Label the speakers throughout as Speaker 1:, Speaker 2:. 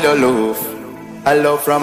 Speaker 1: from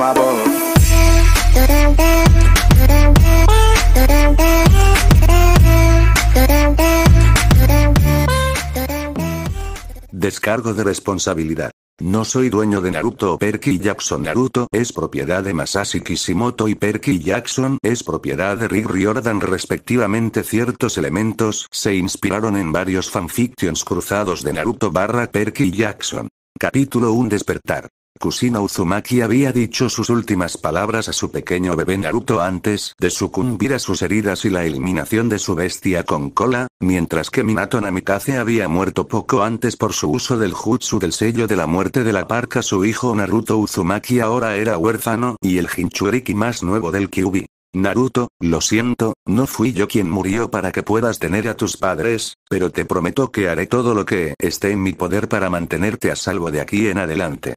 Speaker 1: Descargo de responsabilidad. No soy dueño de Naruto o Perky Jackson. Naruto es propiedad de Masashi Kishimoto y Perky Jackson es propiedad de Rick Riordan respectivamente. Ciertos elementos se inspiraron en varios fanfictions cruzados de Naruto barra Perky Jackson. Capítulo 1 Despertar. Kusino Uzumaki había dicho sus últimas palabras a su pequeño bebé Naruto antes de sucumbir a sus heridas y la eliminación de su bestia con cola, mientras que Minato Namikaze había muerto poco antes por su uso del jutsu del sello de la muerte de la parca su hijo Naruto Uzumaki ahora era huérfano y el Hinchuriki más nuevo del Kyubi. Naruto, lo siento, no fui yo quien murió para que puedas tener a tus padres, pero te prometo que haré todo lo que esté en mi poder para mantenerte a salvo de aquí en adelante.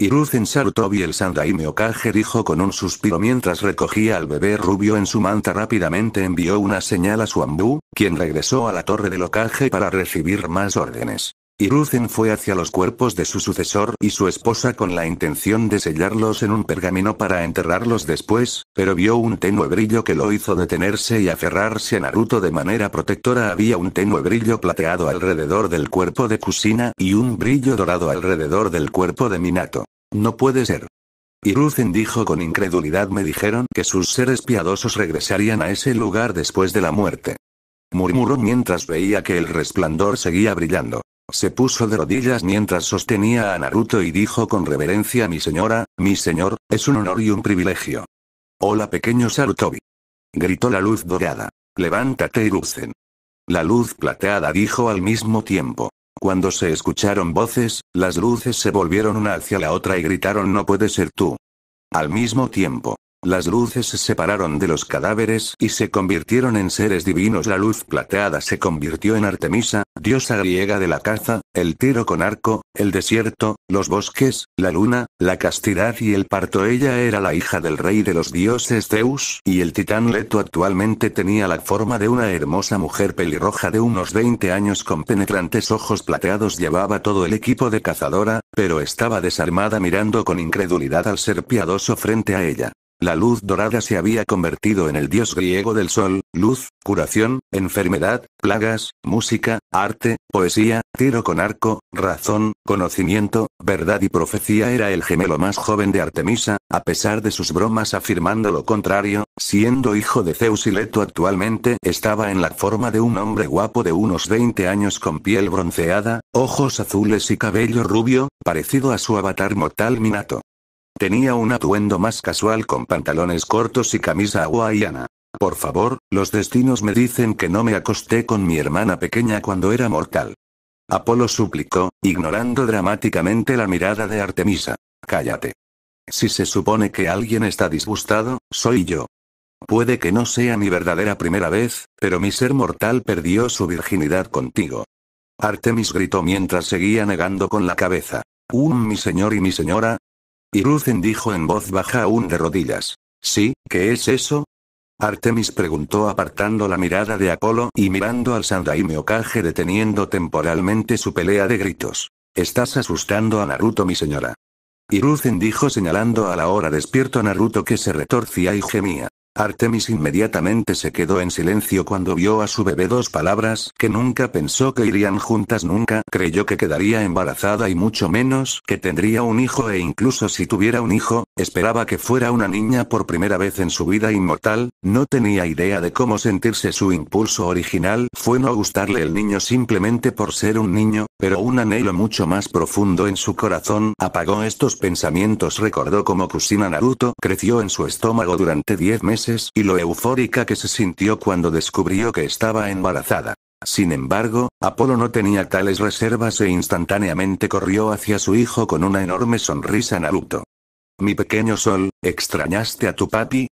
Speaker 1: Iruzen Sarutobi el Sandaime Okage dijo con un suspiro mientras recogía al bebé rubio en su manta rápidamente envió una señal a su quien regresó a la torre del Okage para recibir más órdenes. Ruzen fue hacia los cuerpos de su sucesor y su esposa con la intención de sellarlos en un pergamino para enterrarlos después, pero vio un tenue brillo que lo hizo detenerse y aferrarse a Naruto de manera protectora. Había un tenue brillo plateado alrededor del cuerpo de Kusina y un brillo dorado alrededor del cuerpo de Minato. No puede ser. Ruzen dijo con incredulidad me dijeron que sus seres piadosos regresarían a ese lugar después de la muerte. Murmuró mientras veía que el resplandor seguía brillando. Se puso de rodillas mientras sostenía a Naruto y dijo con reverencia mi señora, mi señor, es un honor y un privilegio. Hola pequeño Sarutobi. Gritó la luz dorada. Levántate y lucen. La luz plateada dijo al mismo tiempo. Cuando se escucharon voces, las luces se volvieron una hacia la otra y gritaron no puede ser tú. Al mismo tiempo, las luces se separaron de los cadáveres y se convirtieron en seres divinos. La luz plateada se convirtió en Artemisa, diosa griega de la caza, el tiro con arco, el desierto, los bosques, la luna, la castidad y el parto. Ella era la hija del rey de los dioses Zeus y el titán Leto actualmente tenía la forma de una hermosa mujer pelirroja de unos 20 años con penetrantes ojos plateados. Llevaba todo el equipo de cazadora, pero estaba desarmada mirando con incredulidad al ser piadoso frente a ella. La luz dorada se había convertido en el dios griego del sol, luz, curación, enfermedad, plagas, música, arte, poesía, tiro con arco, razón, conocimiento, verdad y profecía era el gemelo más joven de Artemisa, a pesar de sus bromas afirmando lo contrario, siendo hijo de Zeus y Leto actualmente estaba en la forma de un hombre guapo de unos 20 años con piel bronceada, ojos azules y cabello rubio, parecido a su avatar mortal Minato. Tenía un atuendo más casual con pantalones cortos y camisa hawaiana. Por favor, los destinos me dicen que no me acosté con mi hermana pequeña cuando era mortal. Apolo suplicó, ignorando dramáticamente la mirada de Artemisa. Cállate. Si se supone que alguien está disgustado, soy yo. Puede que no sea mi verdadera primera vez, pero mi ser mortal perdió su virginidad contigo. Artemis gritó mientras seguía negando con la cabeza. Um, mi señor y mi señora, y dijo en voz baja aún de rodillas. ¿Sí, qué es eso? Artemis preguntó apartando la mirada de Apolo y mirando al Sandaime Okage deteniendo temporalmente su pelea de gritos. Estás asustando a Naruto mi señora. Y dijo señalando a la hora despierto a Naruto que se retorcía y gemía. Artemis inmediatamente se quedó en silencio cuando vio a su bebé dos palabras que nunca pensó que irían juntas, nunca creyó que quedaría embarazada y mucho menos que tendría un hijo e incluso si tuviera un hijo, esperaba que fuera una niña por primera vez en su vida inmortal, no tenía idea de cómo sentirse su impulso original fue no gustarle el niño simplemente por ser un niño, pero un anhelo mucho más profundo en su corazón apagó estos pensamientos. Recordó cómo Kusina Naruto creció en su estómago durante 10 meses y lo eufórica que se sintió cuando descubrió que estaba embarazada. Sin embargo, Apolo no tenía tales reservas e instantáneamente corrió hacia su hijo con una enorme sonrisa Naruto. Mi pequeño sol, ¿extrañaste a tu papi?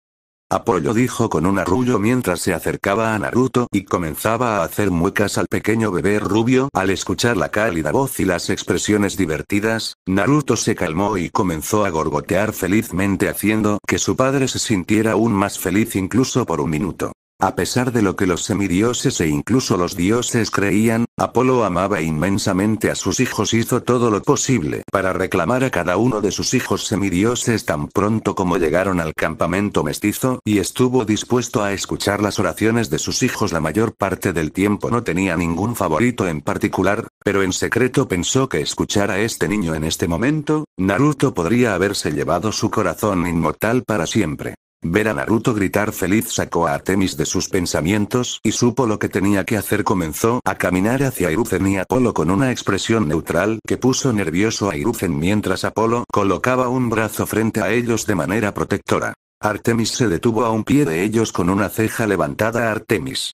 Speaker 1: Apoyo dijo con un arrullo mientras se acercaba a Naruto y comenzaba a hacer muecas al pequeño bebé rubio. Al escuchar la cálida voz y las expresiones divertidas, Naruto se calmó y comenzó a gorgotear felizmente haciendo que su padre se sintiera aún más feliz incluso por un minuto. A pesar de lo que los semidioses e incluso los dioses creían, Apolo amaba inmensamente a sus hijos y hizo todo lo posible para reclamar a cada uno de sus hijos semidioses tan pronto como llegaron al campamento mestizo, y estuvo dispuesto a escuchar las oraciones de sus hijos la mayor parte del tiempo. No tenía ningún favorito en particular, pero en secreto pensó que escuchar a este niño en este momento, Naruto podría haberse llevado su corazón inmortal para siempre. Ver a Naruto gritar feliz sacó a Artemis de sus pensamientos y supo lo que tenía que hacer. Comenzó a caminar hacia Iruzen y Apolo con una expresión neutral que puso nervioso a Iruzen mientras Apolo colocaba un brazo frente a ellos de manera protectora. Artemis se detuvo a un pie de ellos con una ceja levantada. a Artemis.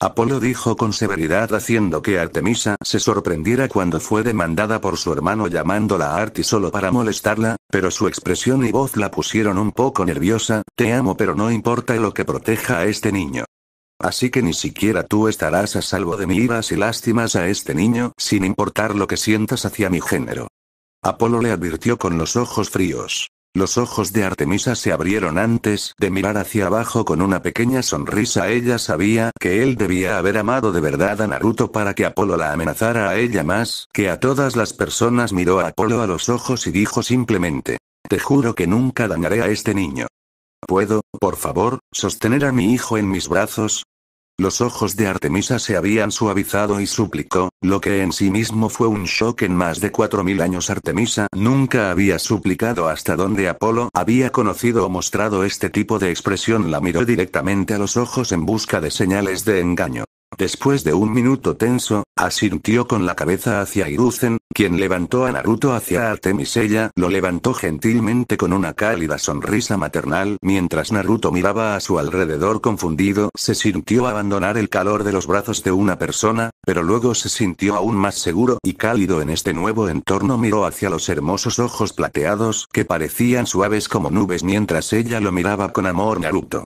Speaker 1: Apolo dijo con severidad haciendo que Artemisa se sorprendiera cuando fue demandada por su hermano llamándola a Arti solo para molestarla, pero su expresión y voz la pusieron un poco nerviosa, te amo pero no importa lo que proteja a este niño. Así que ni siquiera tú estarás a salvo de mi ira y lástimas a este niño, sin importar lo que sientas hacia mi género. Apolo le advirtió con los ojos fríos. Los ojos de Artemisa se abrieron antes de mirar hacia abajo con una pequeña sonrisa. Ella sabía que él debía haber amado de verdad a Naruto para que Apolo la amenazara a ella más que a todas las personas. Miró a Apolo a los ojos y dijo simplemente, Te juro que nunca dañaré a este niño. ¿Puedo, por favor, sostener a mi hijo en mis brazos? Los ojos de Artemisa se habían suavizado y suplicó, lo que en sí mismo fue un shock en más de cuatro mil años. Artemisa nunca había suplicado hasta donde Apolo había conocido o mostrado este tipo de expresión. La miró directamente a los ojos en busca de señales de engaño. Después de un minuto tenso, asintió con la cabeza hacia Iruzen, quien levantó a Naruto hacia Artemis. Ella lo levantó gentilmente con una cálida sonrisa maternal mientras Naruto miraba a su alrededor confundido. Se sintió abandonar el calor de los brazos de una persona, pero luego se sintió aún más seguro y cálido en este nuevo entorno. Miró hacia los hermosos ojos plateados que parecían suaves como nubes mientras ella lo miraba con amor. Naruto.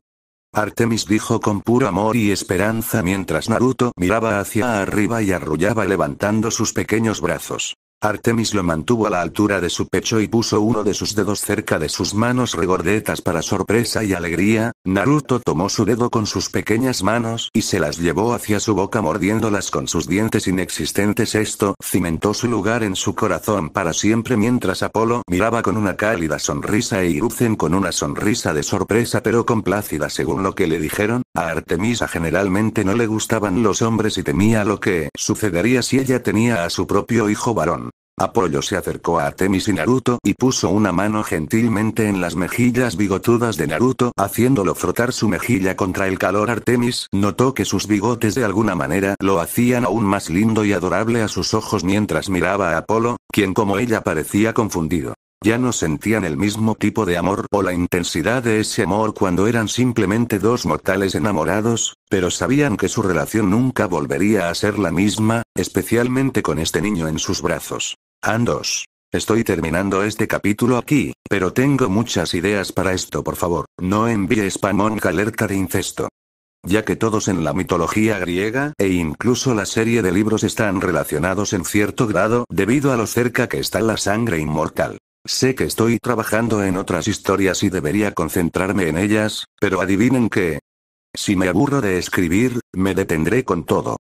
Speaker 1: Artemis dijo con puro amor y esperanza mientras Naruto miraba hacia arriba y arrullaba levantando sus pequeños brazos. Artemis lo mantuvo a la altura de su pecho y puso uno de sus dedos cerca de sus manos regordetas para sorpresa y alegría, Naruto tomó su dedo con sus pequeñas manos y se las llevó hacia su boca mordiéndolas con sus dientes inexistentes. Esto cimentó su lugar en su corazón para siempre mientras Apolo miraba con una cálida sonrisa e Irucen con una sonrisa de sorpresa pero complácida según lo que le dijeron, a Artemisa generalmente no le gustaban los hombres y temía lo que sucedería si ella tenía a su propio hijo varón. Apolo se acercó a Artemis y Naruto y puso una mano gentilmente en las mejillas bigotudas de Naruto, haciéndolo frotar su mejilla contra el calor. Artemis notó que sus bigotes de alguna manera lo hacían aún más lindo y adorable a sus ojos mientras miraba a Apolo, quien como ella parecía confundido. Ya no sentían el mismo tipo de amor o la intensidad de ese amor cuando eran simplemente dos mortales enamorados, pero sabían que su relación nunca volvería a ser la misma, especialmente con este niño en sus brazos. Andos. Estoy terminando este capítulo aquí, pero tengo muchas ideas para esto, por favor, no envíes spamón alerta de incesto. Ya que todos en la mitología griega e incluso la serie de libros están relacionados en cierto grado debido a lo cerca que está la sangre inmortal. Sé que estoy trabajando en otras historias y debería concentrarme en ellas, pero adivinen qué. Si me aburro de escribir, me detendré con todo.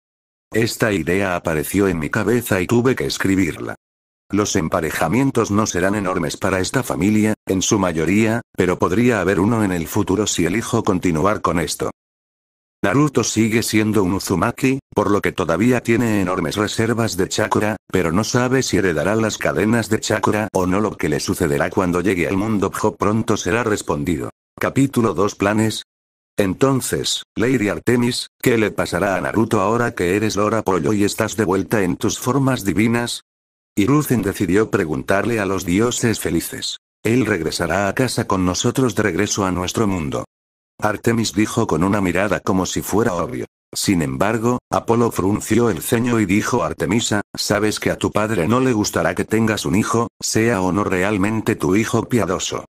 Speaker 1: Esta idea apareció en mi cabeza y tuve que escribirla. Los emparejamientos no serán enormes para esta familia, en su mayoría, pero podría haber uno en el futuro si el hijo continuar con esto. Naruto sigue siendo un Uzumaki, por lo que todavía tiene enormes reservas de chakra, pero no sabe si heredará las cadenas de chakra o no lo que le sucederá cuando llegue al mundo pronto será respondido. Capítulo 2 Planes. Entonces, Lady Artemis, ¿qué le pasará a Naruto ahora que eres Lora Pollo y estás de vuelta en tus formas divinas? Y decidió preguntarle a los dioses felices. Él regresará a casa con nosotros de regreso a nuestro mundo. Artemis dijo con una mirada como si fuera obvio. Sin embargo, Apolo frunció el ceño y dijo a Artemisa, sabes que a tu padre no le gustará que tengas un hijo, sea o no realmente tu hijo piadoso.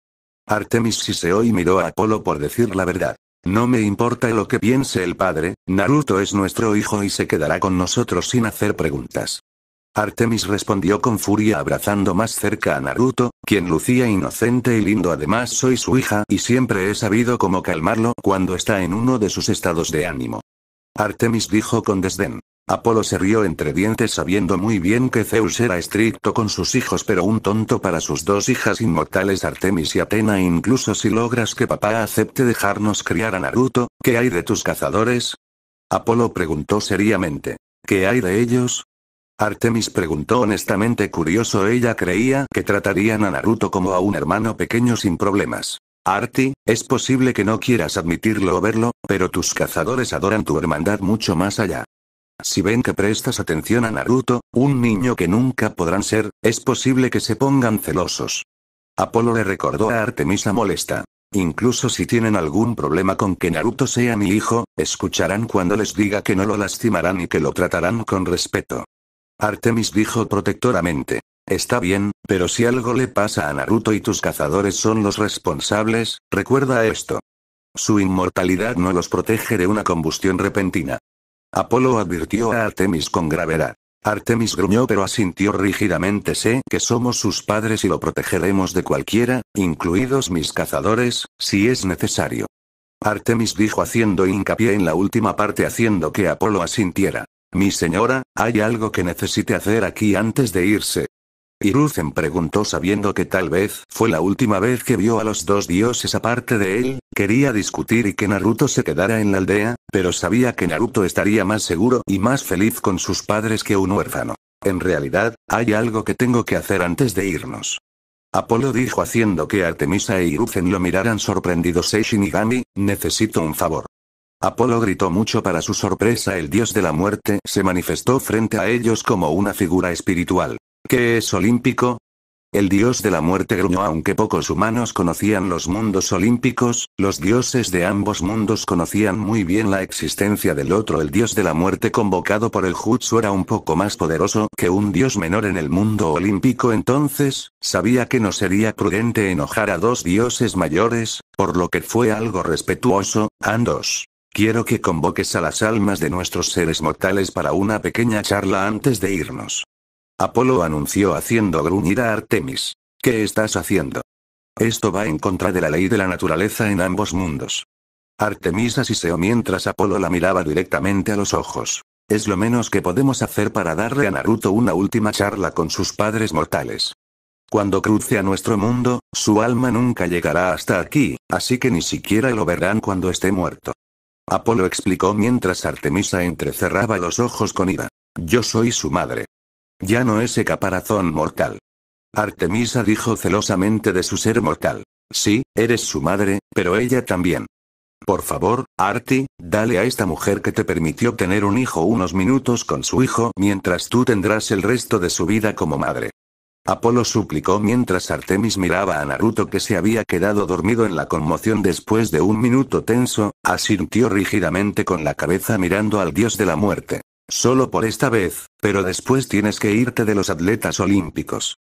Speaker 1: Artemis siseó y miró a Apolo por decir la verdad. No me importa lo que piense el padre, Naruto es nuestro hijo y se quedará con nosotros sin hacer preguntas. Artemis respondió con furia abrazando más cerca a Naruto, quien lucía inocente y lindo además soy su hija y siempre he sabido cómo calmarlo cuando está en uno de sus estados de ánimo. Artemis dijo con desdén. Apolo se rió entre dientes sabiendo muy bien que Zeus era estricto con sus hijos pero un tonto para sus dos hijas inmortales Artemis y Atena incluso si logras que papá acepte dejarnos criar a Naruto, ¿qué hay de tus cazadores? Apolo preguntó seriamente. ¿Qué hay de ellos? Artemis preguntó honestamente curioso ella creía que tratarían a Naruto como a un hermano pequeño sin problemas. Arti, es posible que no quieras admitirlo o verlo, pero tus cazadores adoran tu hermandad mucho más allá. Si ven que prestas atención a Naruto, un niño que nunca podrán ser, es posible que se pongan celosos. Apolo le recordó a Artemisa molesta. Incluso si tienen algún problema con que Naruto sea mi hijo, escucharán cuando les diga que no lo lastimarán y que lo tratarán con respeto. Artemis dijo protectoramente. Está bien, pero si algo le pasa a Naruto y tus cazadores son los responsables, recuerda esto. Su inmortalidad no los protege de una combustión repentina. Apolo advirtió a Artemis con gravedad. Artemis gruñó pero asintió rígidamente sé que somos sus padres y lo protegeremos de cualquiera, incluidos mis cazadores, si es necesario. Artemis dijo haciendo hincapié en la última parte haciendo que Apolo asintiera. Mi señora, hay algo que necesite hacer aquí antes de irse. Hiruzen preguntó sabiendo que tal vez fue la última vez que vio a los dos dioses aparte de él, quería discutir y que Naruto se quedara en la aldea, pero sabía que Naruto estaría más seguro y más feliz con sus padres que un huérfano. En realidad, hay algo que tengo que hacer antes de irnos. Apolo dijo haciendo que Artemisa e Hiruzen lo miraran sorprendidos. e Shinigami, necesito un favor. Apolo gritó mucho para su sorpresa el dios de la muerte se manifestó frente a ellos como una figura espiritual. ¿Qué es olímpico? El dios de la muerte gruñó aunque pocos humanos conocían los mundos olímpicos, los dioses de ambos mundos conocían muy bien la existencia del otro. El dios de la muerte convocado por el Jutsu era un poco más poderoso que un dios menor en el mundo olímpico entonces, sabía que no sería prudente enojar a dos dioses mayores, por lo que fue algo respetuoso, ambos Quiero que convoques a las almas de nuestros seres mortales para una pequeña charla antes de irnos. Apolo anunció haciendo gruñir a Artemis. ¿Qué estás haciendo? Esto va en contra de la ley de la naturaleza en ambos mundos. Artemis asiseó mientras Apolo la miraba directamente a los ojos. Es lo menos que podemos hacer para darle a Naruto una última charla con sus padres mortales. Cuando cruce a nuestro mundo, su alma nunca llegará hasta aquí, así que ni siquiera lo verán cuando esté muerto. Apolo explicó mientras Artemisa entrecerraba los ojos con ira. Yo soy su madre. Ya no ese caparazón mortal. Artemisa dijo celosamente de su ser mortal. Sí, eres su madre, pero ella también. Por favor, Arti, dale a esta mujer que te permitió tener un hijo unos minutos con su hijo mientras tú tendrás el resto de su vida como madre. Apolo suplicó mientras Artemis miraba a Naruto que se había quedado dormido en la conmoción después de un minuto tenso, asintió rígidamente con la cabeza mirando al dios de la muerte. Solo por esta vez, pero después tienes que irte de los atletas olímpicos.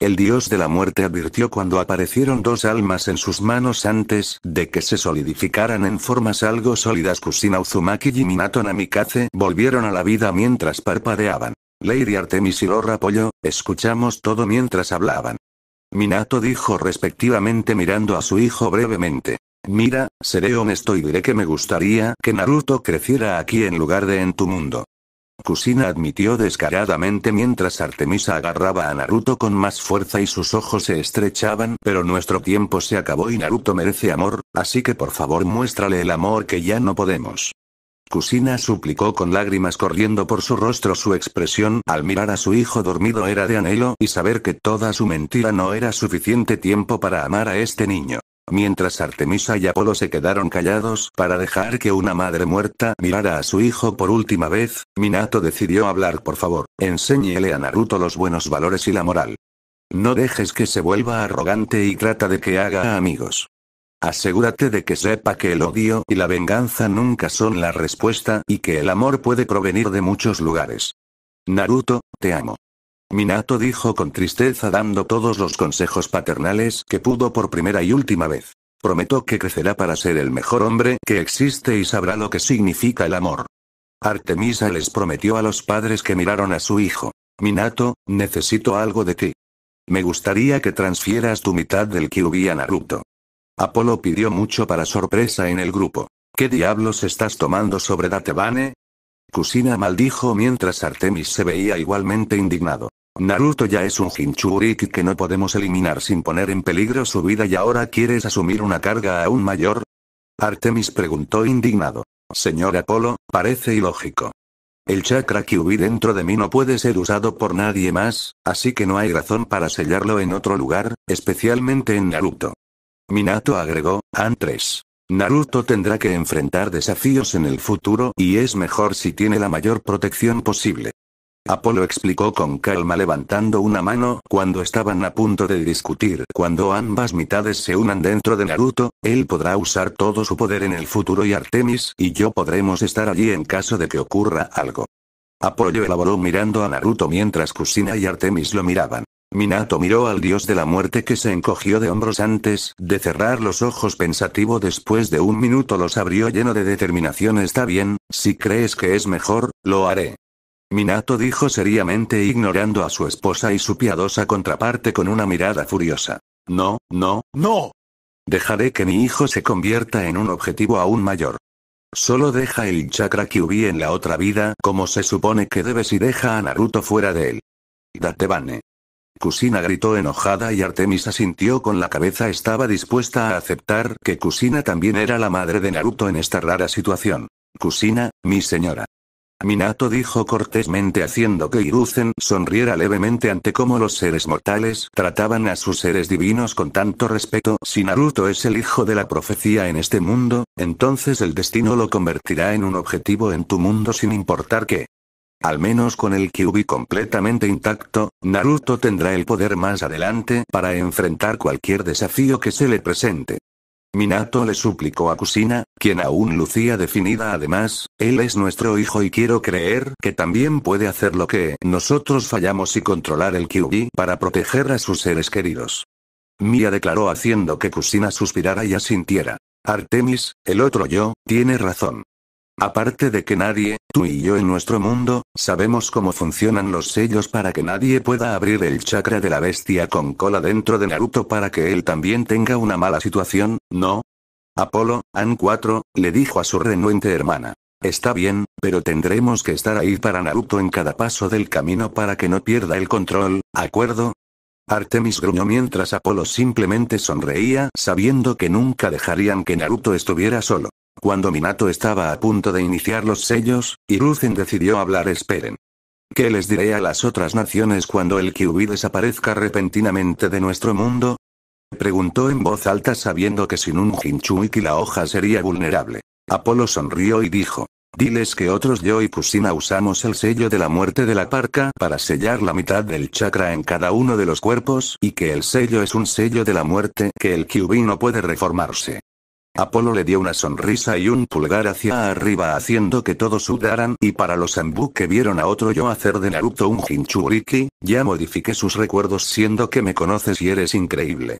Speaker 1: El dios de la muerte advirtió cuando aparecieron dos almas en sus manos antes de que se solidificaran en formas algo sólidas. Kusina Uzumaki y Minato Namikaze volvieron a la vida mientras parpadeaban. Lady Artemis y Lord Apollo, escuchamos todo mientras hablaban. Minato dijo respectivamente mirando a su hijo brevemente. Mira, seré honesto y diré que me gustaría que Naruto creciera aquí en lugar de en tu mundo. Kusina admitió descaradamente mientras Artemisa agarraba a Naruto con más fuerza y sus ojos se estrechaban, pero nuestro tiempo se acabó y Naruto merece amor, así que por favor muéstrale el amor que ya no podemos. Cusina suplicó con lágrimas corriendo por su rostro su expresión al mirar a su hijo dormido era de anhelo y saber que toda su mentira no era suficiente tiempo para amar a este niño. Mientras Artemisa y Apolo se quedaron callados para dejar que una madre muerta mirara a su hijo por última vez, Minato decidió hablar por favor, enséñele a Naruto los buenos valores y la moral. No dejes que se vuelva arrogante y trata de que haga amigos. Asegúrate de que sepa que el odio y la venganza nunca son la respuesta y que el amor puede provenir de muchos lugares. Naruto, te amo. Minato dijo con tristeza dando todos los consejos paternales que pudo por primera y última vez. Prometo que crecerá para ser el mejor hombre que existe y sabrá lo que significa el amor. Artemisa les prometió a los padres que miraron a su hijo. Minato, necesito algo de ti. Me gustaría que transfieras tu mitad del Kyuubi a Naruto. Apolo pidió mucho para sorpresa en el grupo. ¿Qué diablos estás tomando sobre Datebane? Kusina maldijo mientras Artemis se veía igualmente indignado. Naruto ya es un Hinchurik que no podemos eliminar sin poner en peligro su vida y ahora quieres asumir una carga aún mayor. Artemis preguntó indignado. Señor Apolo, parece ilógico. El chakra que hubí dentro de mí no puede ser usado por nadie más, así que no hay razón para sellarlo en otro lugar, especialmente en Naruto. Minato agregó, antes. Naruto tendrá que enfrentar desafíos en el futuro y es mejor si tiene la mayor protección posible. Apolo explicó con calma levantando una mano cuando estaban a punto de discutir. Cuando ambas mitades se unan dentro de Naruto, él podrá usar todo su poder en el futuro y Artemis y yo podremos estar allí en caso de que ocurra algo. Apolo elaboró mirando a Naruto mientras Kusina y Artemis lo miraban. Minato miró al dios de la muerte que se encogió de hombros antes de cerrar los ojos pensativo después de un minuto los abrió lleno de determinación está bien, si crees que es mejor, lo haré. Minato dijo seriamente ignorando a su esposa y su piadosa contraparte con una mirada furiosa. No, no, no. Dejaré que mi hijo se convierta en un objetivo aún mayor. Solo deja el chakra Kyubi en la otra vida como se supone que debes y deja a Naruto fuera de él. Date bane. Kusina gritó enojada y Artemisa asintió con la cabeza estaba dispuesta a aceptar que Kusina también era la madre de Naruto en esta rara situación. Kusina, mi señora. Minato dijo cortésmente haciendo que Hiruzen sonriera levemente ante cómo los seres mortales trataban a sus seres divinos con tanto respeto. Si Naruto es el hijo de la profecía en este mundo, entonces el destino lo convertirá en un objetivo en tu mundo sin importar qué. Al menos con el Kyubi completamente intacto, Naruto tendrá el poder más adelante para enfrentar cualquier desafío que se le presente. Minato le suplicó a Kusina, quien aún lucía definida además, él es nuestro hijo y quiero creer que también puede hacer lo que nosotros fallamos y controlar el Kyubi para proteger a sus seres queridos. Mia declaró haciendo que Kusina suspirara y asintiera. Artemis, el otro yo, tiene razón. Aparte de que nadie, tú y yo en nuestro mundo, sabemos cómo funcionan los sellos para que nadie pueda abrir el chakra de la bestia con cola dentro de Naruto para que él también tenga una mala situación, ¿no? Apolo, An 4, le dijo a su renuente hermana. Está bien, pero tendremos que estar ahí para Naruto en cada paso del camino para que no pierda el control, ¿acuerdo? Artemis gruñó mientras Apolo simplemente sonreía sabiendo que nunca dejarían que Naruto estuviera solo. Cuando Minato estaba a punto de iniciar los sellos, Hiruzen decidió hablar esperen. ¿Qué les diré a las otras naciones cuando el Kyubi desaparezca repentinamente de nuestro mundo? Preguntó en voz alta sabiendo que sin un Hinchuiki la hoja sería vulnerable. Apolo sonrió y dijo. Diles que otros yo y Kusina usamos el sello de la muerte de la parca para sellar la mitad del chakra en cada uno de los cuerpos y que el sello es un sello de la muerte que el Kyubi no puede reformarse. Apolo le dio una sonrisa y un pulgar hacia arriba haciendo que todos sudaran y para los Zambú que vieron a otro yo hacer de Naruto un Hinchuriki, ya modifiqué sus recuerdos siendo que me conoces y eres increíble.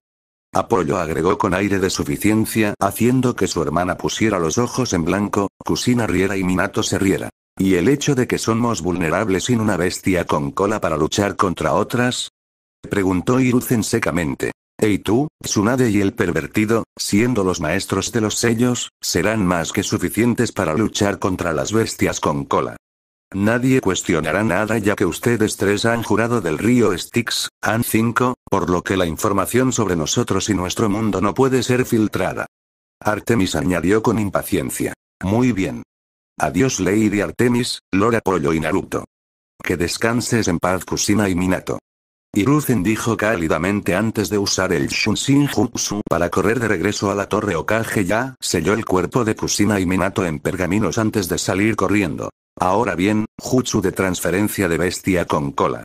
Speaker 1: Apolo agregó con aire de suficiencia haciendo que su hermana pusiera los ojos en blanco, Kusina riera y Minato se riera. Y el hecho de que somos vulnerables sin una bestia con cola para luchar contra otras, preguntó Irucen secamente. Ey tú, Tsunade y el pervertido, siendo los maestros de los sellos, serán más que suficientes para luchar contra las bestias con cola. Nadie cuestionará nada ya que ustedes tres han jurado del río Styx, han 5, por lo que la información sobre nosotros y nuestro mundo no puede ser filtrada. Artemis añadió con impaciencia. Muy bien. Adiós Lady Artemis, Lora Pollo y Naruto. Que descanses en paz Kusina y Minato. Ruzen dijo cálidamente antes de usar el Shunshin Jutsu para correr de regreso a la torre Okage ya, selló el cuerpo de Kusina y Minato en pergaminos antes de salir corriendo. Ahora bien, Jutsu de transferencia de bestia con cola.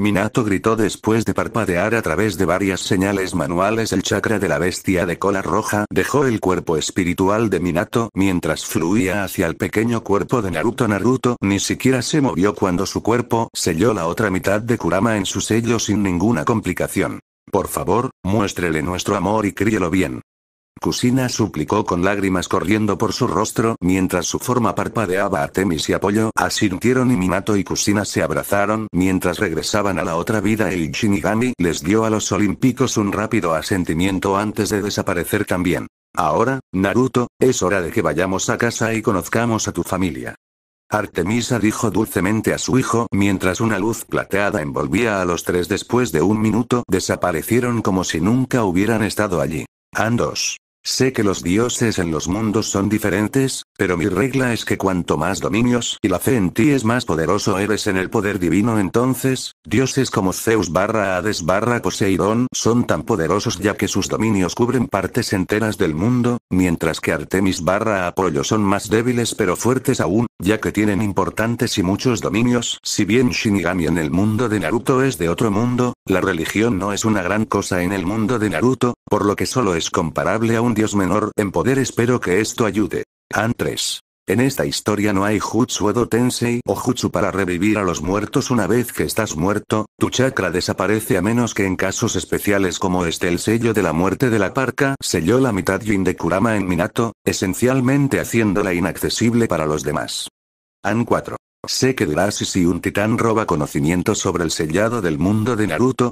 Speaker 1: Minato gritó después de parpadear a través de varias señales manuales el chakra de la bestia de cola roja dejó el cuerpo espiritual de Minato mientras fluía hacia el pequeño cuerpo de Naruto Naruto ni siquiera se movió cuando su cuerpo selló la otra mitad de Kurama en su sello sin ninguna complicación. Por favor, muéstrele nuestro amor y críelo bien. Kusina suplicó con lágrimas corriendo por su rostro mientras su forma parpadeaba a Temis y apoyo asintieron y Minato y Kusina se abrazaron mientras regresaban a la otra vida el Shinigami les dio a los olímpicos un rápido asentimiento antes de desaparecer también. Ahora, Naruto, es hora de que vayamos a casa y conozcamos a tu familia. Artemisa dijo dulcemente a su hijo mientras una luz plateada envolvía a los tres después de un minuto desaparecieron como si nunca hubieran estado allí. Andos. Sé que los dioses en los mundos son diferentes, pero mi regla es que cuanto más dominios y la fe en ti es más poderoso eres en el poder divino entonces, dioses como Zeus barra Hades barra Poseidón son tan poderosos ya que sus dominios cubren partes enteras del mundo, mientras que Artemis barra Apollo son más débiles pero fuertes aún, ya que tienen importantes y muchos dominios. Si bien Shinigami en el mundo de Naruto es de otro mundo, la religión no es una gran cosa en el mundo de Naruto, por lo que solo es comparable a un dios menor en poder. Espero que esto ayude. An 3. En esta historia no hay Jutsu Edo Tensei o Jutsu para revivir a los muertos una vez que estás muerto, tu chakra desaparece a menos que en casos especiales como este el sello de la muerte de la parca selló la mitad Yin de Kurama en Minato, esencialmente haciéndola inaccesible para los demás. An 4. Sé que dirás y si un titán roba conocimiento sobre el sellado del mundo de Naruto,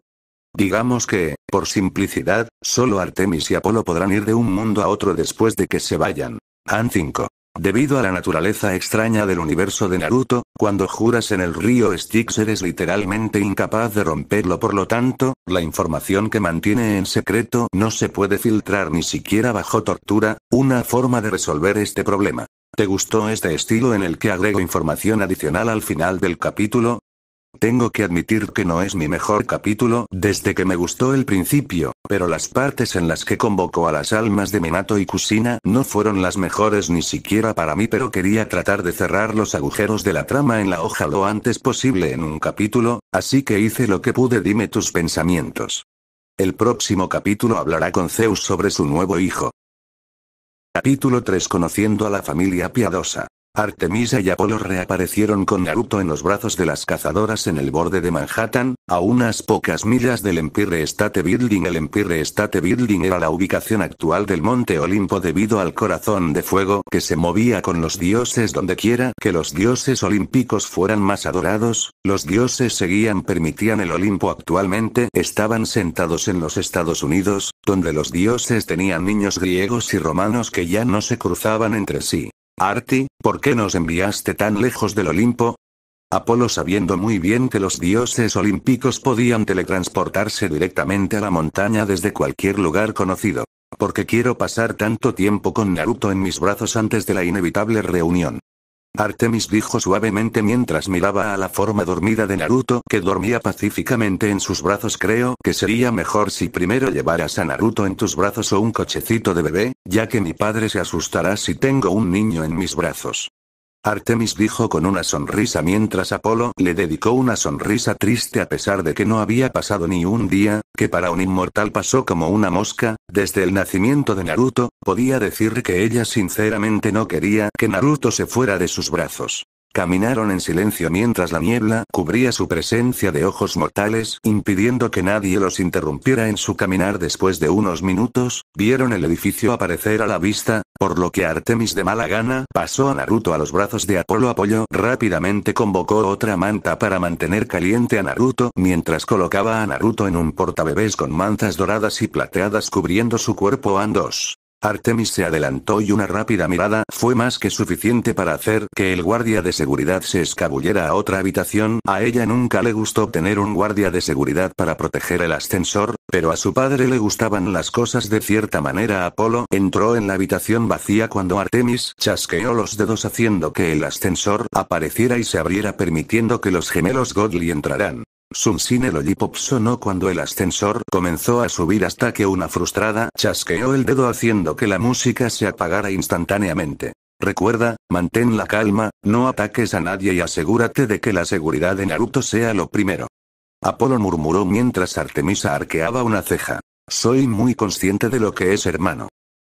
Speaker 1: Digamos que, por simplicidad, solo Artemis y Apolo podrán ir de un mundo a otro después de que se vayan. An 5. Debido a la naturaleza extraña del universo de Naruto, cuando juras en el río Styx eres literalmente incapaz de romperlo por lo tanto, la información que mantiene en secreto no se puede filtrar ni siquiera bajo tortura, una forma de resolver este problema. ¿Te gustó este estilo en el que agrego información adicional al final del capítulo? Tengo que admitir que no es mi mejor capítulo, desde que me gustó el principio, pero las partes en las que convocó a las almas de Minato y Kusina no fueron las mejores ni siquiera para mí, pero quería tratar de cerrar los agujeros de la trama en la hoja lo antes posible en un capítulo, así que hice lo que pude. Dime tus pensamientos. El próximo capítulo hablará con Zeus sobre su nuevo hijo. Capítulo 3 Conociendo a la familia piadosa. Artemisa y Apolo reaparecieron con Naruto en los brazos de las cazadoras en el borde de Manhattan, a unas pocas millas del Empire State Building. El Empire State Building era la ubicación actual del Monte Olimpo debido al corazón de fuego que se movía con los dioses donde quiera que los dioses olímpicos fueran más adorados, los dioses seguían permitían el Olimpo actualmente estaban sentados en los Estados Unidos, donde los dioses tenían niños griegos y romanos que ya no se cruzaban entre sí. Arti, ¿por qué nos enviaste tan lejos del Olimpo? Apolo sabiendo muy bien que los dioses olímpicos podían teletransportarse directamente a la montaña desde cualquier lugar conocido. Porque quiero pasar tanto tiempo con Naruto en mis brazos antes de la inevitable reunión. Artemis dijo suavemente mientras miraba a la forma dormida de Naruto que dormía pacíficamente en sus brazos creo que sería mejor si primero llevaras a Naruto en tus brazos o un cochecito de bebé, ya que mi padre se asustará si tengo un niño en mis brazos. Artemis dijo con una sonrisa mientras Apolo le dedicó una sonrisa triste a pesar de que no había pasado ni un día, que para un inmortal pasó como una mosca, desde el nacimiento de Naruto, podía decir que ella sinceramente no quería que Naruto se fuera de sus brazos. Caminaron en silencio mientras la niebla cubría su presencia de ojos mortales, impidiendo que nadie los interrumpiera en su caminar. Después de unos minutos, vieron el edificio aparecer a la vista, por lo que Artemis de mala gana pasó a Naruto a los brazos de Apolo apoyo Rápidamente convocó otra manta para mantener caliente a Naruto, mientras colocaba a Naruto en un portabebés con mantas doradas y plateadas cubriendo su cuerpo. Andos. Artemis se adelantó y una rápida mirada fue más que suficiente para hacer que el guardia de seguridad se escabullera a otra habitación. A ella nunca le gustó tener un guardia de seguridad para proteger el ascensor, pero a su padre le gustaban las cosas de cierta manera. Apolo entró en la habitación vacía cuando Artemis chasqueó los dedos haciendo que el ascensor apareciera y se abriera permitiendo que los gemelos Godly entraran. Sunshine Lollipop sonó cuando el ascensor comenzó a subir hasta que una frustrada chasqueó el dedo haciendo que la música se apagara instantáneamente. Recuerda, mantén la calma, no ataques a nadie y asegúrate de que la seguridad de Naruto sea lo primero. Apolo murmuró mientras Artemisa arqueaba una ceja. Soy muy consciente de lo que es hermano.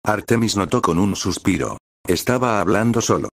Speaker 1: Artemis notó con un suspiro. Estaba hablando solo.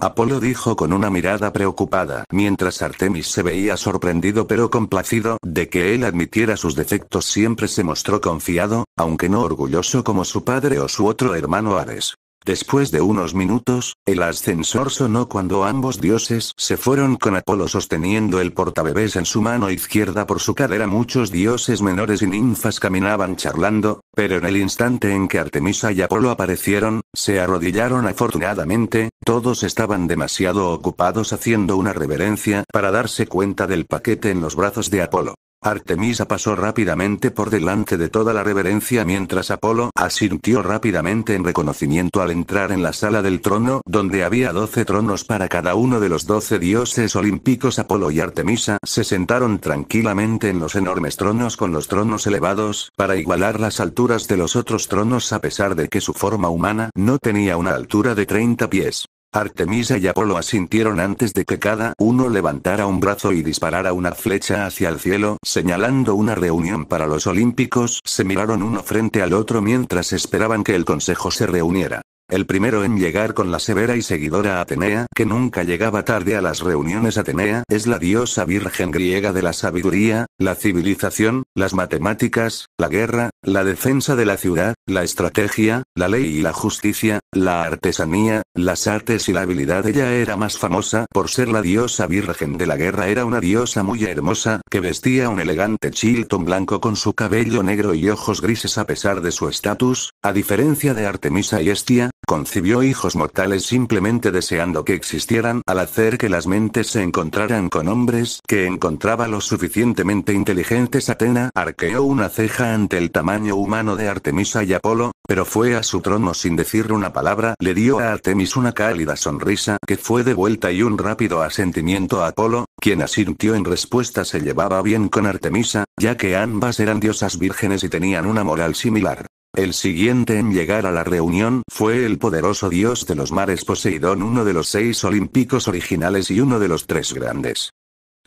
Speaker 1: Apolo dijo con una mirada preocupada, mientras Artemis se veía sorprendido pero complacido de que él admitiera sus defectos. Siempre se mostró confiado, aunque no orgulloso como su padre o su otro hermano Ares. Después de unos minutos, el ascensor sonó cuando ambos dioses se fueron con Apolo sosteniendo el portabebés en su mano izquierda por su cadera. Muchos dioses menores y ninfas caminaban charlando, pero en el instante en que Artemisa y Apolo aparecieron, se arrodillaron afortunadamente, todos estaban demasiado ocupados haciendo una reverencia para darse cuenta del paquete en los brazos de Apolo. Artemisa pasó rápidamente por delante de toda la reverencia mientras Apolo asintió rápidamente en reconocimiento al entrar en la sala del trono donde había doce tronos para cada uno de los doce dioses olímpicos. Apolo y Artemisa se sentaron tranquilamente en los enormes tronos con los tronos elevados para igualar las alturas de los otros tronos a pesar de que su forma humana no tenía una altura de 30 pies. Artemisa y Apolo asintieron antes de que cada uno levantara un brazo y disparara una flecha hacia el cielo, señalando una reunión para los olímpicos, se miraron uno frente al otro mientras esperaban que el consejo se reuniera. El primero en llegar con la severa y seguidora Atenea, que nunca llegaba tarde a las reuniones Atenea, es la diosa virgen griega de la sabiduría, la civilización, las matemáticas, la guerra, la defensa de la ciudad, la estrategia, la ley y la justicia, la artesanía, las artes y la habilidad. Ella era más famosa por ser la diosa virgen de la guerra. Era una diosa muy hermosa, que vestía un elegante chilton blanco con su cabello negro y ojos grises a pesar de su estatus, a diferencia de Artemisa y Estia, Concibió hijos mortales simplemente deseando que existieran al hacer que las mentes se encontraran con hombres que encontraba lo suficientemente inteligentes. Atena arqueó una ceja ante el tamaño humano de Artemisa y Apolo, pero fue a su trono sin decir una palabra. Le dio a Artemis una cálida sonrisa que fue devuelta y un rápido asentimiento a Apolo, quien asintió en respuesta se llevaba bien con Artemisa, ya que ambas eran diosas vírgenes y tenían una moral similar. El siguiente en llegar a la reunión fue el poderoso dios de los mares Poseidón, uno de los seis olímpicos originales y uno de los tres grandes.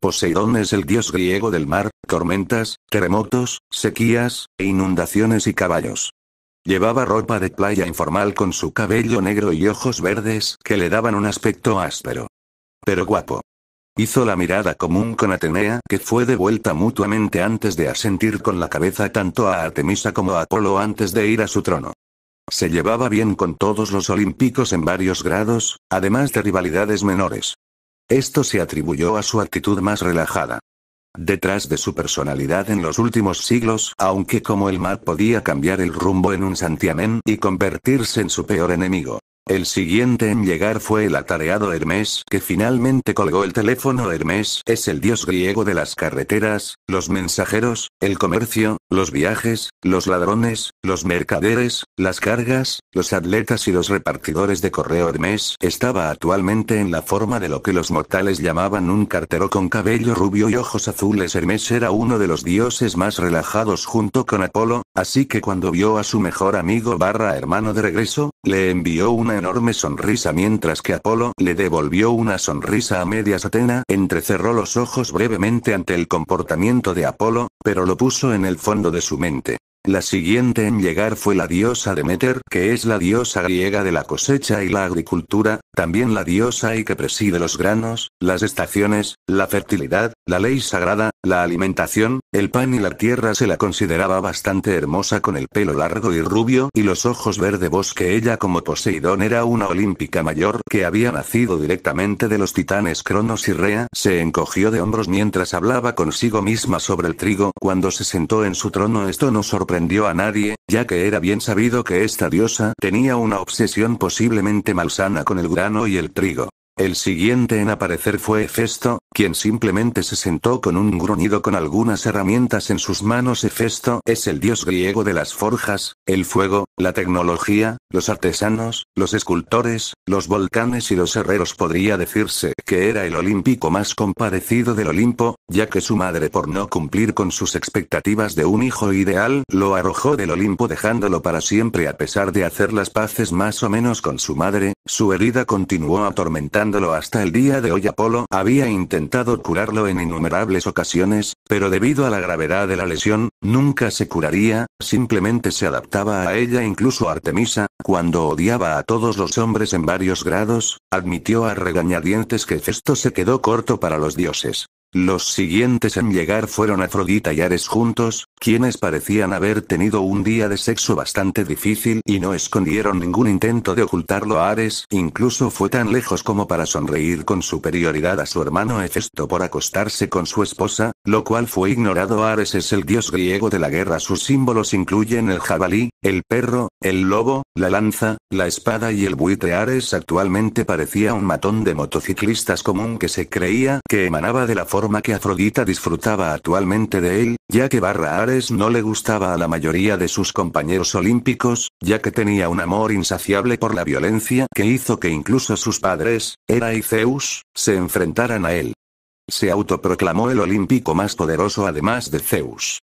Speaker 1: Poseidón es el dios griego del mar, tormentas, terremotos, sequías, e inundaciones y caballos. Llevaba ropa de playa informal con su cabello negro y ojos verdes que le daban un aspecto áspero. Pero guapo. Hizo la mirada común con Atenea, que fue devuelta mutuamente antes de asentir con la cabeza tanto a Artemisa como a Apolo antes de ir a su trono. Se llevaba bien con todos los olímpicos en varios grados, además de rivalidades menores. Esto se atribuyó a su actitud más relajada. Detrás de su personalidad en los últimos siglos, aunque como el mar podía cambiar el rumbo en un santiamén y convertirse en su peor enemigo. El siguiente en llegar fue el atareado Hermes, que finalmente colgó el teléfono. Hermes es el dios griego de las carreteras, los mensajeros, el comercio, los viajes, los ladrones, los mercaderes, las cargas, los atletas y los repartidores de correo. Hermes estaba actualmente en la forma de lo que los mortales llamaban un cartero con cabello rubio y ojos azules. Hermes era uno de los dioses más relajados junto con Apolo, así que cuando vio a su mejor amigo barra hermano de regreso, le envió una enorme sonrisa mientras que Apolo le devolvió una sonrisa a medias Atena entrecerró los ojos brevemente ante el comportamiento de Apolo, pero lo puso en el fondo de su mente. La siguiente en llegar fue la diosa Demeter, que es la diosa griega de la cosecha y la agricultura, también la diosa y que preside los granos, las estaciones, la fertilidad, la ley sagrada, la alimentación, el pan y la tierra. Se la consideraba bastante hermosa con el pelo largo y rubio y los ojos verde bosque. Ella como Poseidón era una olímpica mayor que había nacido directamente de los titanes Cronos y Rea. Se encogió de hombros mientras hablaba consigo misma sobre el trigo. Cuando se sentó en su trono esto no sorprendió rendió a nadie, ya que era bien sabido que esta diosa tenía una obsesión posiblemente malsana con el grano y el trigo. El siguiente en aparecer fue Hefesto, quien simplemente se sentó con un gruñido con algunas herramientas en sus manos. Hefesto es el dios griego de las forjas, el fuego, la tecnología, los artesanos, los escultores, los volcanes y los herreros. Podría decirse que era el olímpico más compadecido del Olimpo, ya que su madre por no cumplir con sus expectativas de un hijo ideal lo arrojó del Olimpo dejándolo para siempre a pesar de hacer las paces más o menos con su madre, su herida continuó atormentando hasta el día de hoy Apolo había intentado curarlo en innumerables ocasiones, pero debido a la gravedad de la lesión, nunca se curaría, simplemente se adaptaba a ella incluso Artemisa, cuando odiaba a todos los hombres en varios grados, admitió a regañadientes que esto se quedó corto para los dioses. Los siguientes en llegar fueron Afrodita y Ares juntos, quienes parecían haber tenido un día de sexo bastante difícil y no escondieron ningún intento de ocultarlo a Ares, incluso fue tan lejos como para sonreír con superioridad a su hermano Hefesto por acostarse con su esposa, lo cual fue ignorado. Ares es el dios griego de la guerra. Sus símbolos incluyen el jabalí, el perro, el lobo, la lanza, la espada y el buitre. Ares actualmente parecía un matón de motociclistas común que se creía que emanaba de la forma que Afrodita disfrutaba actualmente de él, ya que Barra Ares no le gustaba a la mayoría de sus compañeros olímpicos, ya que tenía un amor insaciable por la violencia que hizo que incluso sus padres, Hera y Zeus, se enfrentaran a él. Se autoproclamó el olímpico más poderoso además de Zeus.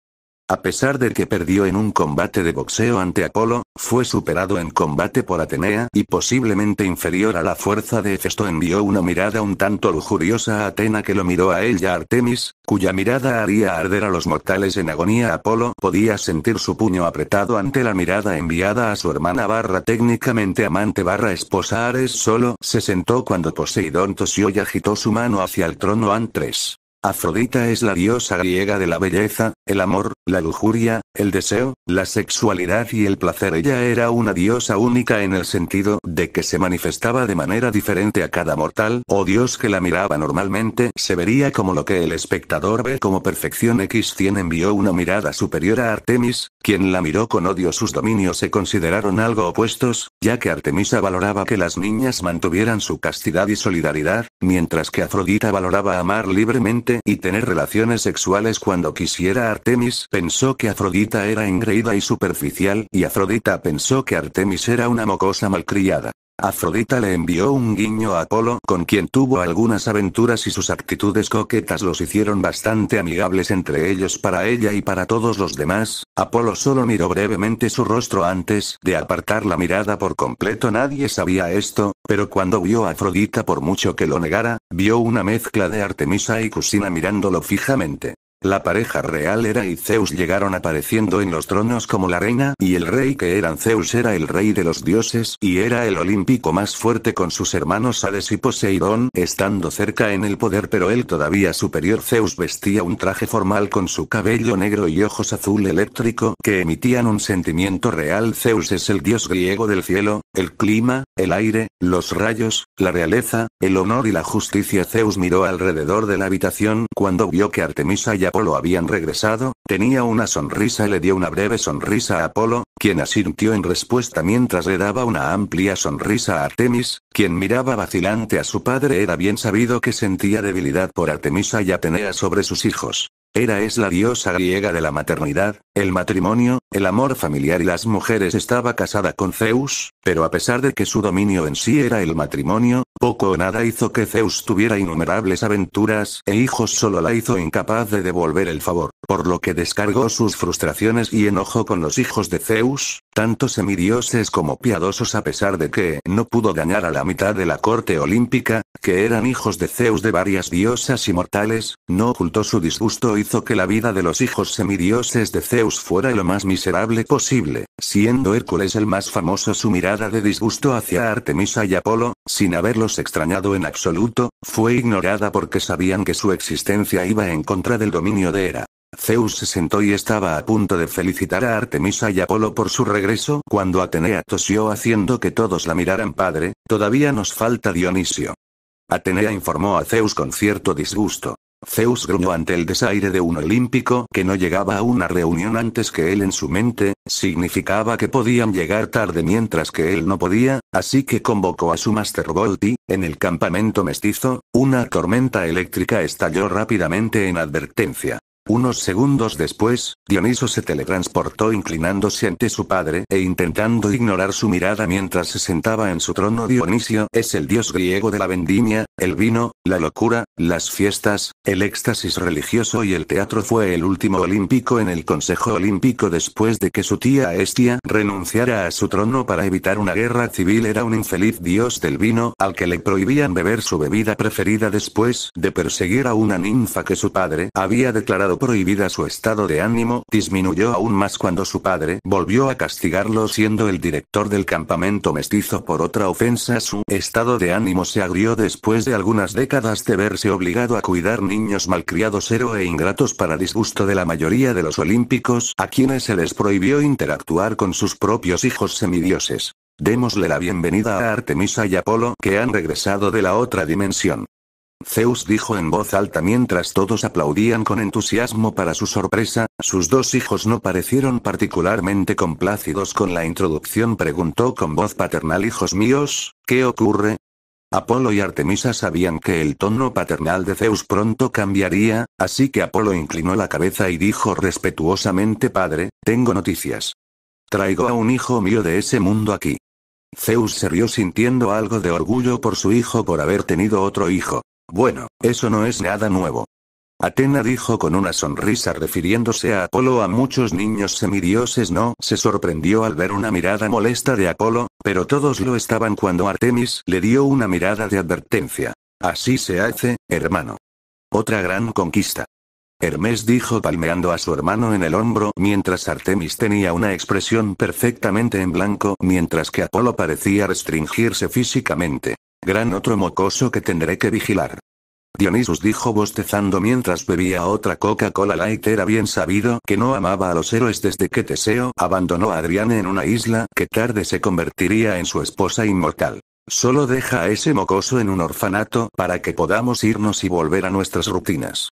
Speaker 1: A pesar de que perdió en un combate de boxeo ante Apolo, fue superado en combate por Atenea y posiblemente inferior a la fuerza de Hefesto envió una mirada un tanto lujuriosa a Atena que lo miró a ella Artemis, cuya mirada haría arder a los mortales en agonía Apolo podía sentir su puño apretado ante la mirada enviada a su hermana barra técnicamente amante barra esposa Ares solo se sentó cuando Poseidón tosió y agitó su mano hacia el trono Antres. Afrodita es la diosa griega de la belleza, el amor, la lujuria, el deseo, la sexualidad y el placer. Ella era una diosa única en el sentido de que se manifestaba de manera diferente a cada mortal o oh dios que la miraba normalmente. Se vería como lo que el espectador ve como perfección. X100 envió una mirada superior a Artemis, quien la miró con odio. Sus dominios se consideraron algo opuestos, ya que Artemisa valoraba que las niñas mantuvieran su castidad y solidaridad, mientras que Afrodita valoraba amar libremente y tener relaciones sexuales cuando quisiera. Artemis pensó que Afrodita era engreída y superficial, y Afrodita pensó que Artemis era una mocosa malcriada. Afrodita le envió un guiño a Apolo, con quien tuvo algunas aventuras y sus actitudes coquetas los hicieron bastante amigables entre ellos para ella y para todos los demás. Apolo solo miró brevemente su rostro antes de apartar la mirada por completo. Nadie sabía esto, pero cuando vio a Afrodita por mucho que lo negara, vio una mezcla de Artemisa y Cusina mirándolo fijamente. La pareja real era y Zeus llegaron apareciendo en los tronos como la reina y el rey que eran Zeus era el rey de los dioses y era el olímpico más fuerte con sus hermanos Hades y Poseidón estando cerca en el poder pero él todavía superior Zeus vestía un traje formal con su cabello negro y ojos azul eléctrico que emitían un sentimiento real Zeus es el dios griego del cielo, el clima, el aire, los rayos, la realeza, el honor y la justicia Zeus miró alrededor de la habitación cuando vio que Artemisa ya Apolo habían regresado, tenía una sonrisa y le dio una breve sonrisa a Apolo, quien asintió en respuesta mientras le daba una amplia sonrisa a Artemis, quien miraba vacilante a su padre. Era bien sabido que sentía debilidad por Artemisa y Atenea sobre sus hijos. Era es la diosa griega de la maternidad, el matrimonio, el amor familiar y las mujeres. Estaba casada con Zeus, pero a pesar de que su dominio en sí era el matrimonio, poco o nada hizo que Zeus tuviera innumerables aventuras e hijos solo la hizo incapaz de devolver el favor, por lo que descargó sus frustraciones y enojo con los hijos de Zeus, tanto semidioses como piadosos a pesar de que no pudo dañar a la mitad de la corte olímpica, que eran hijos de Zeus de varias diosas inmortales, no ocultó su disgusto y que la vida de los hijos semidioses de Zeus fuera lo más miserable posible, siendo Hércules el más famoso su mirada de disgusto hacia Artemisa y Apolo, sin haberlos extrañado en absoluto, fue ignorada porque sabían que su existencia iba en contra del dominio de Hera. Zeus se sentó y estaba a punto de felicitar a Artemisa y Apolo por su regreso cuando Atenea tosió haciendo que todos la miraran padre, todavía nos falta Dionisio. Atenea informó a Zeus con cierto disgusto. Zeus gruñó ante el desaire de un olímpico que no llegaba a una reunión antes que él en su mente, significaba que podían llegar tarde mientras que él no podía, así que convocó a su Master y, en el campamento mestizo, una tormenta eléctrica estalló rápidamente en advertencia. Unos segundos después, Dioniso se teletransportó inclinándose ante su padre e intentando ignorar su mirada mientras se sentaba en su trono. Dionisio es el dios griego de la vendimia, el vino, la locura, las fiestas, el éxtasis religioso y el teatro fue el último olímpico en el Consejo Olímpico después de que su tía Estia renunciara a su trono para evitar una guerra civil. Era un infeliz dios del vino al que le prohibían beber su bebida preferida después de perseguir a una ninfa que su padre había declarado prohibida su estado de ánimo disminuyó aún más cuando su padre volvió a castigarlo siendo el director del campamento mestizo por otra ofensa. Su estado de ánimo se agrió después de algunas décadas de verse obligado a cuidar niños malcriados héroe e ingratos para disgusto de la mayoría de los olímpicos a quienes se les prohibió interactuar con sus propios hijos semidioses. Démosle la bienvenida a Artemisa y Apolo que han regresado de la otra dimensión. Zeus dijo en voz alta mientras todos aplaudían con entusiasmo para su sorpresa, sus dos hijos no parecieron particularmente complácidos con la introducción. Preguntó con voz paternal Hijos míos, ¿qué ocurre? Apolo y Artemisa sabían que el tono paternal de Zeus pronto cambiaría, así que Apolo inclinó la cabeza y dijo respetuosamente Padre, tengo noticias. Traigo a un hijo mío de ese mundo aquí. Zeus se rió sintiendo algo de orgullo por su hijo por haber tenido otro hijo. Bueno, eso no es nada nuevo. Atena dijo con una sonrisa refiriéndose a Apolo a muchos niños semidioses no se sorprendió al ver una mirada molesta de Apolo, pero todos lo estaban cuando Artemis le dio una mirada de advertencia. Así se hace, hermano. Otra gran conquista. Hermes dijo palmeando a su hermano en el hombro mientras Artemis tenía una expresión perfectamente en blanco mientras que Apolo parecía restringirse físicamente. Gran otro mocoso que tendré que vigilar. Dionisus dijo bostezando mientras bebía otra Coca-Cola Light. Era bien sabido que no amaba a los héroes desde que Teseo abandonó a Adriana en una isla que tarde se convertiría en su esposa inmortal. Solo deja a ese mocoso en un orfanato para que podamos irnos y volver a nuestras rutinas.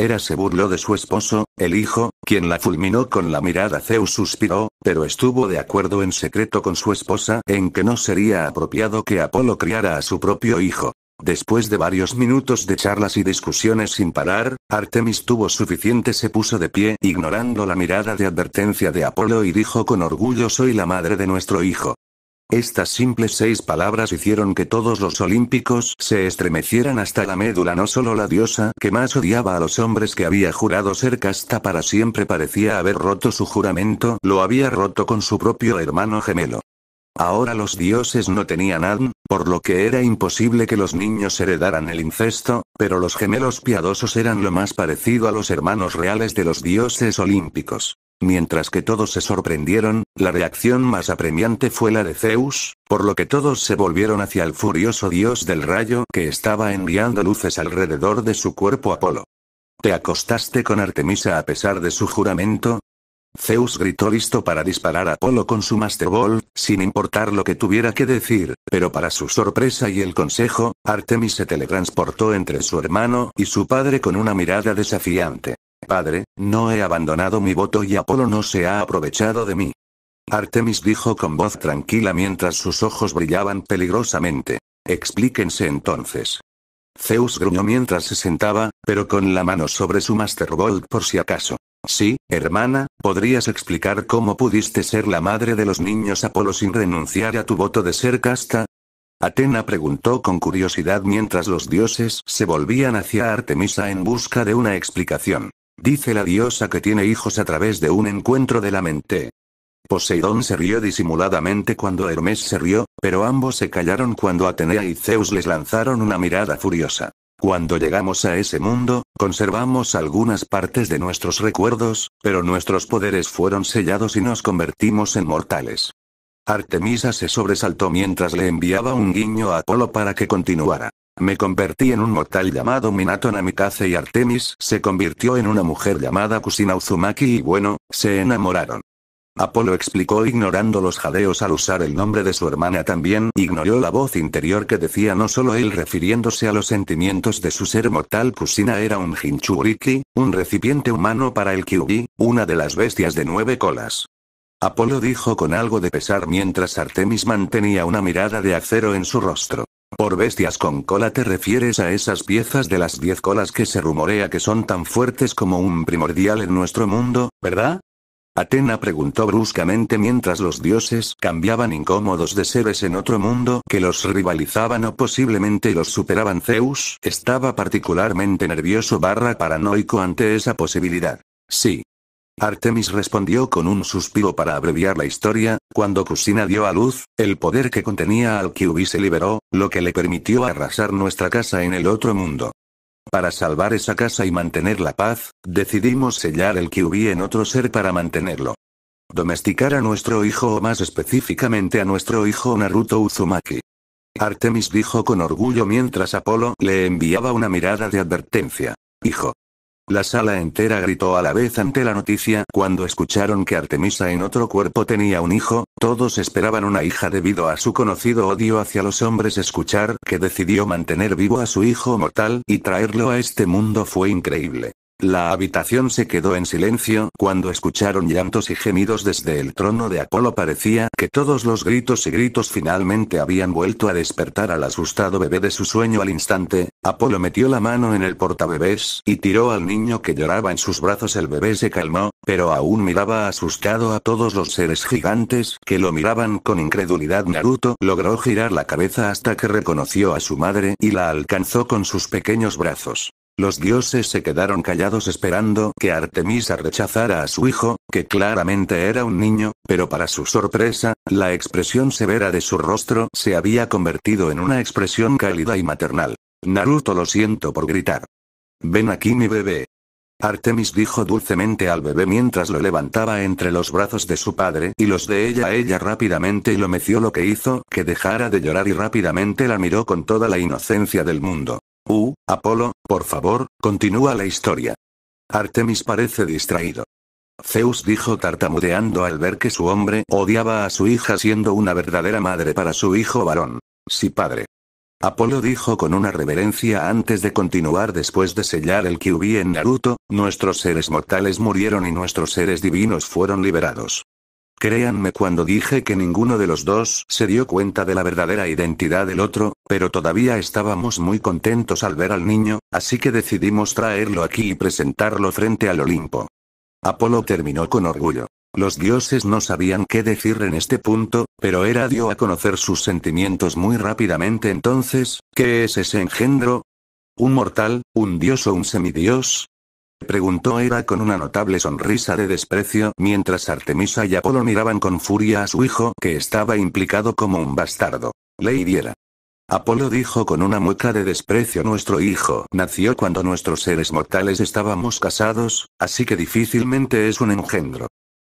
Speaker 1: Era se burló de su esposo, el hijo, quien la fulminó con la mirada. Zeus suspiró, pero estuvo de acuerdo en secreto con su esposa en que no sería apropiado que Apolo criara a su propio hijo. Después de varios minutos de charlas y discusiones sin parar, Artemis tuvo suficiente, se puso de pie, ignorando la mirada de advertencia de Apolo y dijo con orgullo soy la madre de nuestro hijo. Estas simples seis palabras hicieron que todos los olímpicos se estremecieran hasta la médula. No solo la diosa que más odiaba a los hombres que había jurado ser casta para siempre parecía haber roto su juramento, lo había roto con su propio hermano gemelo. Ahora los dioses no tenían ADN, por lo que era imposible que los niños heredaran el incesto, pero los gemelos piadosos eran lo más parecido a los hermanos reales de los dioses olímpicos. Mientras que todos se sorprendieron, la reacción más apremiante fue la de Zeus, por lo que todos se volvieron hacia el furioso dios del rayo que estaba enviando luces alrededor de su cuerpo Apolo. ¿Te acostaste con Artemisa a pesar de su juramento? Zeus gritó listo para disparar a Apolo con su Master Ball, sin importar lo que tuviera que decir, pero para su sorpresa y el consejo, Artemis se teletransportó entre su hermano y su padre con una mirada desafiante. Padre, no he abandonado mi voto y Apolo no se ha aprovechado de mí. Artemis dijo con voz tranquila mientras sus ojos brillaban peligrosamente. Explíquense entonces. Zeus gruñó mientras se sentaba, pero con la mano sobre su masterbolt por si acaso. Sí, hermana, ¿podrías explicar cómo pudiste ser la madre de los niños Apolo sin renunciar a tu voto de ser casta? Atena preguntó con curiosidad mientras los dioses se volvían hacia Artemisa en busca de una explicación. Dice la diosa que tiene hijos a través de un encuentro de la mente. Poseidón se rió disimuladamente cuando Hermes se rió, pero ambos se callaron cuando Atenea y Zeus les lanzaron una mirada furiosa. Cuando llegamos a ese mundo, conservamos algunas partes de nuestros recuerdos, pero nuestros poderes fueron sellados y nos convertimos en mortales. Artemisa se sobresaltó mientras le enviaba un guiño a Apolo para que continuara. Me convertí en un mortal llamado Minato Namikaze y Artemis se convirtió en una mujer llamada Kusina Uzumaki y bueno, se enamoraron. Apolo explicó ignorando los jadeos al usar el nombre de su hermana también ignoró la voz interior que decía no solo él refiriéndose a los sentimientos de su ser mortal Kusina era un Hinchuriki, un recipiente humano para el Kyubi, una de las bestias de nueve colas. Apolo dijo con algo de pesar mientras Artemis mantenía una mirada de acero en su rostro. Por bestias con cola te refieres a esas piezas de las diez colas que se rumorea que son tan fuertes como un primordial en nuestro mundo, ¿verdad? Atena preguntó bruscamente mientras los dioses cambiaban incómodos de seres en otro mundo que los rivalizaban o posiblemente los superaban. Zeus estaba particularmente nervioso barra paranoico ante esa posibilidad. Sí, Artemis respondió con un suspiro para abreviar la historia, cuando Kusina dio a luz, el poder que contenía al Kyubi se liberó, lo que le permitió arrasar nuestra casa en el otro mundo. Para salvar esa casa y mantener la paz, decidimos sellar el Kyubi en otro ser para mantenerlo. Domesticar a nuestro hijo o más específicamente a nuestro hijo Naruto Uzumaki. Artemis dijo con orgullo mientras Apolo le enviaba una mirada de advertencia. Hijo. La sala entera gritó a la vez ante la noticia cuando escucharon que Artemisa en otro cuerpo tenía un hijo, todos esperaban una hija debido a su conocido odio hacia los hombres escuchar que decidió mantener vivo a su hijo mortal y traerlo a este mundo fue increíble. La habitación se quedó en silencio cuando escucharon llantos y gemidos desde el trono de Apolo. Parecía que todos los gritos y gritos finalmente habían vuelto a despertar al asustado bebé de su sueño al instante. Apolo metió la mano en el portabebés y tiró al niño que lloraba en sus brazos. El bebé se calmó, pero aún miraba asustado a todos los seres gigantes que lo miraban con incredulidad. Naruto logró girar la cabeza hasta que reconoció a su madre y la alcanzó con sus pequeños brazos. Los dioses se quedaron callados esperando que Artemisa rechazara a su hijo, que claramente era un niño, pero para su sorpresa, la expresión severa de su rostro se había convertido en una expresión cálida y maternal. Naruto lo siento por gritar. Ven aquí mi bebé. Artemis dijo dulcemente al bebé mientras lo levantaba entre los brazos de su padre y los de ella. Ella rápidamente lo meció lo que hizo que dejara de llorar y rápidamente la miró con toda la inocencia del mundo. Uh, Apolo, por favor, continúa la historia. Artemis parece distraído. Zeus dijo tartamudeando al ver que su hombre odiaba a su hija siendo una verdadera madre para su hijo varón. Sí padre. Apolo dijo con una reverencia antes de continuar después de sellar el Kyubi en Naruto, nuestros seres mortales murieron y nuestros seres divinos fueron liberados. Créanme cuando dije que ninguno de los dos se dio cuenta de la verdadera identidad del otro, pero todavía estábamos muy contentos al ver al niño, así que decidimos traerlo aquí y presentarlo frente al Olimpo. Apolo terminó con orgullo. Los dioses no sabían qué decir en este punto, pero era dio a conocer sus sentimientos muy rápidamente entonces, ¿qué es ese engendro? ¿Un mortal, un dios o un semidios? Preguntó Hera con una notable sonrisa de desprecio mientras Artemisa y Apolo miraban con furia a su hijo que estaba implicado como un bastardo. Le hiriera. Apolo dijo con una mueca de desprecio Nuestro hijo nació cuando nuestros seres mortales estábamos casados, así que difícilmente es un engendro.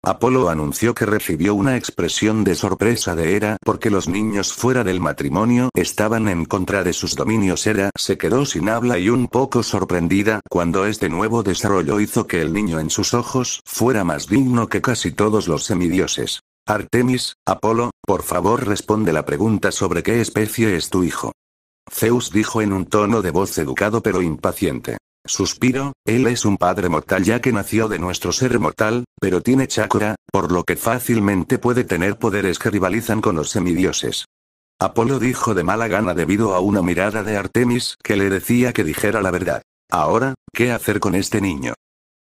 Speaker 1: Apolo anunció que recibió una expresión de sorpresa de Hera porque los niños fuera del matrimonio estaban en contra de sus dominios. Hera se quedó sin habla y un poco sorprendida cuando este nuevo desarrollo hizo que el niño en sus ojos fuera más digno que casi todos los semidioses. Artemis, Apolo, por favor responde la pregunta sobre qué especie es tu hijo. Zeus dijo en un tono de voz educado pero impaciente. Suspiro, él es un padre mortal ya que nació de nuestro ser mortal, pero tiene chakra, por lo que fácilmente puede tener poderes que rivalizan con los semidioses. Apolo dijo de mala gana debido a una mirada de Artemis que le decía que dijera la verdad. Ahora, ¿qué hacer con este niño?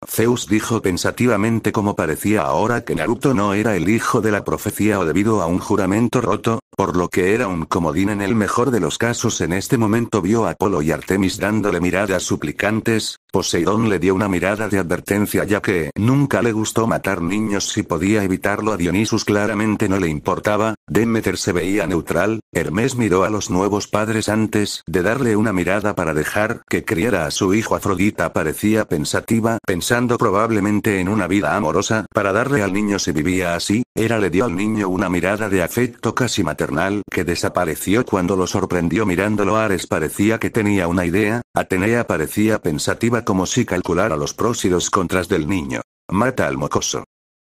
Speaker 1: Zeus dijo pensativamente como parecía ahora que Naruto no era el hijo de la profecía o debido a un juramento roto, por lo que era un comodín en el mejor de los casos en este momento vio a Apolo y Artemis dándole miradas suplicantes, Poseidón le dio una mirada de advertencia ya que nunca le gustó matar niños si podía evitarlo a Dionisus claramente no le importaba, Demeter se veía neutral, Hermes miró a los nuevos padres antes de darle una mirada para dejar que criara a su hijo Afrodita parecía pensativa, pensando probablemente en una vida amorosa para darle al niño si vivía así, Era le dio al niño una mirada de afecto casi maternal que desapareció cuando lo sorprendió mirándolo Ares parecía que tenía una idea, Atenea parecía pensativa como si calculara los pros y los contras del niño. Mata al mocoso.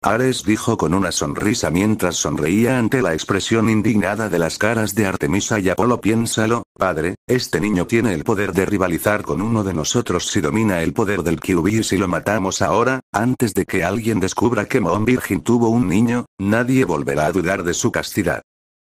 Speaker 1: Ares dijo con una sonrisa mientras sonreía ante la expresión indignada de las caras de Artemisa y Apolo. Piénsalo, padre, este niño tiene el poder de rivalizar con uno de nosotros si domina el poder del QB. y si lo matamos ahora, antes de que alguien descubra que Moon Virgin tuvo un niño, nadie volverá a dudar de su castidad.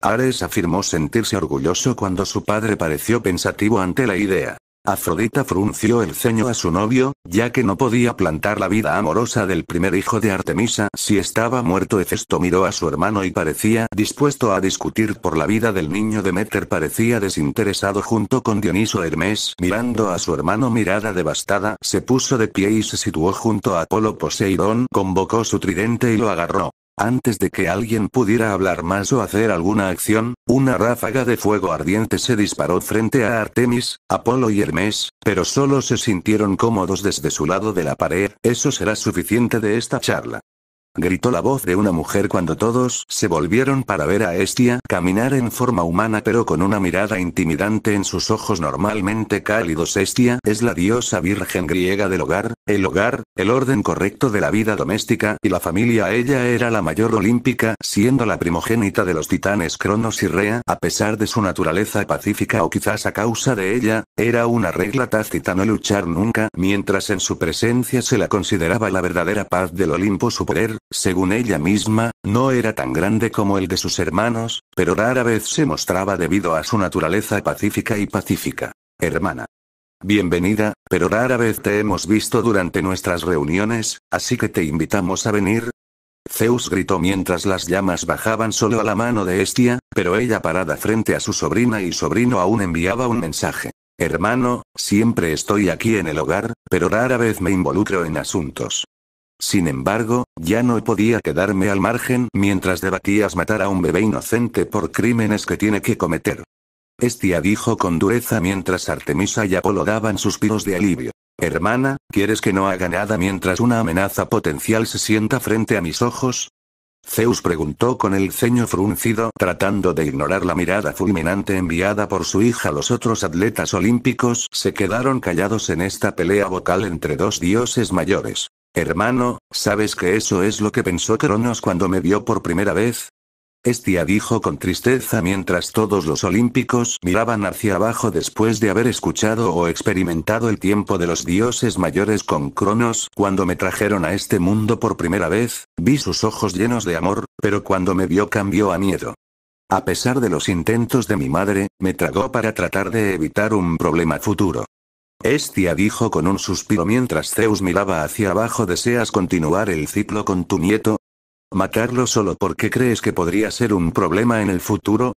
Speaker 1: Ares afirmó sentirse orgulloso cuando su padre pareció pensativo ante la idea. Afrodita frunció el ceño a su novio, ya que no podía plantar la vida amorosa del primer hijo de Artemisa si estaba muerto. Hefesto miró a su hermano y parecía dispuesto a discutir por la vida del niño Demeter. Parecía desinteresado junto con Dioniso Hermes. Mirando a su hermano mirada devastada, se puso de pie y se situó junto a Apolo Poseidón. Convocó su tridente y lo agarró. Antes de que alguien pudiera hablar más o hacer alguna acción, una ráfaga de fuego ardiente se disparó frente a Artemis, Apolo y Hermes, pero solo se sintieron cómodos desde su lado de la pared. Eso será suficiente de esta charla gritó la voz de una mujer cuando todos se volvieron para ver a Estia caminar en forma humana pero con una mirada intimidante en sus ojos normalmente cálidos. Estia es la diosa virgen griega del hogar, el hogar, el orden correcto de la vida doméstica y la familia. Ella era la mayor olímpica, siendo la primogénita de los titanes Cronos y Rea, a pesar de su naturaleza pacífica o quizás a causa de ella, era una regla tácita no luchar nunca, mientras en su presencia se la consideraba la verdadera paz del Olimpo. Su poder, según ella misma, no era tan grande como el de sus hermanos, pero rara vez se mostraba debido a su naturaleza pacífica y pacífica. Hermana. Bienvenida, pero rara vez te hemos visto durante nuestras reuniones, así que te invitamos a venir. Zeus gritó mientras las llamas bajaban solo a la mano de Estia, pero ella parada frente a su sobrina y sobrino aún enviaba un mensaje. Hermano, siempre estoy aquí en el hogar, pero rara vez me involucro en asuntos sin embargo, ya no podía quedarme al margen mientras debatías matar a un bebé inocente por crímenes que tiene que cometer. Estia dijo con dureza mientras Artemisa y Apolo daban suspiros de alivio. Hermana, ¿quieres que no haga nada mientras una amenaza potencial se sienta frente a mis ojos? Zeus preguntó con el ceño fruncido, tratando de ignorar la mirada fulminante enviada por su hija. Los otros atletas olímpicos se quedaron callados en esta pelea vocal entre dos dioses mayores. Hermano, ¿sabes que eso es lo que pensó Cronos cuando me vio por primera vez? Estia dijo con tristeza mientras todos los olímpicos miraban hacia abajo después de haber escuchado o experimentado el tiempo de los dioses mayores con Cronos. Cuando me trajeron a este mundo por primera vez, vi sus ojos llenos de amor, pero cuando me vio cambió a miedo. A pesar de los intentos de mi madre, me tragó para tratar de evitar un problema futuro. Estia dijo con un suspiro mientras Zeus miraba hacia abajo. ¿Deseas continuar el ciclo con tu nieto? ¿Matarlo solo porque crees que podría ser un problema en el futuro?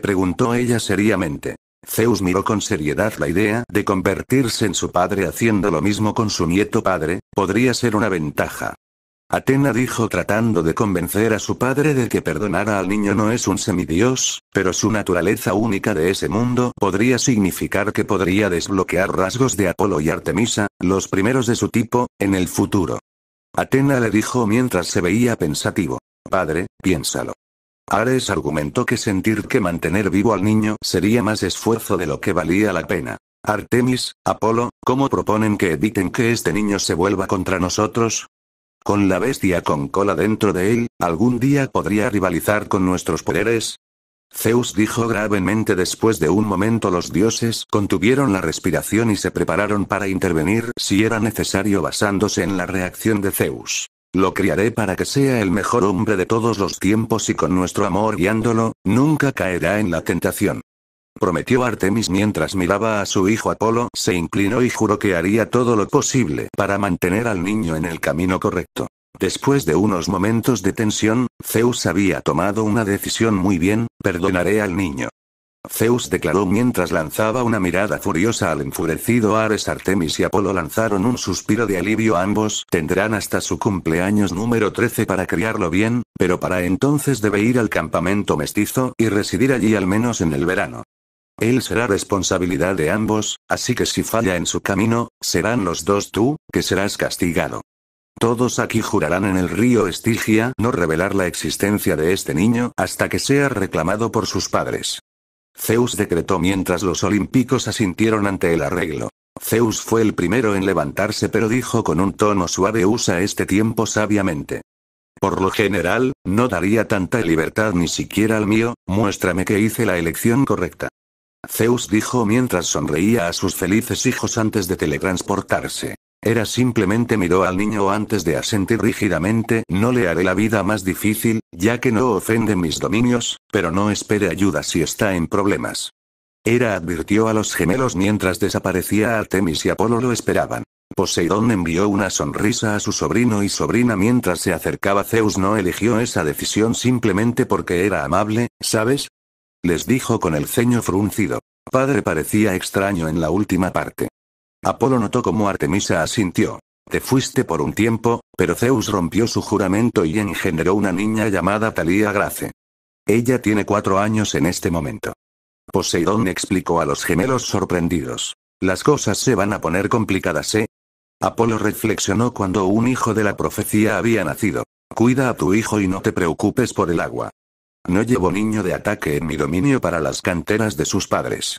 Speaker 1: Preguntó ella seriamente. Zeus miró con seriedad la idea de convertirse en su padre haciendo lo mismo con su nieto padre, podría ser una ventaja. Atena dijo tratando de convencer a su padre de que perdonara al niño no es un semidios, pero su naturaleza única de ese mundo podría significar que podría desbloquear rasgos de Apolo y Artemisa, los primeros de su tipo, en el futuro. Atena le dijo mientras se veía pensativo. Padre, piénsalo. Ares argumentó que sentir que mantener vivo al niño sería más esfuerzo de lo que valía la pena. Artemis, Apolo, ¿cómo proponen que eviten que este niño se vuelva contra nosotros? Con la bestia con cola dentro de él, algún día podría rivalizar con nuestros poderes. Zeus dijo gravemente después de un momento los dioses contuvieron la respiración y se prepararon para intervenir si era necesario basándose en la reacción de Zeus. Lo criaré para que sea el mejor hombre de todos los tiempos y con nuestro amor guiándolo, nunca caerá en la tentación prometió Artemis mientras miraba a su hijo Apolo, se inclinó y juró que haría todo lo posible para mantener al niño en el camino correcto. Después de unos momentos de tensión, Zeus había tomado una decisión muy bien, perdonaré al niño. Zeus declaró mientras lanzaba una mirada furiosa al enfurecido Ares Artemis y Apolo lanzaron un suspiro de alivio ambos tendrán hasta su cumpleaños número 13 para criarlo bien, pero para entonces debe ir al campamento mestizo y residir allí al menos en el verano. Él será responsabilidad de ambos, así que si falla en su camino, serán los dos tú, que serás castigado. Todos aquí jurarán en el río Estigia no revelar la existencia de este niño hasta que sea reclamado por sus padres. Zeus decretó mientras los olímpicos asintieron ante el arreglo. Zeus fue el primero en levantarse pero dijo con un tono suave usa este tiempo sabiamente. Por lo general, no daría tanta libertad ni siquiera al mío, muéstrame que hice la elección correcta. Zeus dijo mientras sonreía a sus felices hijos antes de teletransportarse. Era simplemente miró al niño antes de asentir rígidamente, no le haré la vida más difícil, ya que no ofende mis dominios, pero no espere ayuda si está en problemas. Hera advirtió a los gemelos mientras desaparecía Artemis y Apolo lo esperaban. Poseidón envió una sonrisa a su sobrino y sobrina mientras se acercaba Zeus no eligió esa decisión simplemente porque era amable, ¿sabes? les dijo con el ceño fruncido. Padre parecía extraño en la última parte. Apolo notó cómo Artemisa asintió. Te fuiste por un tiempo, pero Zeus rompió su juramento y engendró una niña llamada Talía Grace. Ella tiene cuatro años en este momento. Poseidón explicó a los gemelos sorprendidos. Las cosas se van a poner complicadas, ¿eh? Apolo reflexionó cuando un hijo de la profecía había nacido. Cuida a tu hijo y no te preocupes por el agua. No llevo niño de ataque en mi dominio para las canteras de sus padres.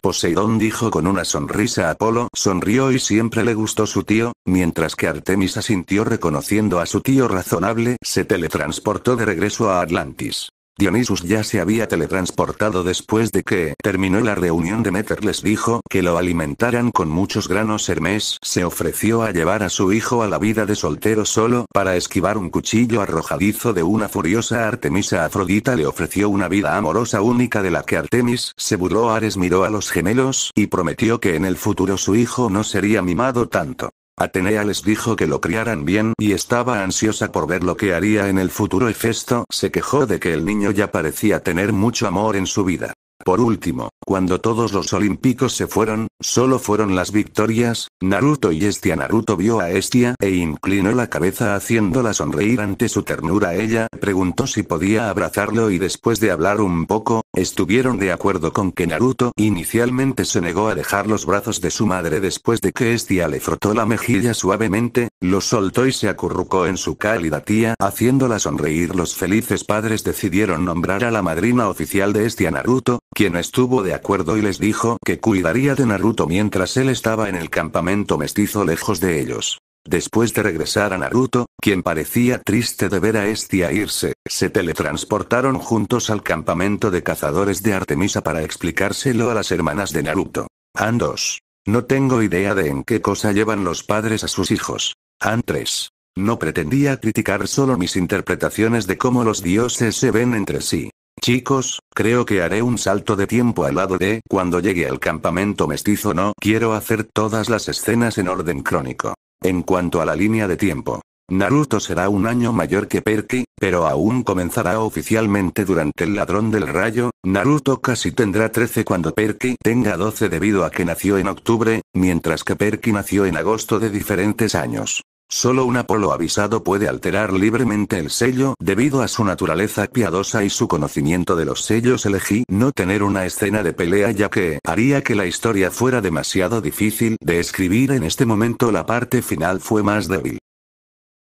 Speaker 1: Poseidón dijo con una sonrisa a Apolo, sonrió y siempre le gustó su tío, mientras que Artemisa sintió reconociendo a su tío razonable, se teletransportó de regreso a Atlantis. Dionisus ya se había teletransportado después de que terminó la reunión de Meter les dijo que lo alimentaran con muchos granos Hermes se ofreció a llevar a su hijo a la vida de soltero solo para esquivar un cuchillo arrojadizo de una furiosa Artemisa Afrodita le ofreció una vida amorosa única de la que Artemis se burló Ares miró a los gemelos y prometió que en el futuro su hijo no sería mimado tanto. Atenea les dijo que lo criaran bien y estaba ansiosa por ver lo que haría en el futuro. Hefesto se quejó de que el niño ya parecía tener mucho amor en su vida. Por último, cuando todos los olímpicos se fueron, solo fueron las victorias, Naruto y Estia Naruto vio a Estia e inclinó la cabeza haciéndola sonreír ante su ternura. Ella preguntó si podía abrazarlo y después de hablar un poco, estuvieron de acuerdo con que Naruto inicialmente se negó a dejar los brazos de su madre después de que Estia le frotó la mejilla suavemente, lo soltó y se acurrucó en su cálida tía haciéndola sonreír. Los felices padres decidieron nombrar a la madrina oficial de Estia Naruto, quien estuvo de acuerdo y les dijo que cuidaría de Naruto mientras él estaba en el campamento mestizo lejos de ellos. Después de regresar a Naruto, quien parecía triste de ver a Estia irse, se teletransportaron juntos al campamento de cazadores de Artemisa para explicárselo a las hermanas de Naruto. An 2. No tengo idea de en qué cosa llevan los padres a sus hijos. An 3. No pretendía criticar solo mis interpretaciones de cómo los dioses se ven entre sí. Chicos, creo que haré un salto de tiempo al lado de cuando llegue al campamento mestizo. No quiero hacer todas las escenas en orden crónico. En cuanto a la línea de tiempo, Naruto será un año mayor que Perky, pero aún comenzará oficialmente durante el ladrón del rayo. Naruto casi tendrá 13 cuando Perky tenga 12 debido a que nació en octubre, mientras que Perky nació en agosto de diferentes años. Solo un Apolo avisado puede alterar libremente el sello debido a su naturaleza piadosa y su conocimiento de los sellos elegí no tener una escena de pelea ya que haría que la historia fuera demasiado difícil de escribir en este momento la parte final fue más débil.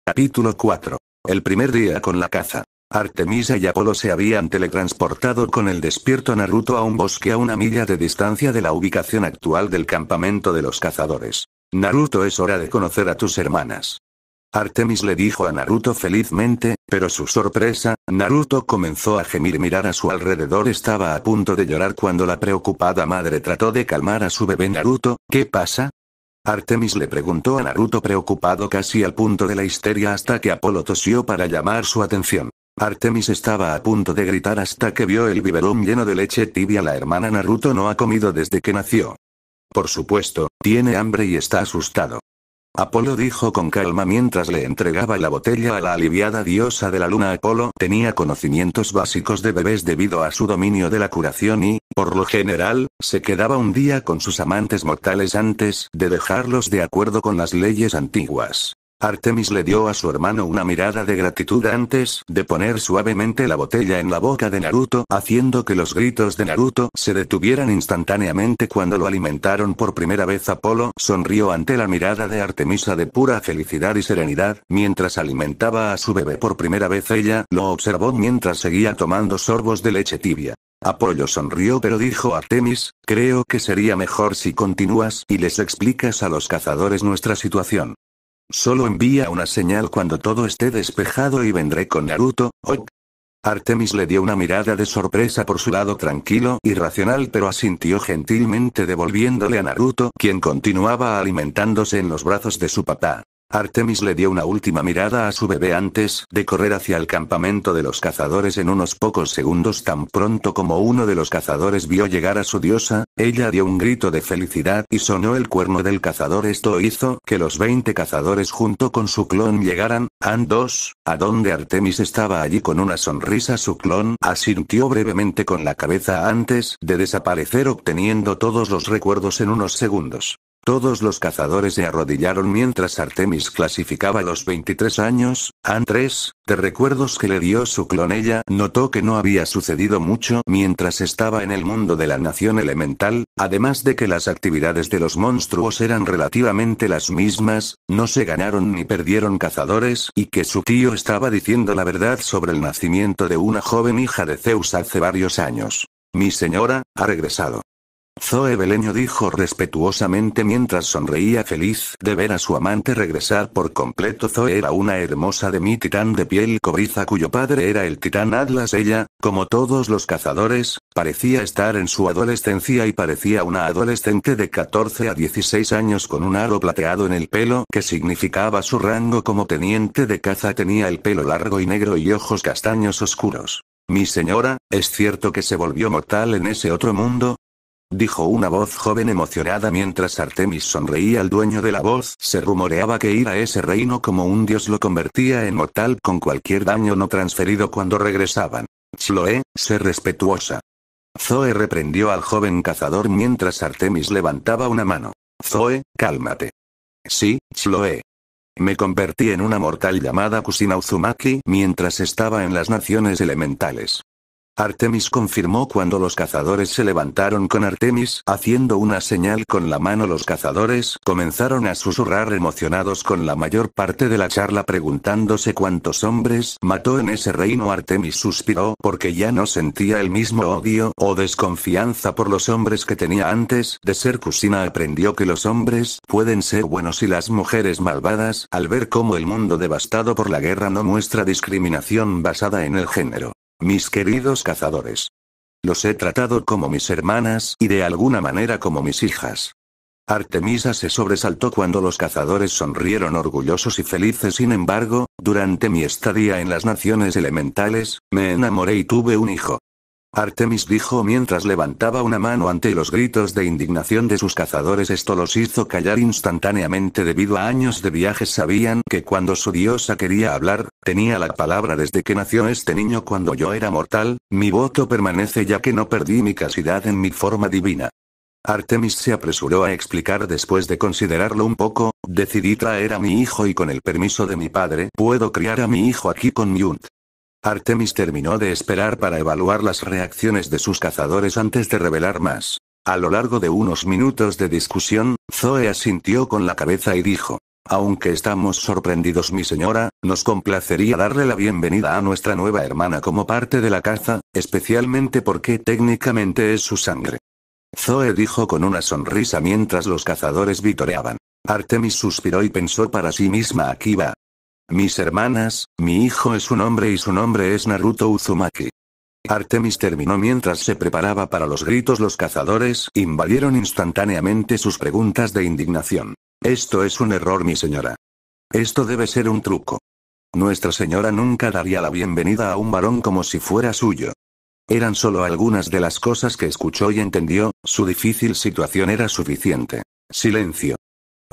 Speaker 1: Capítulo 4. El primer día con la caza. Artemisa y Apolo se habían teletransportado con el despierto Naruto a un bosque a una milla de distancia de la ubicación actual del campamento de los cazadores. Naruto es hora de conocer a tus hermanas. Artemis le dijo a Naruto felizmente, pero su sorpresa, Naruto comenzó a gemir mirar a su alrededor estaba a punto de llorar cuando la preocupada madre trató de calmar a su bebé Naruto, ¿qué pasa? Artemis le preguntó a Naruto preocupado casi al punto de la histeria hasta que Apolo tosió para llamar su atención. Artemis estaba a punto de gritar hasta que vio el biberón lleno de leche tibia la hermana Naruto no ha comido desde que nació. Por supuesto, tiene hambre y está asustado. Apolo dijo con calma mientras le entregaba la botella a la aliviada diosa de la luna. Apolo tenía conocimientos básicos de bebés debido a su dominio de la curación y, por lo general, se quedaba un día con sus amantes mortales antes de dejarlos de acuerdo con las leyes antiguas. Artemis le dio a su hermano una mirada de gratitud antes de poner suavemente la botella en la boca de Naruto, haciendo que los gritos de Naruto se detuvieran instantáneamente cuando lo alimentaron por primera vez. Apolo sonrió ante la mirada de Artemisa de pura felicidad y serenidad, mientras alimentaba a su bebé por primera vez. Ella lo observó mientras seguía tomando sorbos de leche tibia. Apolo sonrió pero dijo a Artemis, creo que sería mejor si continúas y les explicas a los cazadores nuestra situación. Solo envía una señal cuando todo esté despejado y vendré con Naruto, ok. Artemis le dio una mirada de sorpresa por su lado tranquilo y racional pero asintió gentilmente devolviéndole a Naruto quien continuaba alimentándose en los brazos de su papá. Artemis le dio una última mirada a su bebé antes de correr hacia el campamento de los cazadores en unos pocos segundos tan pronto como uno de los cazadores vio llegar a su diosa, ella dio un grito de felicidad y sonó el cuerno del cazador esto hizo que los 20 cazadores junto con su clon llegaran, Andos, a donde Artemis estaba allí con una sonrisa su clon asintió brevemente con la cabeza antes de desaparecer obteniendo todos los recuerdos en unos segundos. Todos los cazadores se arrodillaron mientras Artemis clasificaba los 23 años, Andrés, de recuerdos que le dio su clon ella notó que no había sucedido mucho mientras estaba en el mundo de la nación elemental, además de que las actividades de los monstruos eran relativamente las mismas, no se ganaron ni perdieron cazadores y que su tío estaba diciendo la verdad sobre el nacimiento de una joven hija de Zeus hace varios años. Mi señora, ha regresado. Zoe Beleño dijo respetuosamente mientras sonreía feliz de ver a su amante regresar por completo. Zoe era una hermosa de mi titán de piel cobriza cuyo padre era el titán Atlas. Ella, como todos los cazadores, parecía estar en su adolescencia y parecía una adolescente de 14 a 16 años con un aro plateado en el pelo que significaba su rango como teniente de caza. Tenía el pelo largo y negro y ojos castaños oscuros. Mi señora, es cierto que se volvió mortal en ese otro mundo, dijo una voz joven emocionada mientras Artemis sonreía al dueño de la voz. Se rumoreaba que ir a ese reino como un dios lo convertía en mortal con cualquier daño no transferido cuando regresaban. Chloe, sé respetuosa. Zoe reprendió al joven cazador mientras Artemis levantaba una mano. Zoe, cálmate. Sí, Chloe. Me convertí en una mortal llamada Kusina Uzumaki mientras estaba en las naciones elementales. Artemis confirmó cuando los cazadores se levantaron con Artemis, haciendo una señal con la mano los cazadores, comenzaron a susurrar emocionados con la mayor parte de la charla preguntándose cuántos hombres mató en ese reino Artemis suspiró porque ya no sentía el mismo odio o desconfianza por los hombres que tenía antes de ser Cusina aprendió que los hombres pueden ser buenos y las mujeres malvadas al ver cómo el mundo devastado por la guerra no muestra discriminación basada en el género. Mis queridos cazadores. Los he tratado como mis hermanas y de alguna manera como mis hijas. Artemisa se sobresaltó cuando los cazadores sonrieron orgullosos y felices. Sin embargo, durante mi estadía en las naciones elementales, me enamoré y tuve un hijo. Artemis dijo mientras levantaba una mano ante los gritos de indignación de sus cazadores. Esto los hizo callar instantáneamente debido a años de viajes. Sabían que cuando su diosa quería hablar, tenía la palabra desde que nació este niño cuando yo era mortal, mi voto permanece ya que no perdí mi casidad en mi forma divina. Artemis se apresuró a explicar después de considerarlo un poco, decidí traer a mi hijo y con el permiso de mi padre puedo criar a mi hijo aquí con Miunt. Artemis terminó de esperar para evaluar las reacciones de sus cazadores antes de revelar más. A lo largo de unos minutos de discusión, Zoe asintió con la cabeza y dijo, aunque estamos sorprendidos mi señora, nos complacería darle la bienvenida a nuestra nueva hermana como parte de la caza, especialmente porque técnicamente es su sangre. Zoe dijo con una sonrisa mientras los cazadores vitoreaban. Artemis suspiró y pensó para sí misma aquí va, mis hermanas, mi hijo es un hombre y su nombre es Naruto Uzumaki. Artemis terminó mientras se preparaba para los gritos. Los cazadores invadieron instantáneamente sus preguntas de indignación. Esto es un error, mi señora. Esto debe ser un truco. Nuestra señora nunca daría la bienvenida a un varón como si fuera suyo. Eran solo algunas de las cosas que escuchó y entendió, su difícil situación era suficiente. Silencio.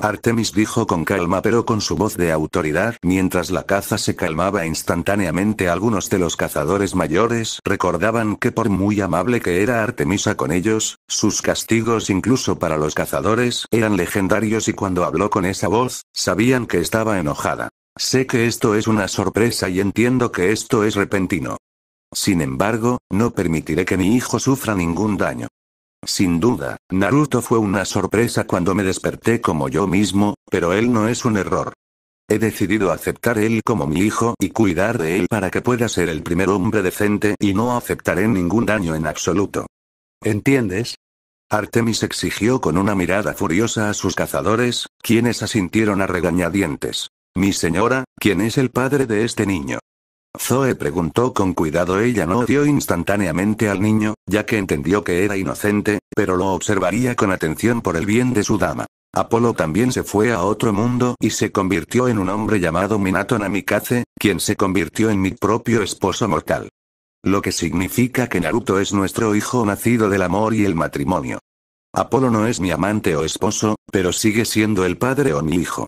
Speaker 1: Artemis dijo con calma pero con su voz de autoridad mientras la caza se calmaba instantáneamente algunos de los cazadores mayores recordaban que por muy amable que era Artemisa con ellos, sus castigos incluso para los cazadores eran legendarios y cuando habló con esa voz, sabían que estaba enojada. Sé que esto es una sorpresa y entiendo que esto es repentino. Sin embargo, no permitiré que mi hijo sufra ningún daño. Sin duda, Naruto fue una sorpresa cuando me desperté como yo mismo, pero él no es un error. He decidido aceptar él como mi hijo y cuidar de él para que pueda ser el primer hombre decente y no aceptaré ningún daño en absoluto. ¿Entiendes? Artemis exigió con una mirada furiosa a sus cazadores, quienes asintieron a regañadientes. Mi señora, ¿quién es el padre de este niño? Zoe preguntó con cuidado. Ella no odió instantáneamente al niño, ya que entendió que era inocente, pero lo observaría con atención por el bien de su dama. Apolo también se fue a otro mundo y se convirtió en un hombre llamado Minato Namikaze, quien se convirtió en mi propio esposo mortal. Lo que significa que Naruto es nuestro hijo nacido del amor y el matrimonio. Apolo no es mi amante o esposo, pero sigue siendo el padre o mi hijo.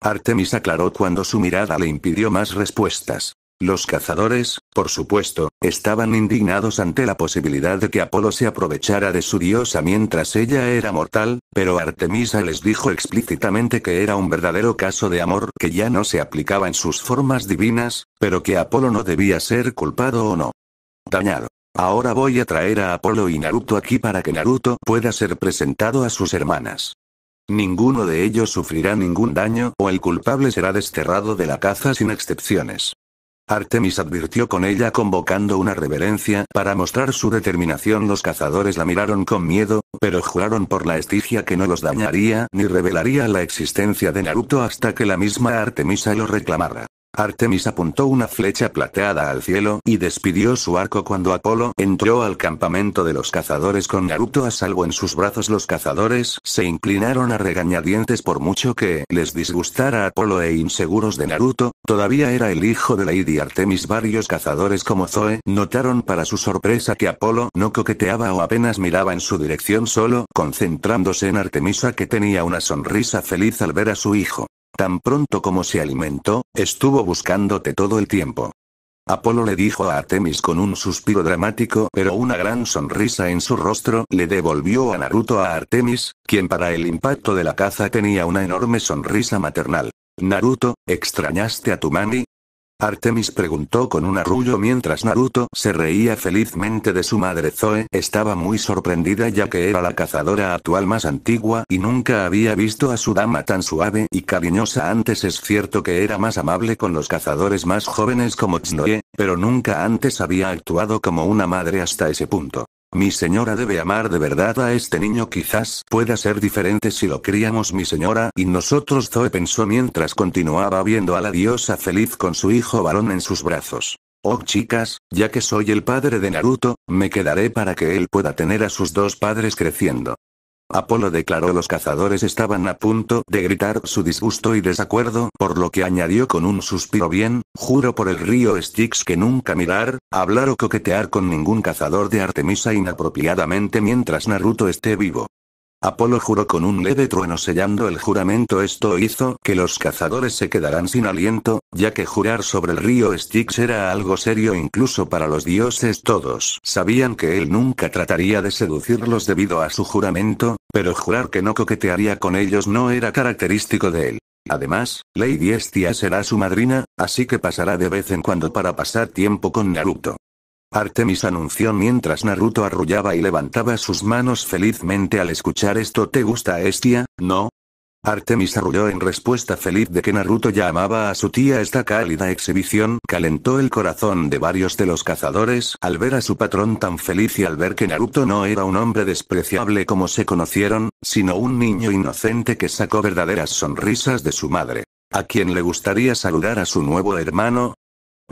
Speaker 1: Artemis aclaró cuando su mirada le impidió más respuestas. Los cazadores, por supuesto, estaban indignados ante la posibilidad de que Apolo se aprovechara de su diosa mientras ella era mortal, pero Artemisa les dijo explícitamente que era un verdadero caso de amor que ya no se aplicaba en sus formas divinas, pero que Apolo no debía ser culpado o no. Dañado. Ahora voy a traer a Apolo y Naruto aquí para que Naruto pueda ser presentado a sus hermanas. Ninguno de ellos sufrirá ningún daño o el culpable será desterrado de la caza sin excepciones. Artemis advirtió con ella convocando una reverencia para mostrar su determinación. Los cazadores la miraron con miedo, pero juraron por la estigia que no los dañaría ni revelaría la existencia de Naruto hasta que la misma Artemisa lo reclamara. Artemis apuntó una flecha plateada al cielo y despidió su arco cuando Apolo entró al campamento de los cazadores con Naruto a salvo en sus brazos. Los cazadores se inclinaron a regañadientes por mucho que les disgustara Apolo e inseguros de Naruto, todavía era el hijo de Lady Artemis. Varios cazadores como Zoe notaron para su sorpresa que Apolo no coqueteaba o apenas miraba en su dirección solo, concentrándose en Artemisa que tenía una sonrisa feliz al ver a su hijo. Tan pronto como se alimentó, estuvo buscándote todo el tiempo. Apolo le dijo a Artemis con un suspiro dramático, pero una gran sonrisa en su rostro le devolvió a Naruto a Artemis, quien para el impacto de la caza tenía una enorme sonrisa maternal. Naruto, ¿extrañaste a tu mami? Artemis preguntó con un arrullo mientras Naruto se reía felizmente de su madre Zoe. Estaba muy sorprendida ya que era la cazadora actual más antigua y nunca había visto a su dama tan suave y cariñosa antes. Es cierto que era más amable con los cazadores más jóvenes como Chinoe pero nunca antes había actuado como una madre hasta ese punto. Mi señora debe amar de verdad a este niño, quizás pueda ser diferente si lo criamos mi señora y nosotros, Zoe pensó mientras continuaba viendo a la diosa feliz con su hijo varón en sus brazos. Oh chicas, ya que soy el padre de Naruto, me quedaré para que él pueda tener a sus dos padres creciendo. Apolo declaró los cazadores estaban a punto de gritar su disgusto y desacuerdo, por lo que añadió con un suspiro bien, juro por el río Styx que nunca mirar, hablar o coquetear con ningún cazador de Artemisa inapropiadamente mientras Naruto esté vivo. Apolo juró con un leve trueno sellando el juramento. Esto hizo que los cazadores se quedaran sin aliento, ya que jurar sobre el río Styx era algo serio incluso para los dioses. Todos sabían que él nunca trataría de seducirlos debido a su juramento, pero jurar que no coquetearía con ellos no era característico de él. Además, Lady Estia será su madrina, así que pasará de vez en cuando para pasar tiempo con Naruto. Artemis anunció mientras Naruto arrullaba y levantaba sus manos felizmente al escuchar esto ¿te gusta Estia, no? Artemis arrulló en respuesta feliz de que Naruto ya amaba a su tía esta cálida exhibición calentó el corazón de varios de los cazadores al ver a su patrón tan feliz y al ver que Naruto no era un hombre despreciable como se conocieron, sino un niño inocente que sacó verdaderas sonrisas de su madre. ¿A quien le gustaría saludar a su nuevo hermano?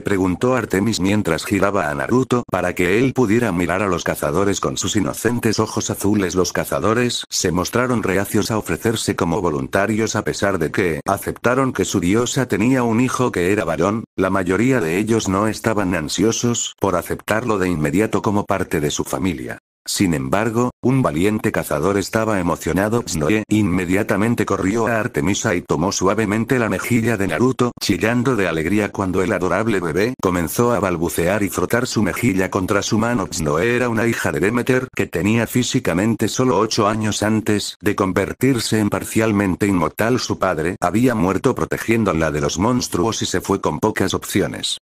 Speaker 1: Preguntó Artemis mientras giraba a Naruto para que él pudiera mirar a los cazadores con sus inocentes ojos azules. Los cazadores se mostraron reacios a ofrecerse como voluntarios a pesar de que aceptaron que su diosa tenía un hijo que era varón, la mayoría de ellos no estaban ansiosos por aceptarlo de inmediato como parte de su familia. Sin embargo, un valiente cazador estaba emocionado. Snoe inmediatamente corrió a Artemisa y tomó suavemente la mejilla de Naruto, chillando de alegría cuando el adorable bebé comenzó a balbucear y frotar su mejilla contra su mano. Snoe era una hija de Demeter que tenía físicamente solo ocho años antes de convertirse en parcialmente inmortal. Su padre había muerto protegiéndola de los monstruos y se fue con pocas opciones.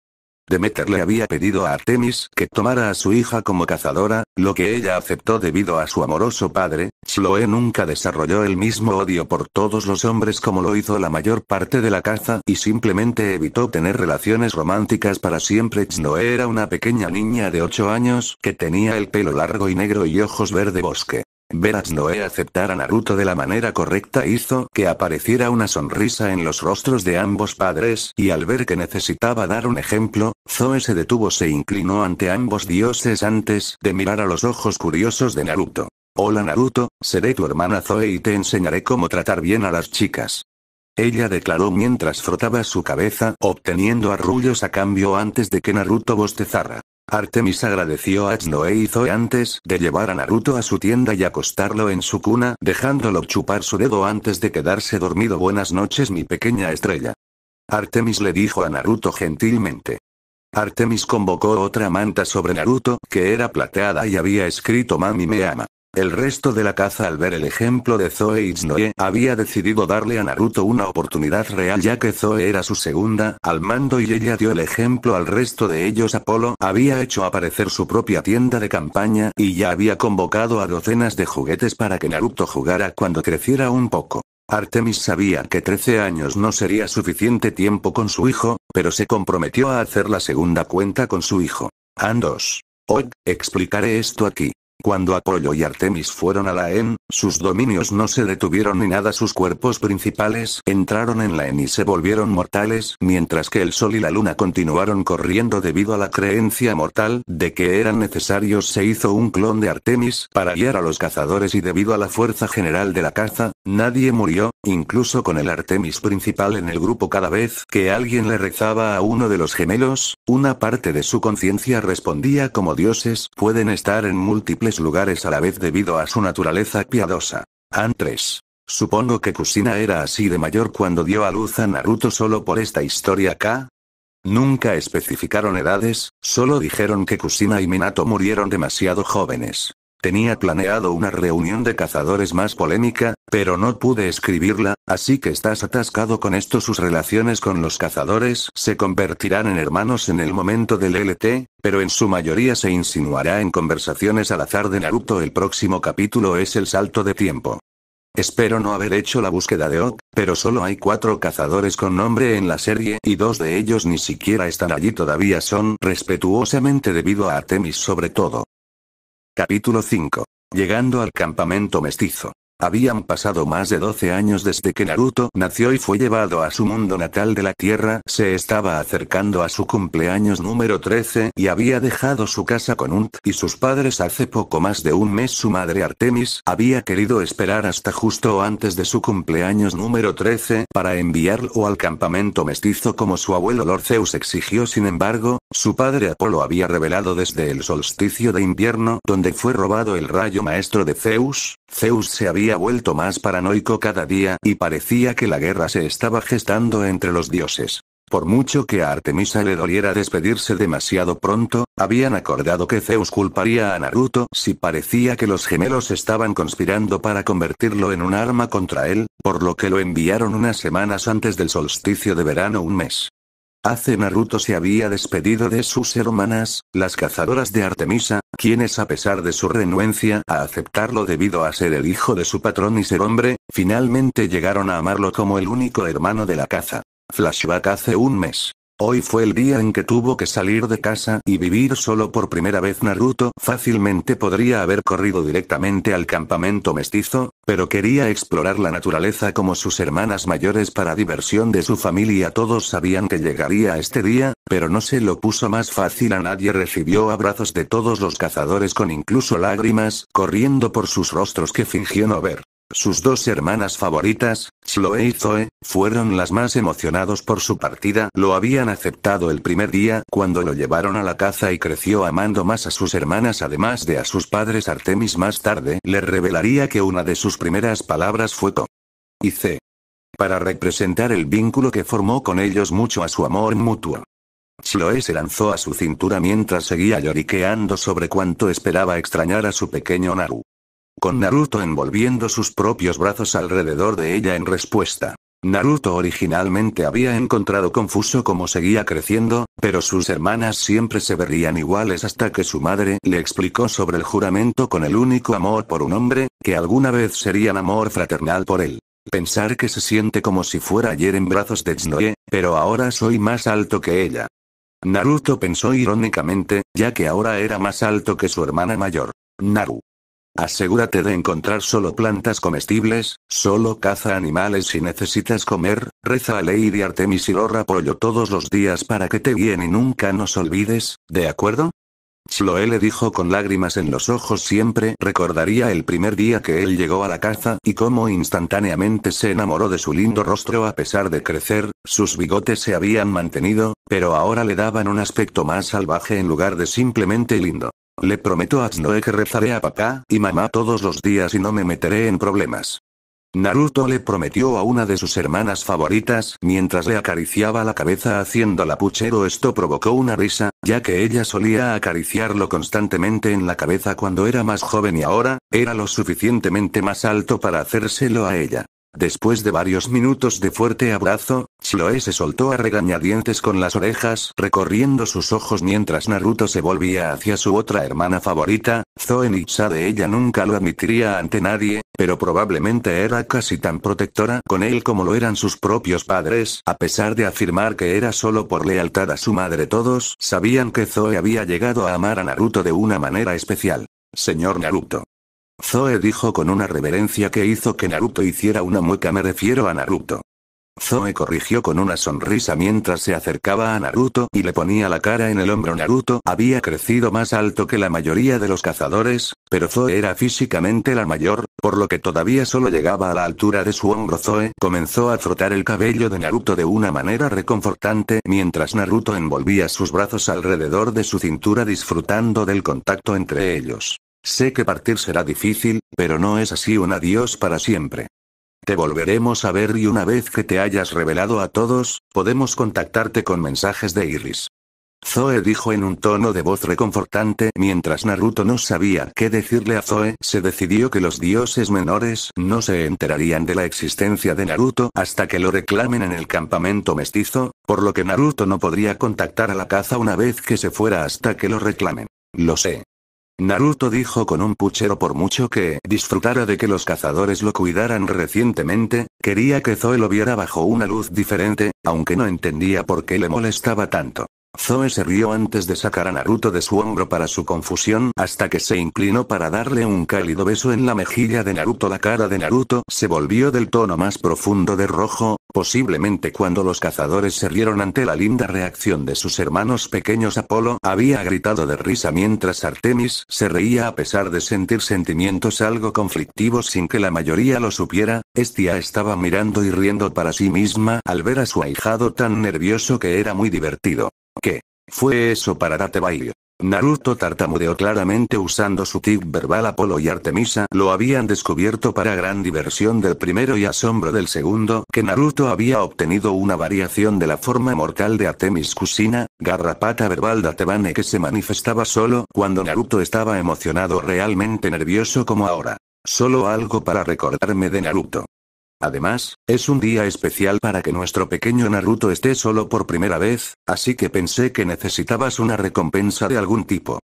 Speaker 1: Demeter le había pedido a Artemis que tomara a su hija como cazadora, lo que ella aceptó debido a su amoroso padre, Chloe nunca desarrolló el mismo odio por todos los hombres como lo hizo la mayor parte de la caza y simplemente evitó tener relaciones románticas para siempre. Chloe era una pequeña niña de 8 años que tenía el pelo largo y negro y ojos verde bosque. Veras a aceptar a Naruto de la manera correcta hizo que apareciera una sonrisa en los rostros de ambos padres, y al ver que necesitaba dar un ejemplo, Zoe se detuvo se inclinó ante ambos dioses antes de mirar a los ojos curiosos de Naruto. Hola Naruto, seré tu hermana Zoe y te enseñaré cómo tratar bien a las chicas. Ella declaró mientras frotaba su cabeza, obteniendo arrullos a cambio antes de que Naruto bostezara. Artemis agradeció a Snoe hizo antes de llevar a Naruto a su tienda y acostarlo en su cuna, dejándolo chupar su dedo antes de quedarse dormido. Buenas noches mi pequeña estrella. Artemis le dijo a Naruto gentilmente. Artemis convocó otra manta sobre Naruto, que era plateada y había escrito Mami me ama. El resto de la caza al ver el ejemplo de Zoe Znoe había decidido darle a Naruto una oportunidad real ya que Zoe era su segunda al mando y ella dio el ejemplo al resto de ellos Apolo había hecho aparecer su propia tienda de campaña y ya había convocado a docenas de juguetes para que Naruto jugara cuando creciera un poco. Artemis sabía que 13 años no sería suficiente tiempo con su hijo, pero se comprometió a hacer la segunda cuenta con su hijo. Andos. Hoy, explicaré esto aquí. Cuando Apollo y Artemis fueron a la en sus dominios no se detuvieron ni nada sus cuerpos principales entraron en la en y se volvieron mortales, mientras que el Sol y la Luna continuaron corriendo debido a la creencia mortal de que eran necesarios se hizo un clon de Artemis para guiar a los cazadores y debido a la fuerza general de la caza, nadie murió, incluso con el Artemis principal en el grupo cada vez que alguien le rezaba a uno de los gemelos, una parte de su conciencia respondía como dioses pueden estar en múltiples lugares a la vez debido a su naturaleza piadosa. An Supongo que Kusina era así de mayor cuando dio a luz a Naruto solo por esta historia acá. Nunca especificaron edades, solo dijeron que Kusina y Minato murieron demasiado jóvenes. Tenía planeado una reunión de cazadores más polémica, pero no pude escribirla, así que estás atascado con esto. Sus relaciones con los cazadores se convertirán en hermanos en el momento del LT, pero en su mayoría se insinuará en conversaciones al azar de Naruto. El próximo capítulo es el salto de tiempo. Espero no haber hecho la búsqueda de Oak, pero solo hay cuatro cazadores con nombre en la serie y dos de ellos ni siquiera están allí todavía son respetuosamente debido a Artemis sobre todo. Capítulo 5. Llegando al campamento mestizo. Habían pasado más de 12 años desde que Naruto nació y fue llevado a su mundo natal de la Tierra, se estaba acercando a su cumpleaños número 13 y había dejado su casa con Unt y sus padres hace poco más de un mes. Su madre Artemis había querido esperar hasta justo antes de su cumpleaños número 13 para enviarlo al campamento mestizo como su abuelo Lord Zeus exigió. Sin embargo, su padre Apolo había revelado desde el solsticio de invierno donde fue robado el rayo maestro de Zeus, Zeus se había vuelto más paranoico cada día y parecía que la guerra se estaba gestando entre los dioses. Por mucho que a Artemisa le doliera despedirse demasiado pronto, habían acordado que Zeus culparía a Naruto si parecía que los gemelos estaban conspirando para convertirlo en un arma contra él, por lo que lo enviaron unas semanas antes del solsticio de verano un mes Hace Naruto se había despedido de sus hermanas, las cazadoras de Artemisa, quienes a pesar de su renuencia a aceptarlo debido a ser el hijo de su patrón y ser hombre, finalmente llegaron a amarlo como el único hermano de la caza. Flashback hace un mes. Hoy fue el día en que tuvo que salir de casa y vivir solo por primera vez Naruto fácilmente podría haber corrido directamente al campamento mestizo, pero quería explorar la naturaleza como sus hermanas mayores para diversión de su familia. Todos sabían que llegaría este día, pero no se lo puso más fácil a nadie. Recibió abrazos de todos los cazadores con incluso lágrimas corriendo por sus rostros que fingió no ver. Sus dos hermanas favoritas, Chloe y Zoe, fueron las más emocionados por su partida. Lo habían aceptado el primer día cuando lo llevaron a la caza y creció amando más a sus hermanas además de a sus padres. Artemis más tarde le revelaría que una de sus primeras palabras fue co. Y C. Para representar el vínculo que formó con ellos mucho a su amor mutuo. Chloe se lanzó a su cintura mientras seguía lloriqueando sobre cuánto esperaba extrañar a su pequeño Naru con Naruto envolviendo sus propios brazos alrededor de ella en respuesta. Naruto originalmente había encontrado confuso cómo seguía creciendo, pero sus hermanas siempre se verían iguales hasta que su madre le explicó sobre el juramento con el único amor por un hombre, que alguna vez serían amor fraternal por él. Pensar que se siente como si fuera ayer en brazos de Tsunoye, pero ahora soy más alto que ella. Naruto pensó irónicamente, ya que ahora era más alto que su hermana mayor. Naru. Asegúrate de encontrar solo plantas comestibles, solo caza animales si necesitas comer, reza a ley y Artemis y Lorra Pollo todos los días para que te guíen y nunca nos olvides, ¿de acuerdo? Chloe le dijo con lágrimas en los ojos siempre recordaría el primer día que él llegó a la caza y cómo instantáneamente se enamoró de su lindo rostro a pesar de crecer, sus bigotes se habían mantenido, pero ahora le daban un aspecto más salvaje en lugar de simplemente lindo. Le prometo a Znoe que rezaré a papá y mamá todos los días y no me meteré en problemas. Naruto le prometió a una de sus hermanas favoritas mientras le acariciaba la cabeza haciendo la puchero. Esto provocó una risa, ya que ella solía acariciarlo constantemente en la cabeza cuando era más joven y ahora, era lo suficientemente más alto para hacérselo a ella. Después de varios minutos de fuerte abrazo, Chloe se soltó a regañadientes con las orejas, recorriendo sus ojos mientras Naruto se volvía hacia su otra hermana favorita, Zoe de Ella nunca lo admitiría ante nadie, pero probablemente era casi tan protectora con él como lo eran sus propios padres, a pesar de afirmar que era solo por lealtad a su madre. Todos sabían que Zoe había llegado a amar a Naruto de una manera especial. Señor Naruto. Zoe dijo con una reverencia que hizo que Naruto hiciera una mueca me refiero a Naruto. Zoe corrigió con una sonrisa mientras se acercaba a Naruto y le ponía la cara en el hombro. Naruto había crecido más alto que la mayoría de los cazadores, pero Zoe era físicamente la mayor, por lo que todavía solo llegaba a la altura de su hombro. Zoe comenzó a frotar el cabello de Naruto de una manera reconfortante mientras Naruto envolvía sus brazos alrededor de su cintura disfrutando del contacto entre ellos. Sé que partir será difícil, pero no es así un adiós para siempre. Te volveremos a ver y una vez que te hayas revelado a todos, podemos contactarte con mensajes de Iris. Zoe dijo en un tono de voz reconfortante mientras Naruto no sabía qué decirle a Zoe, se decidió que los dioses menores no se enterarían de la existencia de Naruto hasta que lo reclamen en el campamento mestizo, por lo que Naruto no podría contactar a la caza una vez que se fuera hasta que lo reclamen. Lo sé. Naruto dijo con un puchero por mucho que disfrutara de que los cazadores lo cuidaran recientemente, quería que Zoe lo viera bajo una luz diferente, aunque no entendía por qué le molestaba tanto. Zoe se rió antes de sacar a Naruto de su hombro para su confusión hasta que se inclinó para darle un cálido beso en la mejilla de Naruto. La cara de Naruto se volvió del tono más profundo de rojo, posiblemente cuando los cazadores se rieron ante la linda reacción de sus hermanos pequeños. Apolo había gritado de risa mientras Artemis se reía a pesar de sentir sentimientos algo conflictivos sin que la mayoría lo supiera, Estia estaba mirando y riendo para sí misma al ver a su ahijado tan nervioso que era muy divertido. ¿Qué? Fue eso para date Naruto tartamudeó claramente usando su tip verbal Apolo y Artemisa lo habían descubierto para gran diversión del primero y asombro del segundo que Naruto había obtenido una variación de la forma mortal de Artemis Kusina, garrapata verbal Datebane que se manifestaba solo cuando Naruto estaba emocionado realmente nervioso como ahora. Solo algo para recordarme de Naruto. Además, es un día especial para que nuestro pequeño Naruto esté solo por primera vez, así que pensé que necesitabas una recompensa de algún tipo.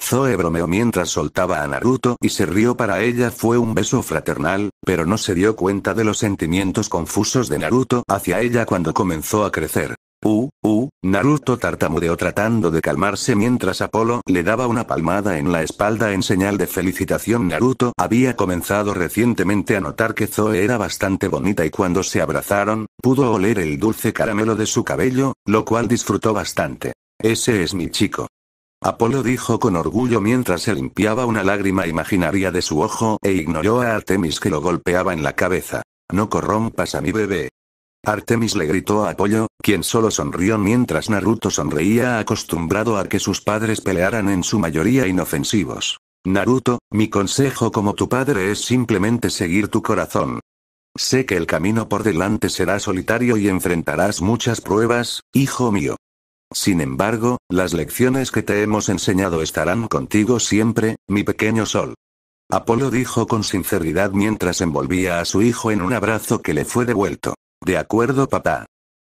Speaker 1: Zoe bromeó mientras soltaba a Naruto y se rió para ella fue un beso fraternal, pero no se dio cuenta de los sentimientos confusos de Naruto hacia ella cuando comenzó a crecer. Uh, uh, Naruto tartamudeó tratando de calmarse mientras Apolo le daba una palmada en la espalda en señal de felicitación. Naruto había comenzado recientemente a notar que Zoe era bastante bonita y cuando se abrazaron, pudo oler el dulce caramelo de su cabello, lo cual disfrutó bastante. Ese es mi chico. Apolo dijo con orgullo mientras se limpiaba una lágrima imaginaria de su ojo e ignoró a Artemis que lo golpeaba en la cabeza. No corrompas a mi bebé. Artemis le gritó a Apollo, quien solo sonrió mientras Naruto sonreía acostumbrado a que sus padres pelearan en su mayoría inofensivos. Naruto, mi consejo como tu padre es simplemente seguir tu corazón. Sé que el camino por delante será solitario y enfrentarás muchas pruebas, hijo mío. Sin embargo, las lecciones que te hemos enseñado estarán contigo siempre, mi pequeño sol. Apolo dijo con sinceridad mientras envolvía a su hijo en un abrazo que le fue devuelto. De acuerdo papá.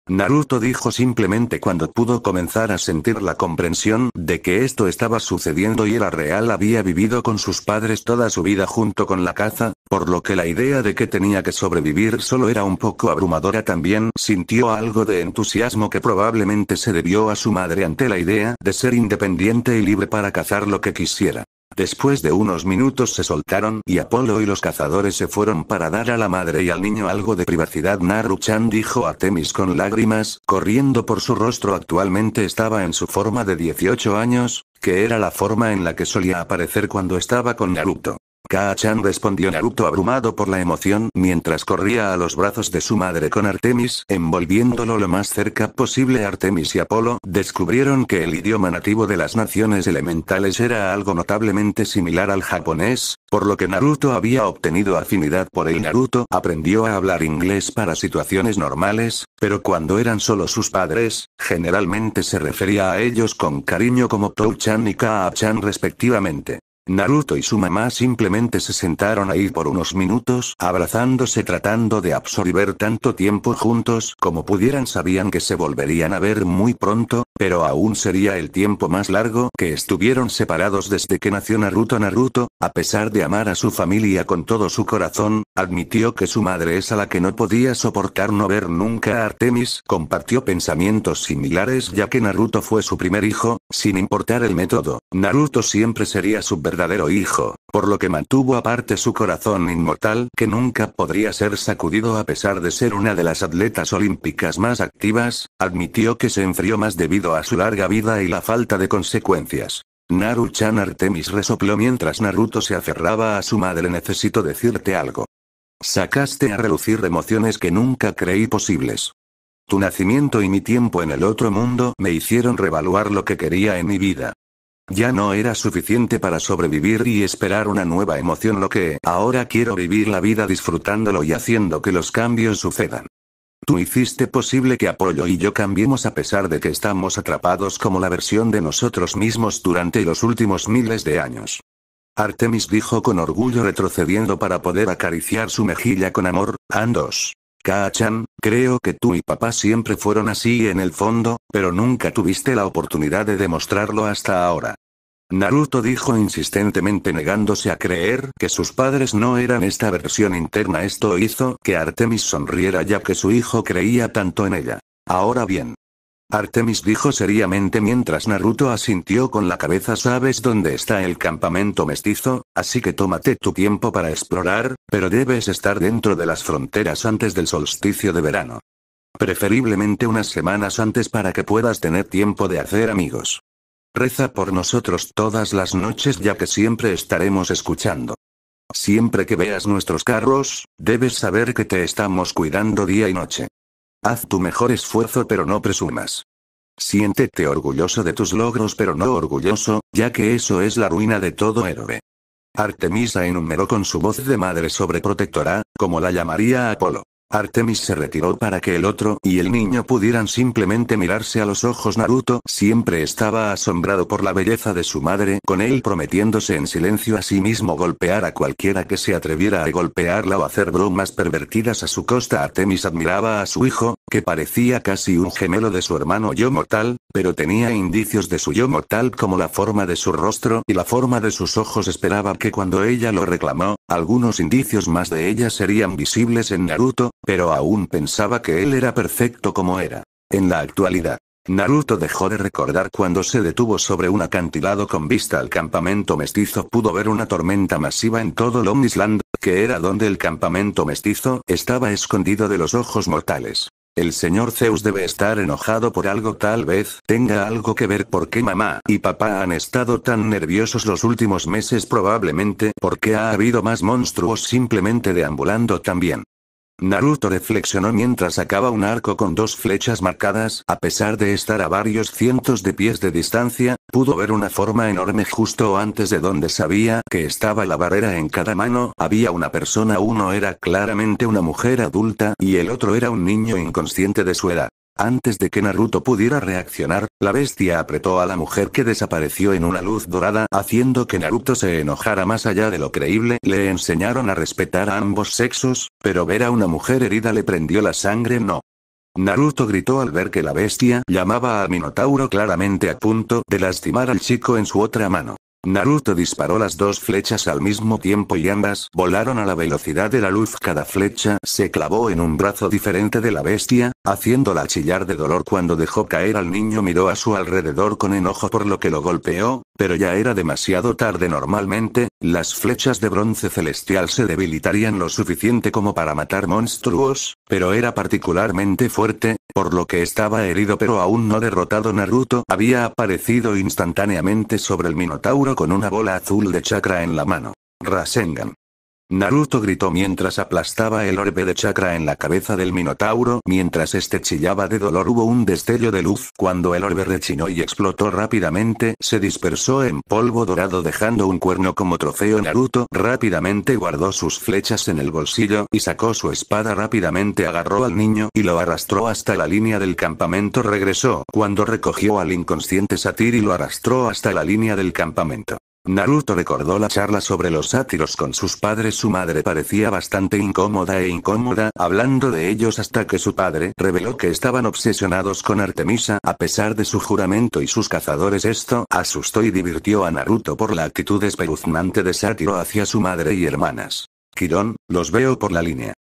Speaker 1: Naruto dijo simplemente cuando pudo comenzar a sentir la comprensión de que esto estaba sucediendo y era real había vivido con sus padres toda su vida junto con la caza, por lo que la idea de que tenía que sobrevivir solo era un poco abrumadora también sintió algo de entusiasmo que probablemente se debió a su madre ante la idea de ser independiente y libre para cazar lo que quisiera. Después de unos minutos se soltaron y Apolo y los cazadores se fueron para dar a la madre y al niño algo de privacidad. Naru-chan dijo a Temis con lágrimas, corriendo por su rostro actualmente estaba en su forma de 18 años, que era la forma en la que solía aparecer cuando estaba con Naruto ka chan respondió Naruto abrumado por la emoción mientras corría a los brazos de su madre con Artemis, envolviéndolo lo más cerca posible. Artemis y Apolo descubrieron que el idioma nativo de las naciones elementales era algo notablemente similar al japonés, por lo que Naruto había obtenido afinidad por el Naruto aprendió a hablar inglés para situaciones normales, pero cuando eran solo sus padres, generalmente se refería a ellos con cariño como Tou-chan y ka chan respectivamente. Naruto y su mamá simplemente se sentaron ahí por unos minutos abrazándose tratando de absorber tanto tiempo juntos como pudieran sabían que se volverían a ver muy pronto, pero aún sería el tiempo más largo que estuvieron separados desde que nació Naruto Naruto, a pesar de amar a su familia con todo su corazón, admitió que su madre es a la que no podía soportar no ver nunca a Artemis, compartió pensamientos similares ya que Naruto fue su primer hijo, sin importar el método, Naruto siempre sería su verdadero hijo, por lo que mantuvo aparte su corazón inmortal que nunca podría ser sacudido a pesar de ser una de las atletas olímpicas más activas, admitió que se enfrió más debido a su larga vida y la falta de consecuencias. Naru-chan Artemis resopló mientras Naruto se aferraba a su madre necesito decirte algo. Sacaste a relucir emociones que nunca creí posibles. Tu nacimiento y mi tiempo en el otro mundo me hicieron revaluar lo que quería en mi vida. Ya no era suficiente para sobrevivir y esperar una nueva emoción lo que ahora quiero vivir la vida disfrutándolo y haciendo que los cambios sucedan. Tú hiciste posible que Apoyo y yo cambiemos a pesar de que estamos atrapados como la versión de nosotros mismos durante los últimos miles de años. Artemis dijo con orgullo retrocediendo para poder acariciar su mejilla con amor, Andos ka creo que tú y papá siempre fueron así en el fondo, pero nunca tuviste la oportunidad de demostrarlo hasta ahora. Naruto dijo insistentemente negándose a creer que sus padres no eran esta versión interna. Esto hizo que Artemis sonriera ya que su hijo creía tanto en ella. Ahora bien, Artemis dijo seriamente mientras Naruto asintió con la cabeza sabes dónde está el campamento mestizo, así que tómate tu tiempo para explorar, pero debes estar dentro de las fronteras antes del solsticio de verano. Preferiblemente unas semanas antes para que puedas tener tiempo de hacer amigos. Reza por nosotros todas las noches ya que siempre estaremos escuchando. Siempre que veas nuestros carros, debes saber que te estamos cuidando día y noche. Haz tu mejor esfuerzo pero no presumas. Siéntete orgulloso de tus logros pero no orgulloso, ya que eso es la ruina de todo héroe. Artemisa enumeró con su voz de madre sobreprotectora, como la llamaría Apolo. Artemis se retiró para que el otro y el niño pudieran simplemente mirarse a los ojos. Naruto siempre estaba asombrado por la belleza de su madre, con él prometiéndose en silencio a sí mismo golpear a cualquiera que se atreviera a golpearla o hacer bromas pervertidas a su costa. Artemis admiraba a su hijo, que parecía casi un gemelo de su hermano yo mortal, pero tenía indicios de su yo mortal como la forma de su rostro y la forma de sus ojos. Esperaba que cuando ella lo reclamó, algunos indicios más de ella serían visibles en Naruto, pero aún pensaba que él era perfecto como era. En la actualidad, Naruto dejó de recordar cuando se detuvo sobre un acantilado con vista al campamento mestizo pudo ver una tormenta masiva en todo Long Island, que era donde el campamento mestizo estaba escondido de los ojos mortales. El señor Zeus debe estar enojado por algo tal vez tenga algo que ver por qué mamá y papá han estado tan nerviosos los últimos meses probablemente porque ha habido más monstruos simplemente deambulando también. Naruto reflexionó mientras sacaba un arco con dos flechas marcadas, a pesar de estar a varios cientos de pies de distancia, pudo ver una forma enorme justo antes de donde sabía que estaba la barrera en cada mano, había una persona, uno era claramente una mujer adulta y el otro era un niño inconsciente de su edad. Antes de que Naruto pudiera reaccionar, la bestia apretó a la mujer que desapareció en una luz dorada, haciendo que Naruto se enojara más allá de lo creíble. Le enseñaron a respetar a ambos sexos, pero ver a una mujer herida le prendió la sangre no. Naruto gritó al ver que la bestia llamaba a Minotauro claramente a punto de lastimar al chico en su otra mano. Naruto disparó las dos flechas al mismo tiempo y ambas volaron a la velocidad de la luz. Cada flecha se clavó en un brazo diferente de la bestia, haciéndola chillar de dolor cuando dejó caer al niño miró a su alrededor con enojo por lo que lo golpeó, pero ya era demasiado tarde normalmente, las flechas de bronce celestial se debilitarían lo suficiente como para matar monstruos, pero era particularmente fuerte, por lo que estaba herido pero aún no derrotado Naruto había aparecido instantáneamente sobre el Minotauro con una bola azul de chakra en la mano. Rasengan. Naruto gritó mientras aplastaba el orbe de chakra en la cabeza del Minotauro, mientras este chillaba de dolor hubo un destello de luz, cuando el orbe rechinó y explotó rápidamente, se dispersó en polvo dorado dejando un cuerno como trofeo Naruto rápidamente guardó sus flechas en el bolsillo, y sacó su espada rápidamente agarró al niño, y lo arrastró hasta la línea del campamento regresó, cuando recogió al inconsciente Satir y lo arrastró hasta la línea del campamento. Naruto recordó la charla sobre los sátiros con sus padres. Su madre parecía bastante incómoda e incómoda hablando de ellos hasta que su padre reveló que estaban obsesionados con Artemisa a pesar de su juramento y sus cazadores. Esto asustó y divirtió a Naruto por la actitud espeluznante de sátiro hacia su madre y hermanas. Quirón, los veo por la línea.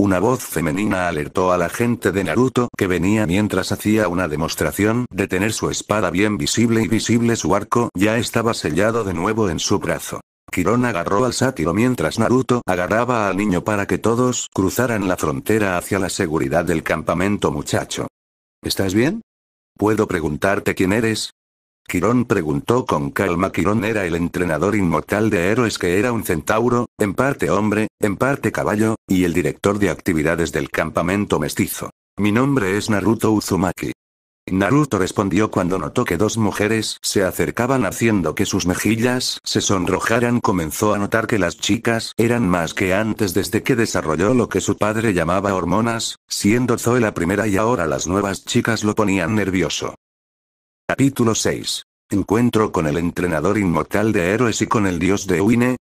Speaker 1: Una voz femenina alertó a la gente de Naruto que venía mientras hacía una demostración de tener su espada bien visible y visible su arco ya estaba sellado de nuevo en su brazo. Kiron agarró al sátiro mientras Naruto agarraba al niño para que todos cruzaran la frontera hacia la seguridad del campamento muchacho. ¿Estás bien? ¿Puedo preguntarte quién eres? Quirón preguntó con calma. Quirón era el entrenador inmortal de héroes que era un centauro, en parte hombre, en parte caballo, y el director de actividades del campamento mestizo. Mi nombre es Naruto Uzumaki. Naruto respondió cuando notó que dos mujeres se acercaban haciendo que sus mejillas se sonrojaran. Comenzó a notar que las chicas eran más que antes desde que desarrolló lo que su padre llamaba hormonas, siendo Zoe la primera y ahora las nuevas chicas lo ponían nervioso. Capítulo 6. Encuentro con el entrenador inmortal de héroes y con el dios de Uine.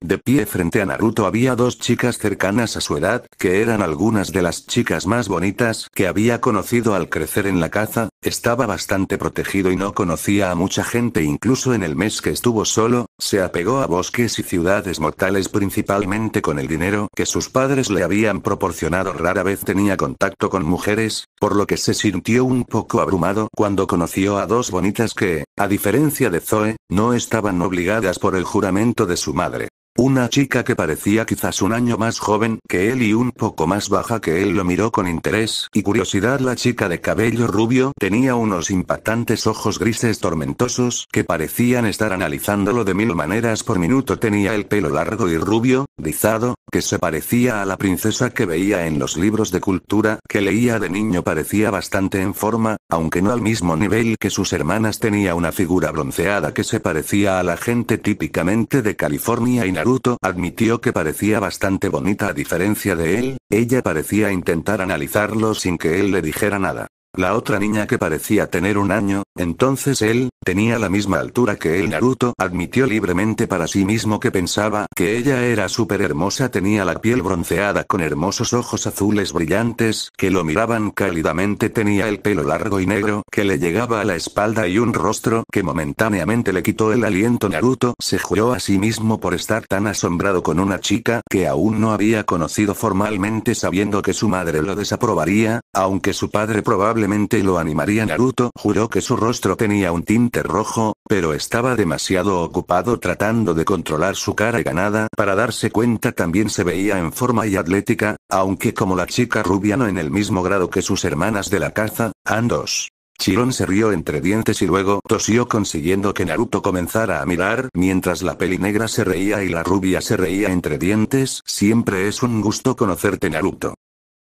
Speaker 1: De pie frente a Naruto había dos chicas cercanas a su edad, que eran algunas de las chicas más bonitas que había conocido al crecer en la caza, estaba bastante protegido y no conocía a mucha gente incluso en el mes que estuvo solo, se apegó a bosques y ciudades mortales principalmente con el dinero que sus padres le habían proporcionado rara vez tenía contacto con mujeres, por lo que se sintió un poco abrumado cuando conoció a dos bonitas que, a diferencia de Zoe, no estaban obligadas por el juramento de su madre. Una chica que parecía quizás un año más joven que él y un poco más baja que él lo miró con interés y curiosidad. La chica de cabello rubio tenía unos impactantes ojos grises tormentosos que parecían estar analizándolo de mil maneras por minuto. Tenía el pelo largo y rubio, rizado, que se parecía a la princesa que veía en los libros de cultura que leía de niño. Parecía bastante en forma, aunque no al mismo nivel que sus hermanas. Tenía una figura bronceada que se parecía a la gente típicamente de California y Naruto Naruto admitió que parecía bastante bonita a diferencia de él, ella parecía intentar analizarlo sin que él le dijera nada la otra niña que parecía tener un año, entonces él, tenía la misma altura que él. Naruto admitió libremente para sí mismo que pensaba que ella era súper hermosa, tenía la piel bronceada con hermosos ojos azules brillantes que lo miraban cálidamente, tenía el pelo largo y negro que le llegaba a la espalda y un rostro que momentáneamente le quitó el aliento. Naruto se juró a sí mismo por estar tan asombrado con una chica que aún no había conocido formalmente sabiendo que su madre lo desaprobaría, aunque su padre probablemente lo animaría Naruto juró que su rostro tenía un tinte rojo, pero estaba demasiado ocupado tratando de controlar su cara ganada para darse cuenta también se veía en forma y atlética, aunque como la chica rubia no en el mismo grado que sus hermanas de la caza, Andos. Chiron se rió entre dientes y luego tosió consiguiendo que Naruto comenzara a mirar mientras la peli negra se reía y la rubia se reía entre dientes. Siempre es un gusto conocerte Naruto.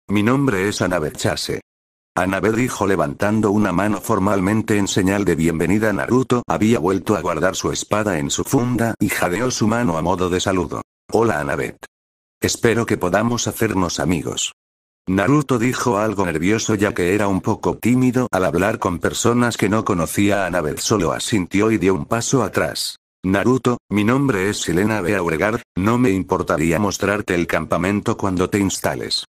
Speaker 1: Mi nombre es anabechase Chase. Anabel dijo levantando una mano formalmente en señal de bienvenida. Naruto había vuelto a guardar su espada en su funda y jadeó su mano a modo de saludo. Hola Anabel. Espero que podamos hacernos amigos. Naruto dijo algo nervioso ya que era un poco tímido al hablar con personas que no conocía a Anabel solo asintió y dio un paso atrás. Naruto, mi nombre es Silena Beauregard, no me importaría mostrarte el campamento cuando te instales.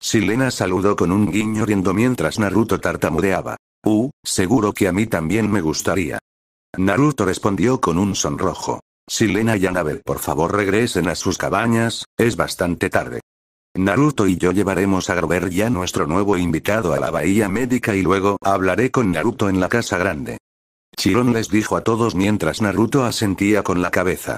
Speaker 1: Silena saludó con un guiño riendo mientras Naruto tartamudeaba. Uh, seguro que a mí también me gustaría. Naruto respondió con un sonrojo. Silena y Anabel por favor regresen a sus cabañas, es bastante tarde. Naruto y yo llevaremos a Grover ya nuestro nuevo invitado a la bahía médica y luego hablaré con Naruto en la casa grande. Chiron les dijo a todos mientras Naruto asentía con la cabeza.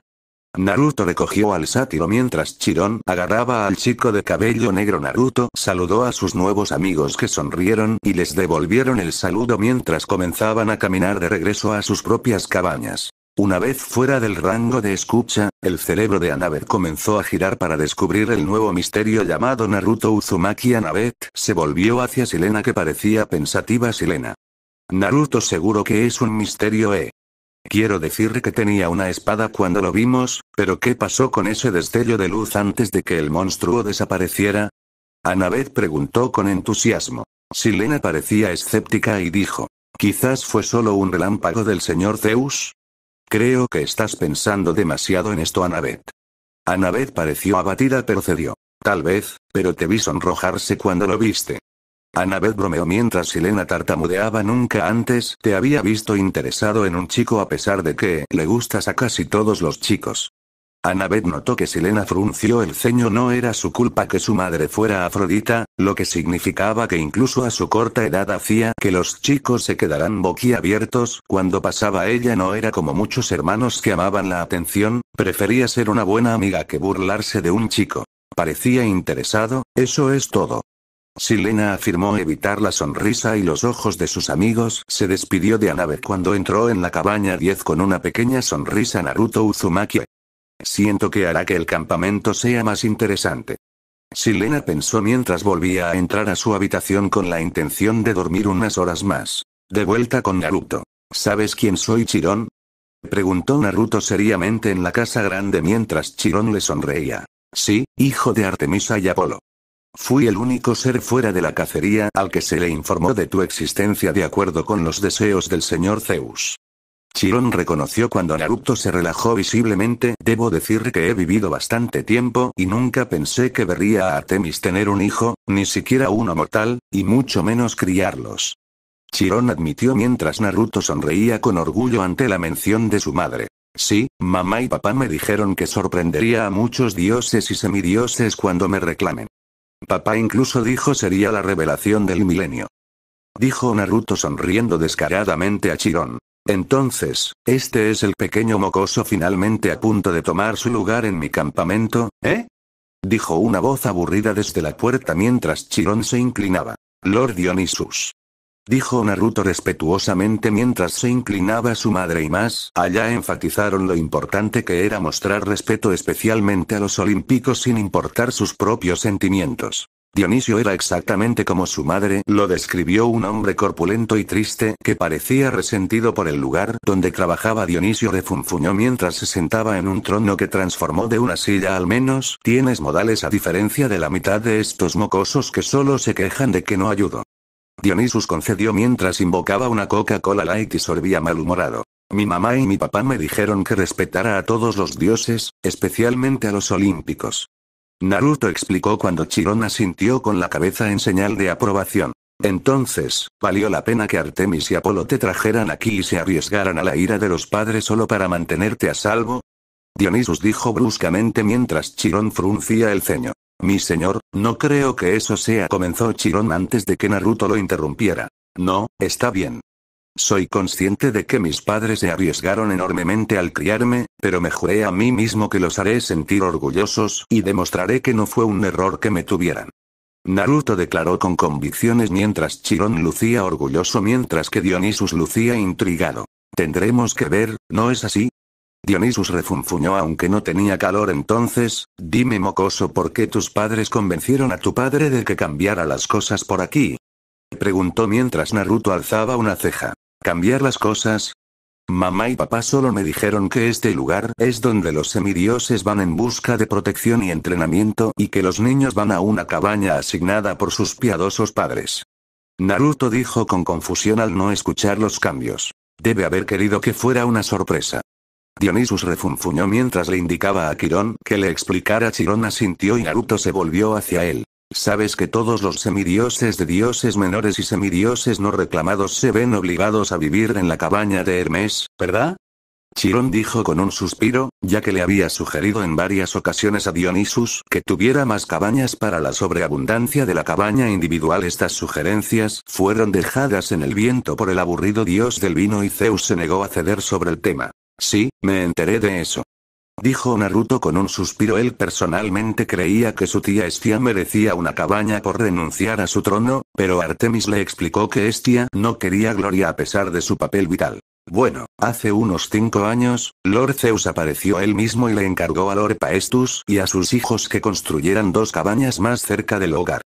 Speaker 1: Naruto recogió al sátiro mientras Chiron agarraba al chico de cabello negro. Naruto saludó a sus nuevos amigos que sonrieron y les devolvieron el saludo mientras comenzaban a caminar de regreso a sus propias cabañas. Una vez fuera del rango de escucha, el cerebro de Anabet comenzó a girar para descubrir el nuevo misterio llamado Naruto Uzumaki. Anabet se volvió hacia Silena que parecía pensativa Silena. Naruto seguro que es un misterio, ¿eh? Quiero decir que tenía una espada cuando lo vimos, pero ¿qué pasó con ese destello de luz antes de que el monstruo desapareciera? Annabeth preguntó con entusiasmo. Silena parecía escéptica y dijo. Quizás fue solo un relámpago del señor Zeus. Creo que estás pensando demasiado en esto, Annabeth. Annabeth pareció abatida pero cedió. Tal vez, pero te vi sonrojarse cuando lo viste. Annabeth bromeó mientras Silena tartamudeaba nunca antes te había visto interesado en un chico a pesar de que le gustas a casi todos los chicos. Annabeth notó que Silena frunció el ceño no era su culpa que su madre fuera Afrodita, lo que significaba que incluso a su corta edad hacía que los chicos se quedaran boquiabiertos, cuando pasaba ella no era como muchos hermanos que amaban la atención, prefería ser una buena amiga que burlarse de un chico. Parecía interesado, eso es todo. Silena afirmó evitar la sonrisa y los ojos de sus amigos. Se despidió de Anabe cuando entró en la cabaña 10 con una pequeña sonrisa Naruto Uzumaki. Siento que hará que el campamento sea más interesante. Silena pensó mientras volvía a entrar a su habitación con la intención de dormir unas horas más. De vuelta con Naruto. ¿Sabes quién soy Chirón? Preguntó Naruto seriamente en la casa grande mientras Chirón le sonreía. Sí, hijo de Artemisa y Apolo. Fui el único ser fuera de la cacería al que se le informó de tu existencia de acuerdo con los deseos del señor Zeus. Chiron reconoció cuando Naruto se relajó visiblemente, debo decir que he vivido bastante tiempo y nunca pensé que vería a Artemis tener un hijo, ni siquiera uno mortal, y mucho menos criarlos. Chiron admitió mientras Naruto sonreía con orgullo ante la mención de su madre. Sí, mamá y papá me dijeron que sorprendería a muchos dioses y semidioses cuando me reclamen. Papá incluso dijo sería la revelación del milenio. Dijo Naruto sonriendo descaradamente a Chirón. Entonces, este es el pequeño mocoso finalmente a punto de tomar su lugar en mi campamento, ¿eh? Dijo una voz aburrida desde la puerta mientras Chirón se inclinaba. Lord Dionysus. Dijo Naruto respetuosamente mientras se inclinaba su madre y más allá enfatizaron lo importante que era mostrar respeto especialmente a los olímpicos sin importar sus propios sentimientos. Dionisio era exactamente como su madre lo describió un hombre corpulento y triste que parecía resentido por el lugar donde trabajaba Dionisio refunfuñó mientras se sentaba en un trono que transformó de una silla al menos tienes modales a diferencia de la mitad de estos mocosos que solo se quejan de que no ayudo. Dionisus concedió mientras invocaba una Coca-Cola Light y sorbía malhumorado. Mi mamá y mi papá me dijeron que respetara a todos los dioses, especialmente a los olímpicos. Naruto explicó cuando Chiron asintió con la cabeza en señal de aprobación. Entonces, valió la pena que Artemis y Apolo te trajeran aquí y se arriesgaran a la ira de los padres solo para mantenerte a salvo. Dionisus dijo bruscamente mientras Chirón fruncía el ceño. Mi señor, no creo que eso sea, comenzó Chirón antes de que Naruto lo interrumpiera. No, está bien. Soy consciente de que mis padres se arriesgaron enormemente al criarme, pero me juré a mí mismo que los haré sentir orgullosos y demostraré que no fue un error que me tuvieran. Naruto declaró con convicciones mientras Chirón lucía orgulloso mientras que Dionysus lucía intrigado. Tendremos que ver, ¿no es así? Dionysus refunfuñó aunque no tenía calor entonces, dime mocoso por qué tus padres convencieron a tu padre de que cambiara las cosas por aquí. Preguntó mientras Naruto alzaba una ceja. ¿Cambiar las cosas? Mamá y papá solo me dijeron que este lugar es donde los semidioses van en busca de protección y entrenamiento y que los niños van a una cabaña asignada por sus piadosos padres. Naruto dijo con confusión al no escuchar los cambios. Debe haber querido que fuera una sorpresa. Dionisus refunfuñó mientras le indicaba a Quirón que le explicara Chirón asintió y Naruto se volvió hacia él. Sabes que todos los semidioses de dioses menores y semidioses no reclamados se ven obligados a vivir en la cabaña de Hermes, ¿verdad? Chirón dijo con un suspiro, ya que le había sugerido en varias ocasiones a Dionysus que tuviera más cabañas para la sobreabundancia de la cabaña individual. Estas sugerencias fueron dejadas en el viento por el aburrido dios del vino y Zeus se negó a ceder sobre el tema. Sí, me enteré de eso. Dijo Naruto con un suspiro. Él personalmente creía que su tía Estia merecía una cabaña por renunciar a su trono, pero Artemis le explicó que Estia no quería gloria a pesar de su papel vital. Bueno, hace unos cinco años, Lord Zeus apareció él mismo y le encargó a Lord Paestus y a sus hijos que construyeran dos cabañas más cerca del hogar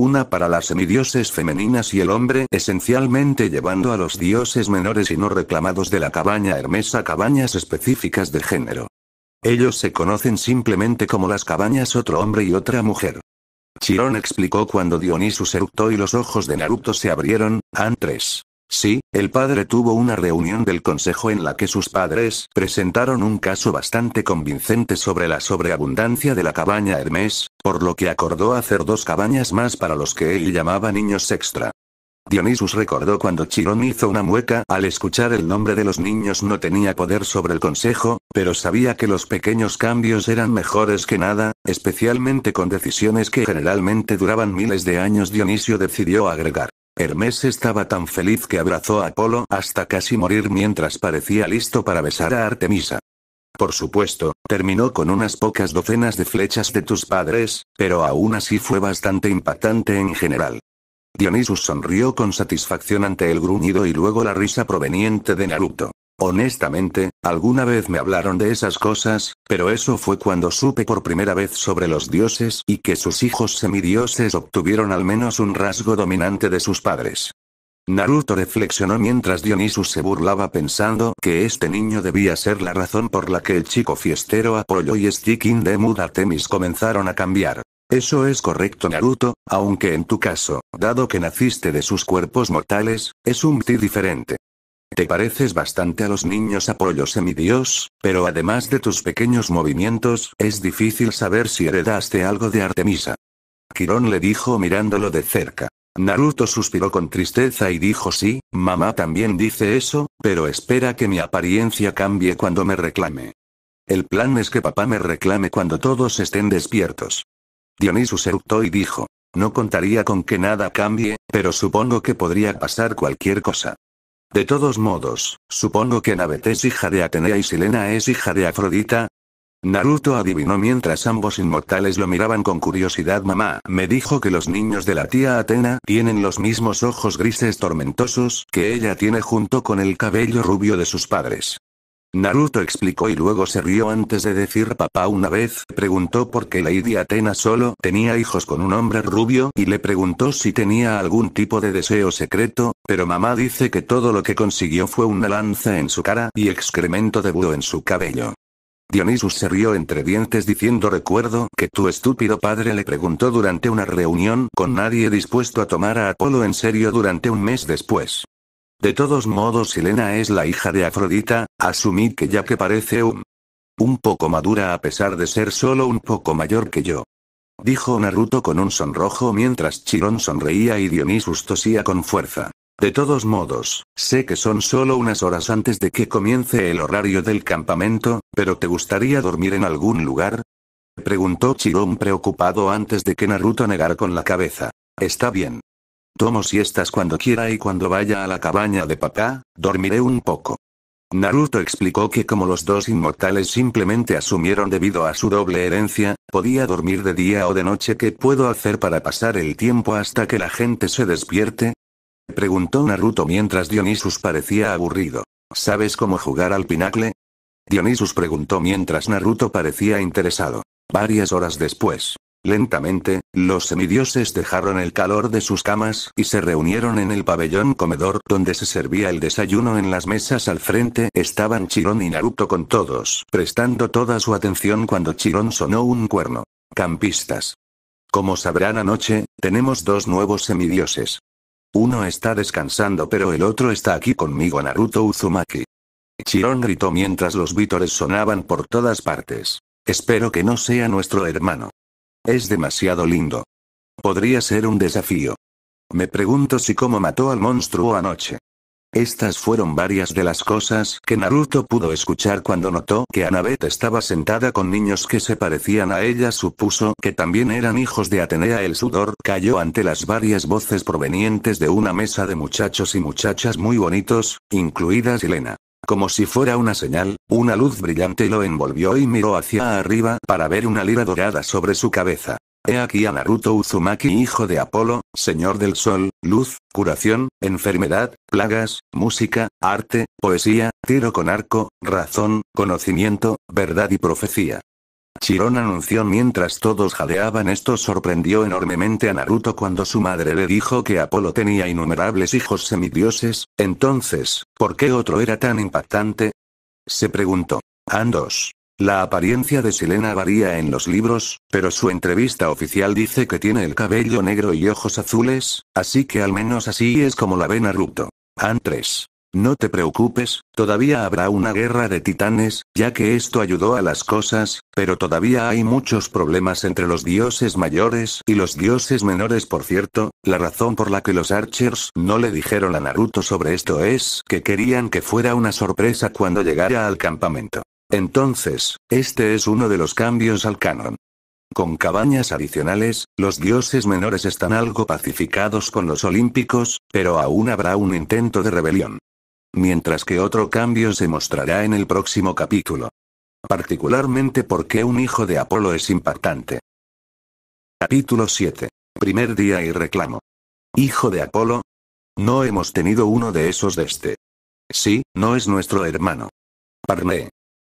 Speaker 1: una para las semidioses femeninas y el hombre esencialmente llevando a los dioses menores y no reclamados de la cabaña Hermesa cabañas específicas de género. Ellos se conocen simplemente como las cabañas otro hombre y otra mujer. Chiron explicó cuando Dionisus eructó y los ojos de Naruto se abrieron, Han Sí, el padre tuvo una reunión del consejo en la que sus padres presentaron un caso bastante convincente sobre la sobreabundancia de la cabaña Hermes, por lo que acordó hacer dos cabañas más para los que él llamaba niños extra. Dionisio recordó cuando Chirón hizo una mueca al escuchar el nombre de los niños no tenía poder sobre el consejo, pero sabía que los pequeños cambios eran mejores que nada, especialmente con decisiones que generalmente duraban miles de años Dionisio decidió agregar. Hermes estaba tan feliz que abrazó a Apolo hasta casi morir mientras parecía listo para besar a Artemisa. Por supuesto, terminó con unas pocas docenas de flechas de tus padres, pero aún así fue bastante impactante en general. Dionisus sonrió con satisfacción ante el gruñido y luego la risa proveniente de Naruto. Honestamente, alguna vez me hablaron de esas cosas, pero eso fue cuando supe por primera vez sobre los dioses y que sus hijos semidioses obtuvieron al menos un rasgo dominante de sus padres. Naruto reflexionó mientras Dionysus se burlaba pensando que este niño debía ser la razón por la que el chico fiestero Apollo y Sticking de Mood Artemis comenzaron a cambiar. Eso es correcto Naruto, aunque en tu caso, dado que naciste de sus cuerpos mortales, es un ti diferente. Te pareces bastante a los niños mi dios, pero además de tus pequeños movimientos, es difícil saber si heredaste algo de Artemisa. Quirón le dijo mirándolo de cerca. Naruto suspiró con tristeza y dijo sí, mamá también dice eso, pero espera que mi apariencia cambie cuando me reclame. El plan es que papá me reclame cuando todos estén despiertos. Dionysus se y dijo, no contaría con que nada cambie, pero supongo que podría pasar cualquier cosa. De todos modos, supongo que Naveté es hija de Atenea y Silena es hija de Afrodita. Naruto adivinó mientras ambos inmortales lo miraban con curiosidad. Mamá me dijo que los niños de la tía Atena tienen los mismos ojos grises tormentosos que ella tiene junto con el cabello rubio de sus padres. Naruto explicó y luego se rió antes de decir papá una vez, preguntó por qué Lady Atena solo tenía hijos con un hombre rubio y le preguntó si tenía algún tipo de deseo secreto, pero mamá dice que todo lo que consiguió fue una lanza en su cara y excremento de búho en su cabello. Dionysus se rió entre dientes diciendo recuerdo que tu estúpido padre le preguntó durante una reunión con nadie dispuesto a tomar a Apolo en serio durante un mes después. De todos modos, Helena es la hija de Afrodita, asumid que ya que parece un... un poco madura a pesar de ser solo un poco mayor que yo. Dijo Naruto con un sonrojo mientras Chiron sonreía y Dionysus tosía con fuerza. De todos modos, sé que son solo unas horas antes de que comience el horario del campamento, pero ¿te gustaría dormir en algún lugar? Preguntó Chirón preocupado antes de que Naruto negara con la cabeza. Está bien. Tomo siestas cuando quiera y cuando vaya a la cabaña de papá, dormiré un poco. Naruto explicó que como los dos inmortales simplemente asumieron debido a su doble herencia, podía dormir de día o de noche. ¿Qué puedo hacer para pasar el tiempo hasta que la gente se despierte? Preguntó Naruto mientras Dionysus parecía aburrido. ¿Sabes cómo jugar al pinacle? Dionysus preguntó mientras Naruto parecía interesado. Varias horas después, Lentamente, los semidioses dejaron el calor de sus camas y se reunieron en el pabellón comedor donde se servía el desayuno en las mesas al frente estaban Chirón y Naruto con todos, prestando toda su atención cuando Chirón sonó un cuerno. Campistas. Como sabrán anoche, tenemos dos nuevos semidioses. Uno está descansando pero el otro está aquí conmigo Naruto Uzumaki. Chirón gritó mientras los vítores sonaban por todas partes. Espero que no sea nuestro hermano. Es demasiado lindo. Podría ser un desafío. Me pregunto si cómo mató al monstruo anoche. Estas fueron varias de las cosas que Naruto pudo escuchar cuando notó que Anabeth estaba sentada con niños que se parecían a ella. Supuso que también eran hijos de Atenea. El sudor cayó ante las varias voces provenientes de una mesa de muchachos y muchachas muy bonitos, incluidas Elena. Como si fuera una señal, una luz brillante lo envolvió y miró hacia arriba para ver una lira dorada sobre su cabeza. He aquí a Naruto Uzumaki, hijo de Apolo, señor del sol, luz, curación, enfermedad, plagas, música, arte, poesía, tiro con arco, razón, conocimiento, verdad y profecía. Chiron anunció mientras todos jadeaban esto sorprendió enormemente a Naruto cuando su madre le dijo que Apolo tenía innumerables hijos semidioses, entonces, ¿por qué otro era tan impactante? Se preguntó. Andos. La apariencia de Silena varía en los libros, pero su entrevista oficial dice que tiene el cabello negro y ojos azules, así que al menos así es como la ve Naruto. 3. No te preocupes, todavía habrá una guerra de titanes, ya que esto ayudó a las cosas, pero todavía hay muchos problemas entre los dioses mayores y los dioses menores por cierto, la razón por la que los Archers no le dijeron a Naruto sobre esto es que querían que fuera una sorpresa cuando llegara al campamento. Entonces, este es uno de los cambios al canon. Con cabañas adicionales, los dioses menores están algo pacificados con los olímpicos, pero aún habrá un intento de rebelión mientras que otro cambio se mostrará en el próximo capítulo. Particularmente porque un hijo de Apolo es impactante. Capítulo 7. Primer día y reclamo. Hijo de Apolo. No hemos tenido uno de esos de este. Sí, no es nuestro hermano. Parné.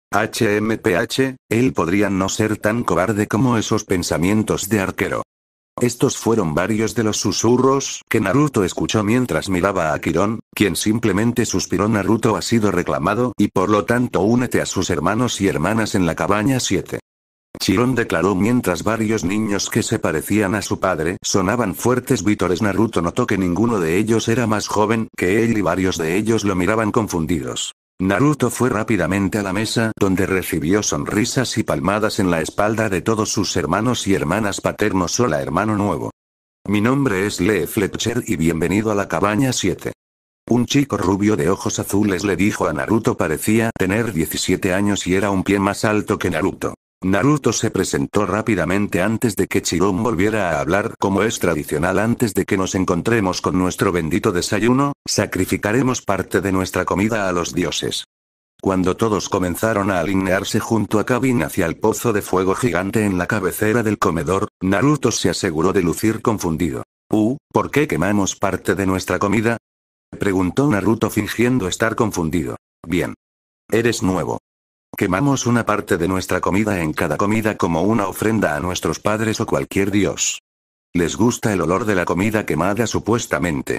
Speaker 1: HMPH, él podría no ser tan cobarde como esos pensamientos de arquero. Estos fueron varios de los susurros que Naruto escuchó mientras miraba a Kiron, quien simplemente suspiró Naruto ha sido reclamado y por lo tanto únete a sus hermanos y hermanas en la cabaña 7. Chiron declaró mientras varios niños que se parecían a su padre sonaban fuertes vítores. Naruto notó que ninguno de ellos era más joven que él y varios de ellos lo miraban confundidos. Naruto fue rápidamente a la mesa, donde recibió sonrisas y palmadas en la espalda de todos sus hermanos y hermanas paternos. Hola hermano nuevo. Mi nombre es Lee Fletcher y bienvenido a la cabaña 7. Un chico rubio de ojos azules le dijo a Naruto parecía tener 17 años y era un pie más alto que Naruto. Naruto se presentó rápidamente antes de que Chirón volviera a hablar como es tradicional antes de que nos encontremos con nuestro bendito desayuno, sacrificaremos parte de nuestra comida a los dioses. Cuando todos comenzaron a alinearse junto a Kabin hacia el pozo de fuego gigante en la cabecera del comedor, Naruto se aseguró de lucir confundido. Uh, ¿por qué quemamos parte de nuestra comida? Preguntó Naruto fingiendo estar confundido. Bien. Eres nuevo. Quemamos una parte de nuestra comida en cada comida como una ofrenda a nuestros padres o cualquier dios. Les gusta el olor de la comida quemada supuestamente.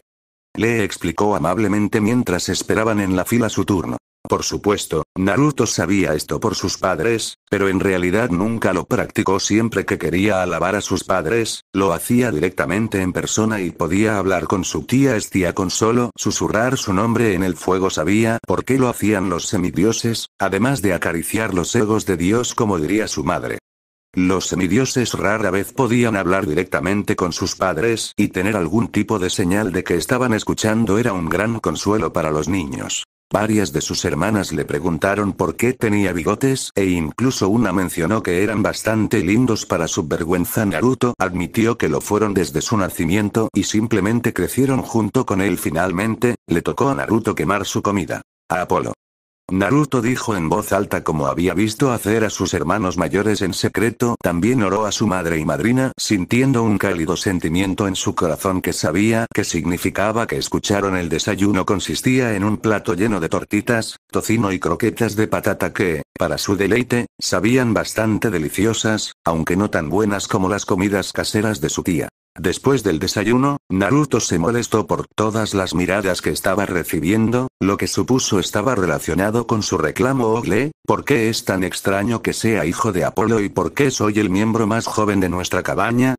Speaker 1: Le explicó amablemente mientras esperaban en la fila su turno. Por supuesto, Naruto sabía esto por sus padres, pero en realidad nunca lo practicó siempre que quería alabar a sus padres, lo hacía directamente en persona y podía hablar con su tía Estia con solo susurrar su nombre en el fuego sabía por qué lo hacían los semidioses, además de acariciar los egos de Dios como diría su madre. Los semidioses rara vez podían hablar directamente con sus padres y tener algún tipo de señal de que estaban escuchando era un gran consuelo para los niños. Varias de sus hermanas le preguntaron por qué tenía bigotes e incluso una mencionó que eran bastante lindos para su vergüenza. Naruto admitió que lo fueron desde su nacimiento y simplemente crecieron junto con él. Finalmente, le tocó a Naruto quemar su comida. A Apolo. Naruto dijo en voz alta como había visto hacer a sus hermanos mayores en secreto, también oró a su madre y madrina, sintiendo un cálido sentimiento en su corazón que sabía que significaba que escucharon el desayuno consistía en un plato lleno de tortitas, tocino y croquetas de patata que, para su deleite, sabían bastante deliciosas, aunque no tan buenas como las comidas caseras de su tía. Después del desayuno, Naruto se molestó por todas las miradas que estaba recibiendo, lo que supuso estaba relacionado con su reclamo Ogle, ¿por qué es tan extraño que sea hijo de Apolo y por qué soy el miembro más joven de nuestra cabaña?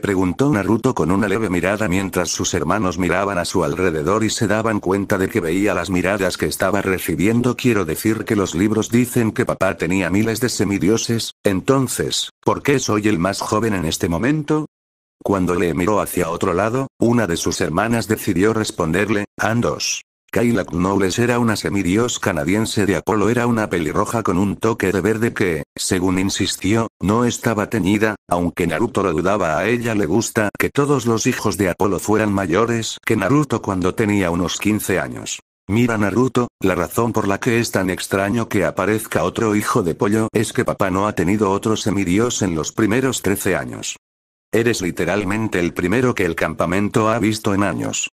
Speaker 1: Preguntó Naruto con una leve mirada mientras sus hermanos miraban a su alrededor y se daban cuenta de que veía las miradas que estaba recibiendo. Quiero decir que los libros dicen que papá tenía miles de semidioses, entonces, ¿por qué soy el más joven en este momento? Cuando le miró hacia otro lado, una de sus hermanas decidió responderle, Andos. Kaila Knowles era una semidios canadiense de Apolo era una pelirroja con un toque de verde que, según insistió, no estaba teñida, aunque Naruto lo dudaba a ella le gusta que todos los hijos de Apolo fueran mayores que Naruto cuando tenía unos 15 años. Mira Naruto, la razón por la que es tan extraño que aparezca otro hijo de pollo es que papá no ha tenido otro semidios en los primeros 13 años. Eres literalmente el primero que el campamento ha visto en años.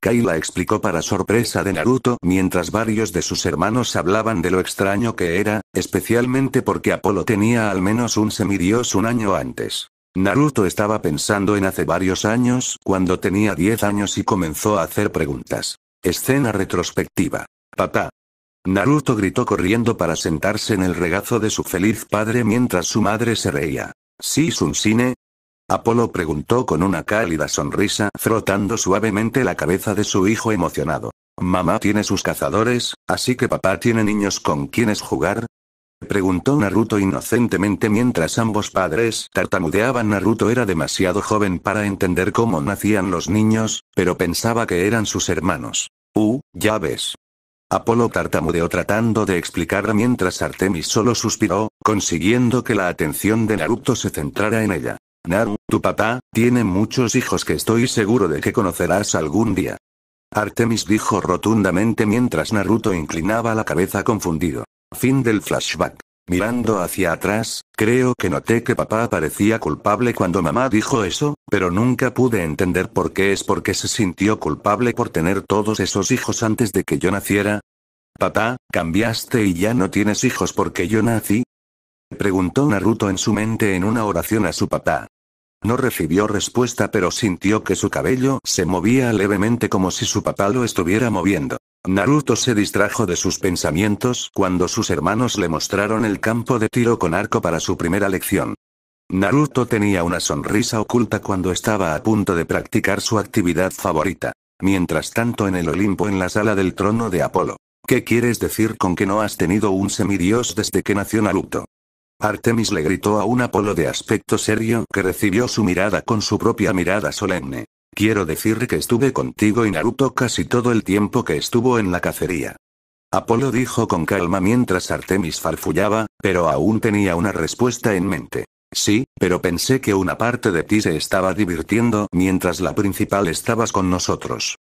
Speaker 1: Kaila explicó para sorpresa de Naruto mientras varios de sus hermanos hablaban de lo extraño que era, especialmente porque Apolo tenía al menos un semidios un año antes. Naruto estaba pensando en hace varios años, cuando tenía 10 años y comenzó a hacer preguntas. Escena retrospectiva. Papá. Naruto gritó corriendo para sentarse en el regazo de su feliz padre mientras su madre se reía. Sí, cine. Apolo preguntó con una cálida sonrisa, frotando suavemente la cabeza de su hijo emocionado. ¿Mamá tiene sus cazadores, así que papá tiene niños con quienes jugar? Preguntó Naruto inocentemente mientras ambos padres tartamudeaban. Naruto era demasiado joven para entender cómo nacían los niños, pero pensaba que eran sus hermanos. Uh, ya ves. Apolo tartamudeó tratando de explicarla mientras Artemis solo suspiró, consiguiendo que la atención de Naruto se centrara en ella. Naru, tu papá, tiene muchos hijos que estoy seguro de que conocerás algún día. Artemis dijo rotundamente mientras Naruto inclinaba la cabeza confundido. Fin del flashback. Mirando hacia atrás, creo que noté que papá parecía culpable cuando mamá dijo eso, pero nunca pude entender por qué es porque se sintió culpable por tener todos esos hijos antes de que yo naciera. Papá, ¿cambiaste y ya no tienes hijos porque yo nací? Preguntó Naruto en su mente en una oración a su papá. No recibió respuesta pero sintió que su cabello se movía levemente como si su papá lo estuviera moviendo. Naruto se distrajo de sus pensamientos cuando sus hermanos le mostraron el campo de tiro con arco para su primera lección. Naruto tenía una sonrisa oculta cuando estaba a punto de practicar su actividad favorita. Mientras tanto en el Olimpo en la sala del trono de Apolo. ¿Qué quieres decir con que no has tenido un semidios desde que nació Naruto? Artemis le gritó a un Apolo de aspecto serio que recibió su mirada con su propia mirada solemne. Quiero decir que estuve contigo y Naruto casi todo el tiempo que estuvo en la cacería. Apolo dijo con calma mientras Artemis farfullaba, pero aún tenía una respuesta en mente. Sí, pero pensé que una parte de ti se estaba divirtiendo mientras la principal estabas con nosotros.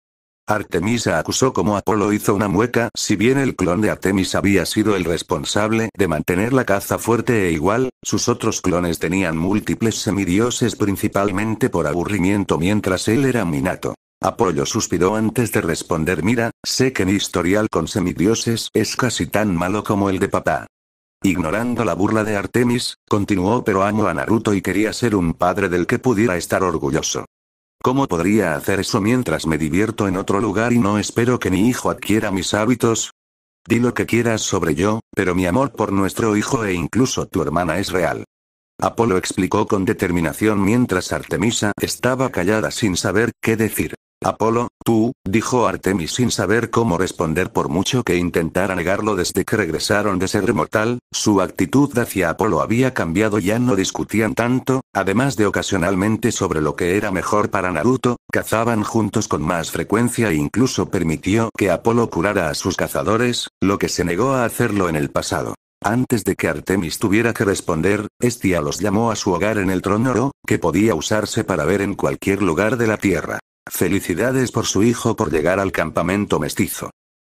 Speaker 1: Artemisa acusó como Apolo hizo una mueca, si bien el clon de Artemis había sido el responsable de mantener la caza fuerte e igual, sus otros clones tenían múltiples semidioses principalmente por aburrimiento mientras él era Minato. Apolo suspiró antes de responder mira, sé que mi historial con semidioses es casi tan malo como el de papá. Ignorando la burla de Artemis, continuó pero amo a Naruto y quería ser un padre del que pudiera estar orgulloso. ¿Cómo podría hacer eso mientras me divierto en otro lugar y no espero que mi hijo adquiera mis hábitos? Di lo que quieras sobre yo, pero mi amor por nuestro hijo e incluso tu hermana es real. Apolo explicó con determinación mientras Artemisa estaba callada sin saber qué decir. Apolo, tú, dijo Artemis sin saber cómo responder por mucho que intentara negarlo desde que regresaron de ser mortal, su actitud hacia Apolo había cambiado ya no discutían tanto, además de ocasionalmente sobre lo que era mejor para Naruto, cazaban juntos con más frecuencia e incluso permitió que Apolo curara a sus cazadores, lo que se negó a hacerlo en el pasado. Antes de que Artemis tuviera que responder, Estia los llamó a su hogar en el oro, que podía usarse para ver en cualquier lugar de la Tierra. Felicidades por su hijo por llegar al campamento mestizo.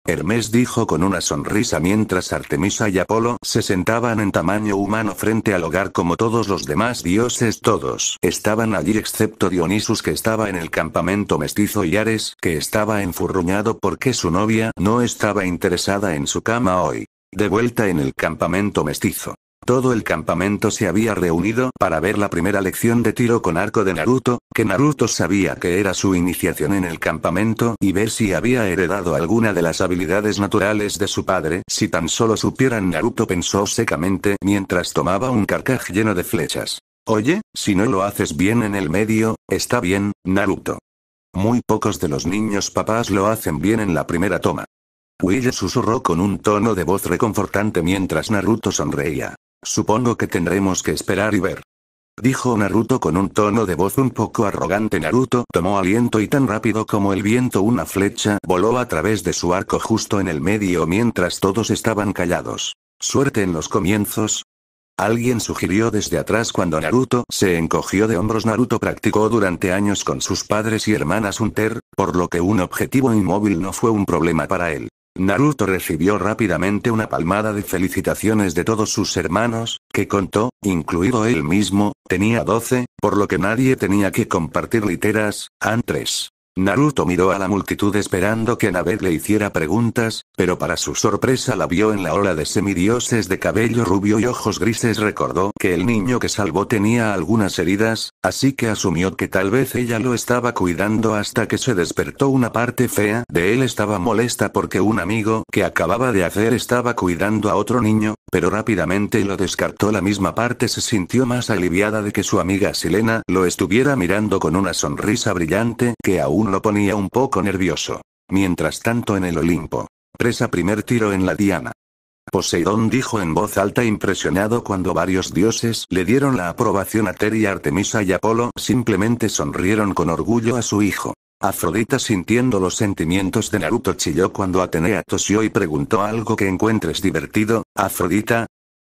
Speaker 1: Hermes dijo con una sonrisa mientras Artemisa y Apolo se sentaban en tamaño humano frente al hogar como todos los demás dioses todos estaban allí excepto Dionisus que estaba en el campamento mestizo y Ares que estaba enfurruñado porque su novia no estaba interesada en su cama hoy. De vuelta en el campamento mestizo. Todo el campamento se había reunido para ver la primera lección de tiro con arco de Naruto, que Naruto sabía que era su iniciación en el campamento y ver si había heredado alguna de las habilidades naturales de su padre. Si tan solo supieran Naruto pensó secamente mientras tomaba un carcaj lleno de flechas. Oye, si no lo haces bien en el medio, está bien, Naruto. Muy pocos de los niños papás lo hacen bien en la primera toma. Will susurró con un tono de voz reconfortante mientras Naruto sonreía. Supongo que tendremos que esperar y ver. Dijo Naruto con un tono de voz un poco arrogante. Naruto tomó aliento y tan rápido como el viento una flecha voló a través de su arco justo en el medio mientras todos estaban callados. Suerte en los comienzos. Alguien sugirió desde atrás cuando Naruto se encogió de hombros. Naruto practicó durante años con sus padres y hermanas un ter, por lo que un objetivo inmóvil no fue un problema para él. Naruto recibió rápidamente una palmada de felicitaciones de todos sus hermanos, que contó, incluido él mismo, tenía 12, por lo que nadie tenía que compartir literas, han Naruto miró a la multitud esperando que Naved le hiciera preguntas, pero para su sorpresa la vio en la ola de semidioses de cabello rubio y ojos grises. Recordó que el niño que salvó tenía algunas heridas, así que asumió que tal vez ella lo estaba cuidando hasta que se despertó una parte fea de él. Estaba molesta porque un amigo que acababa de hacer estaba cuidando a otro niño, pero rápidamente lo descartó. La misma parte se sintió más aliviada de que su amiga Silena lo estuviera mirando con una sonrisa brillante que aún lo ponía un poco nervioso. Mientras tanto en el Olimpo. Presa primer tiro en la diana. Poseidón dijo en voz alta impresionado cuando varios dioses le dieron la aprobación a y Artemisa y Apolo simplemente sonrieron con orgullo a su hijo. Afrodita sintiendo los sentimientos de Naruto chilló cuando Atenea tosió y preguntó algo que encuentres divertido, Afrodita.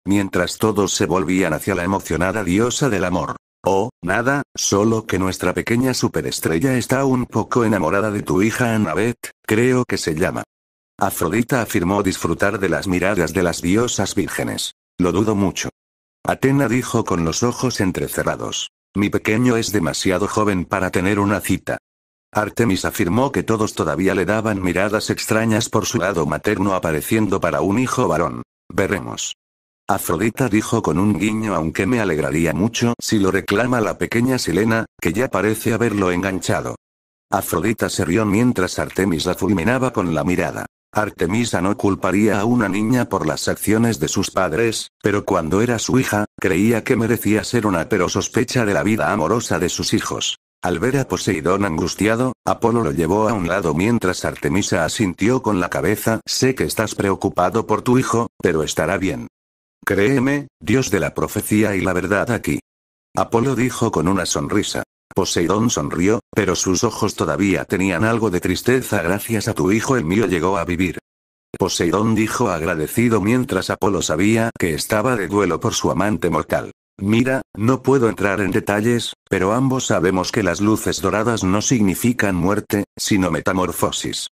Speaker 1: Mientras todos se volvían hacia la emocionada diosa del amor. Oh, nada, solo que nuestra pequeña superestrella está un poco enamorada de tu hija Annabeth, creo que se llama. Afrodita afirmó disfrutar de las miradas de las diosas vírgenes. Lo dudo mucho. Atena dijo con los ojos entrecerrados. Mi pequeño es demasiado joven para tener una cita. Artemis afirmó que todos todavía le daban miradas extrañas por su lado materno apareciendo para un hijo varón. Veremos. Afrodita dijo con un guiño aunque me alegraría mucho si lo reclama la pequeña Silena, que ya parece haberlo enganchado. Afrodita se rió mientras Artemisa fulminaba con la mirada. Artemisa no culparía a una niña por las acciones de sus padres, pero cuando era su hija, creía que merecía ser una pero sospecha de la vida amorosa de sus hijos. Al ver a Poseidón angustiado, Apolo lo llevó a un lado mientras Artemisa asintió con la cabeza, sé que estás preocupado por tu hijo, pero estará bien. Créeme, dios de la profecía y la verdad aquí. Apolo dijo con una sonrisa. Poseidón sonrió, pero sus ojos todavía tenían algo de tristeza gracias a tu hijo el mío llegó a vivir. Poseidón dijo agradecido mientras Apolo sabía que estaba de duelo por su amante mortal. Mira, no puedo entrar en detalles, pero ambos sabemos que las luces doradas no significan muerte, sino metamorfosis.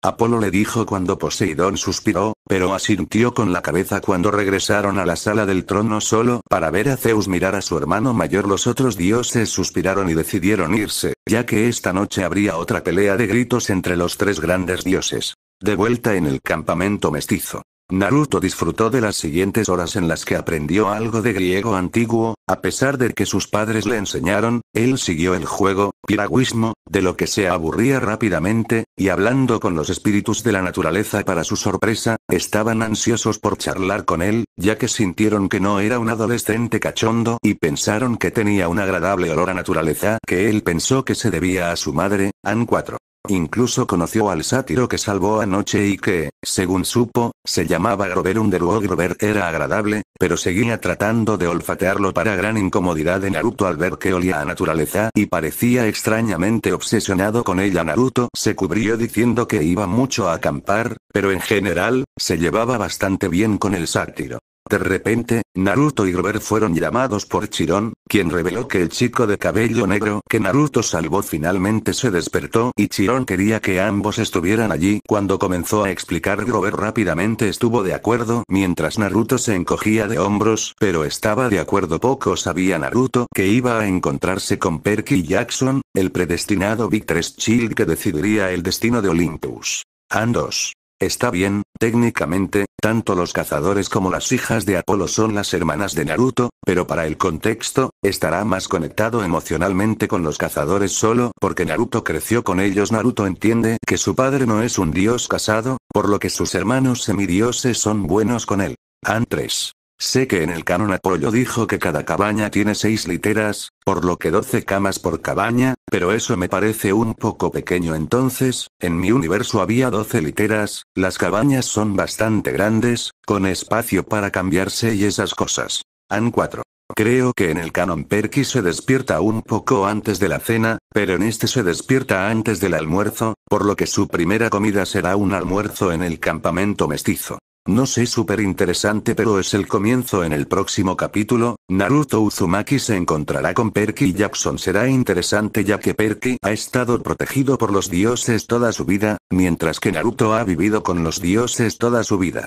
Speaker 1: Apolo le dijo cuando Poseidón suspiró, pero asintió con la cabeza cuando regresaron a la sala del trono solo para ver a Zeus mirar a su hermano mayor. Los otros dioses suspiraron y decidieron irse, ya que esta noche habría otra pelea de gritos entre los tres grandes dioses. De vuelta en el campamento mestizo. Naruto disfrutó de las siguientes horas en las que aprendió algo de griego antiguo, a pesar de que sus padres le enseñaron, él siguió el juego, piragüismo, de lo que se aburría rápidamente, y hablando con los espíritus de la naturaleza para su sorpresa, estaban ansiosos por charlar con él, ya que sintieron que no era un adolescente cachondo y pensaron que tenía un agradable olor a naturaleza que él pensó que se debía a su madre, An 4. Incluso conoció al sátiro que salvó anoche y que, según supo, se llamaba Grover Underwood. Grover era agradable, pero seguía tratando de olfatearlo para gran incomodidad de Naruto al ver que olía a naturaleza y parecía extrañamente obsesionado con ella. Naruto se cubrió diciendo que iba mucho a acampar, pero en general, se llevaba bastante bien con el sátiro. De repente, Naruto y Grover fueron llamados por Chiron, quien reveló que el chico de cabello negro que Naruto salvó finalmente se despertó y Chiron quería que ambos estuvieran allí. Cuando comenzó a explicar Grover rápidamente estuvo de acuerdo mientras Naruto se encogía de hombros, pero estaba de acuerdo poco sabía Naruto que iba a encontrarse con Perky Jackson, el predestinado Victor Child que decidiría el destino de Olympus. Andos. Está bien, técnicamente, tanto los cazadores como las hijas de Apolo son las hermanas de Naruto, pero para el contexto, estará más conectado emocionalmente con los cazadores solo porque Naruto creció con ellos. Naruto entiende que su padre no es un dios casado, por lo que sus hermanos semidioses son buenos con él. An 3. Sé que en el canon Apollo dijo que cada cabaña tiene seis literas, por lo que 12 camas por cabaña, pero eso me parece un poco pequeño entonces, en mi universo había 12 literas, las cabañas son bastante grandes, con espacio para cambiarse y esas cosas. An 4. Creo que en el canon Perky se despierta un poco antes de la cena, pero en este se despierta antes del almuerzo, por lo que su primera comida será un almuerzo en el campamento mestizo. No sé súper interesante pero es el comienzo en el próximo capítulo, Naruto Uzumaki se encontrará con Perky y Jackson será interesante ya que Perky ha estado protegido por los dioses toda su vida, mientras que Naruto ha vivido con los dioses toda su vida.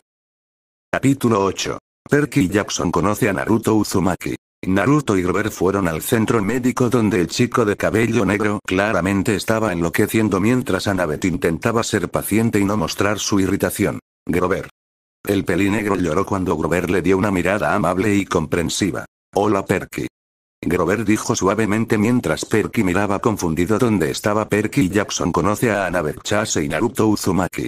Speaker 1: Capítulo 8. Perky Jackson conoce a Naruto Uzumaki. Naruto y Grover fueron al centro médico donde el chico de cabello negro claramente estaba enloqueciendo mientras Annabeth intentaba ser paciente y no mostrar su irritación. Grover, el pelinegro lloró cuando Grover le dio una mirada amable y comprensiva. Hola Perky. Grover dijo suavemente mientras Perky miraba confundido dónde estaba Perky y Jackson conoce a Annabeth Chase y Naruto Uzumaki.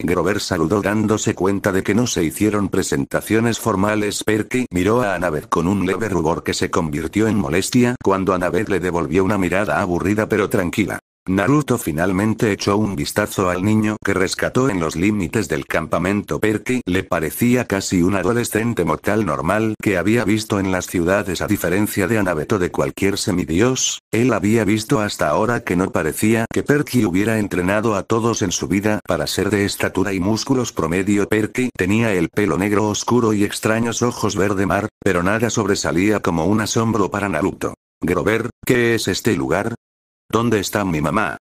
Speaker 1: Grover saludó dándose cuenta de que no se hicieron presentaciones formales. Perky miró a Annabeth con un leve rubor que se convirtió en molestia cuando Annabeth le devolvió una mirada aburrida pero tranquila. Naruto finalmente echó un vistazo al niño que rescató en los límites del campamento Perky, le parecía casi un adolescente mortal normal que había visto en las ciudades a diferencia de Anabeto de cualquier semidios, él había visto hasta ahora que no parecía que Perky hubiera entrenado a todos en su vida para ser de estatura y músculos promedio Perky tenía el pelo negro oscuro y extraños ojos verde mar, pero nada sobresalía como un asombro para Naruto. Grover, ¿qué es este lugar? ¿Dónde está mi mamá?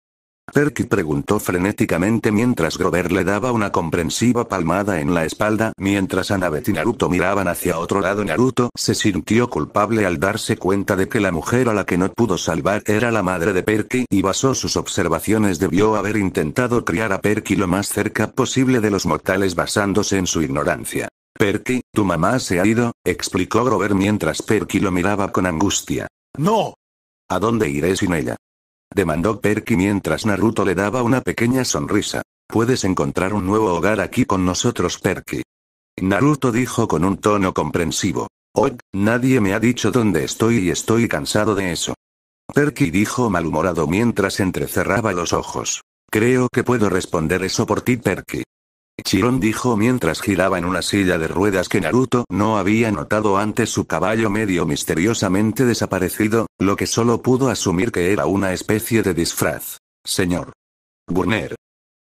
Speaker 1: Perky preguntó frenéticamente mientras Grover le daba una comprensiva palmada en la espalda mientras Annabeth y Naruto miraban hacia otro lado. Naruto se sintió culpable al darse cuenta de que la mujer a la que no pudo salvar era la madre de Perky y basó sus observaciones debió haber intentado criar a Perky lo más cerca posible de los mortales basándose en su ignorancia. Perky, tu mamá se ha ido, explicó Grover mientras Perky lo miraba con angustia. No. ¿A dónde iré sin ella? demandó Perky mientras Naruto le daba una pequeña sonrisa. Puedes encontrar un nuevo hogar aquí con nosotros, Perky. Naruto dijo con un tono comprensivo. Hoy oh, nadie me ha dicho dónde estoy y estoy cansado de eso. Perky dijo malhumorado mientras entrecerraba los ojos. Creo que puedo responder eso por ti, Perky. Chiron dijo mientras giraba en una silla de ruedas que Naruto no había notado antes su caballo medio misteriosamente desaparecido, lo que solo pudo asumir que era una especie de disfraz. Señor. Burner.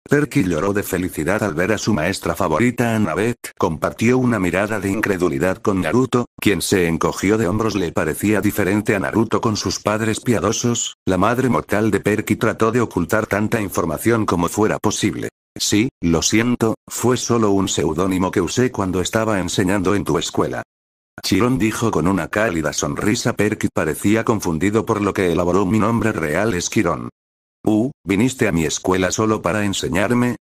Speaker 1: Perky lloró de felicidad al ver a su maestra favorita Annabeth. Compartió una mirada de incredulidad con Naruto, quien se encogió de hombros. Le parecía diferente a Naruto con sus padres piadosos. La madre mortal de Perky trató de ocultar tanta información como fuera posible. Sí, lo siento, fue solo un seudónimo que usé cuando estaba enseñando en tu escuela. Chiron dijo con una cálida sonrisa Perky parecía confundido por lo que elaboró mi nombre real es Chiron. Uh, ¿viniste a mi escuela solo para enseñarme?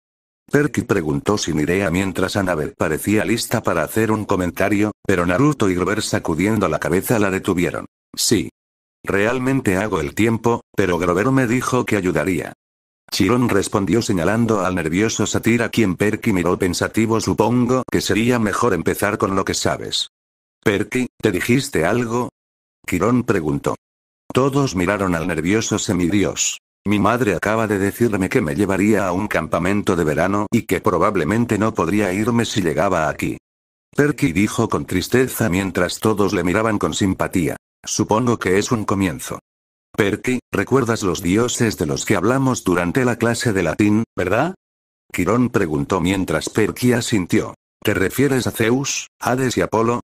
Speaker 1: Perky preguntó sin idea mientras Annabeth parecía lista para hacer un comentario, pero Naruto y Grover sacudiendo la cabeza la detuvieron. Sí. Realmente hago el tiempo, pero Grover me dijo que ayudaría. Chiron respondió señalando al nervioso Satira a quien Perky miró pensativo. Supongo que sería mejor empezar con lo que sabes. Perky, ¿te dijiste algo? Chiron preguntó. Todos miraron al nervioso semidios. Mi madre acaba de decirme que me llevaría a un campamento de verano y que probablemente no podría irme si llegaba aquí. Perky dijo con tristeza mientras todos le miraban con simpatía. Supongo que es un comienzo. Perky, ¿recuerdas los dioses de los que hablamos durante la clase de latín, verdad? Quirón preguntó mientras Perky asintió. ¿Te refieres a Zeus, Hades y Apolo?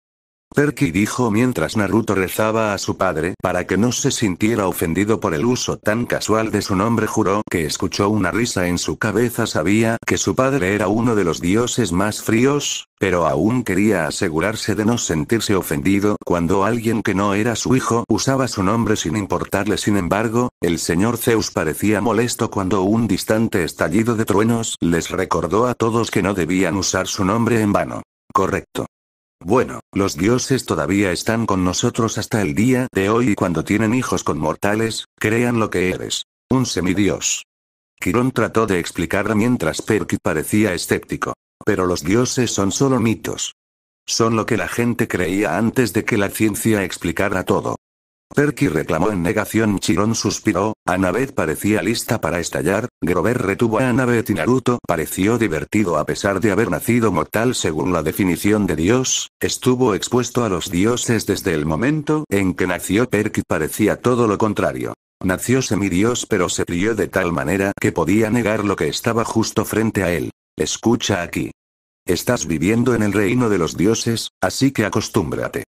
Speaker 1: Perky dijo mientras Naruto rezaba a su padre para que no se sintiera ofendido por el uso tan casual de su nombre juró que escuchó una risa en su cabeza sabía que su padre era uno de los dioses más fríos, pero aún quería asegurarse de no sentirse ofendido cuando alguien que no era su hijo usaba su nombre sin importarle sin embargo, el señor Zeus parecía molesto cuando un distante estallido de truenos les recordó a todos que no debían usar su nombre en vano. Correcto. Bueno, los dioses todavía están con nosotros hasta el día de hoy y cuando tienen hijos con mortales, crean lo que eres. Un semidios. Quirón trató de explicar mientras Perky parecía escéptico. Pero los dioses son solo mitos. Son lo que la gente creía antes de que la ciencia explicara todo. Perky reclamó en negación. Chiron suspiró, Annabeth parecía lista para estallar, Grover retuvo a Annabeth y Naruto pareció divertido a pesar de haber nacido mortal según la definición de Dios, estuvo expuesto a los dioses desde el momento en que nació Perky parecía todo lo contrario. Nació semidios pero se crió de tal manera que podía negar lo que estaba justo frente a él. Escucha aquí. Estás viviendo en el reino de los dioses, así que acostúmbrate.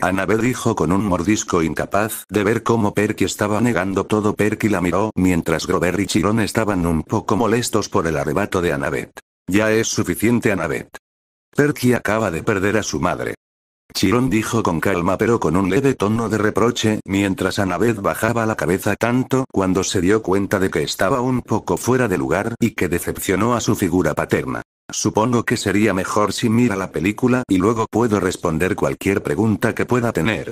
Speaker 1: Annabeth dijo con un mordisco incapaz de ver cómo Perky estaba negando todo. Perky la miró mientras Grover y Chiron estaban un poco molestos por el arrebato de Annabeth. Ya es suficiente Annabeth. Perky acaba de perder a su madre. Chiron dijo con calma pero con un leve tono de reproche mientras Annabeth bajaba la cabeza tanto cuando se dio cuenta de que estaba un poco fuera de lugar y que decepcionó a su figura paterna. Supongo que sería mejor si mira la película y luego puedo responder cualquier pregunta que pueda tener.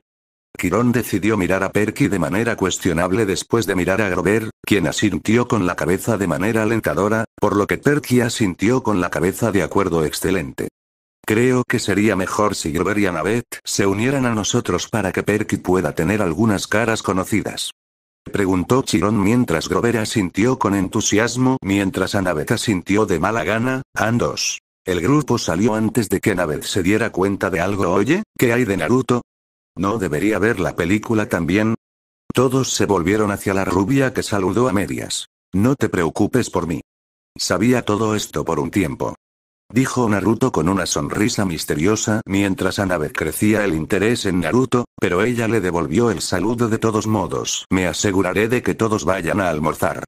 Speaker 1: Quirón decidió mirar a Perky de manera cuestionable después de mirar a Grover, quien asintió con la cabeza de manera alentadora, por lo que Perky asintió con la cabeza de acuerdo excelente. Creo que sería mejor si Grover y Annabeth se unieran a nosotros para que Perky pueda tener algunas caras conocidas. Preguntó Chirón mientras Grover sintió con entusiasmo mientras Annabeth sintió de mala gana, Andos. El grupo salió antes de que Annabeth se diera cuenta de algo oye, ¿qué hay de Naruto? ¿No debería ver la película también? Todos se volvieron hacia la rubia que saludó a medias. No te preocupes por mí. Sabía todo esto por un tiempo dijo Naruto con una sonrisa misteriosa mientras Anabe crecía el interés en Naruto, pero ella le devolvió el saludo de todos modos. Me aseguraré de que todos vayan a almorzar.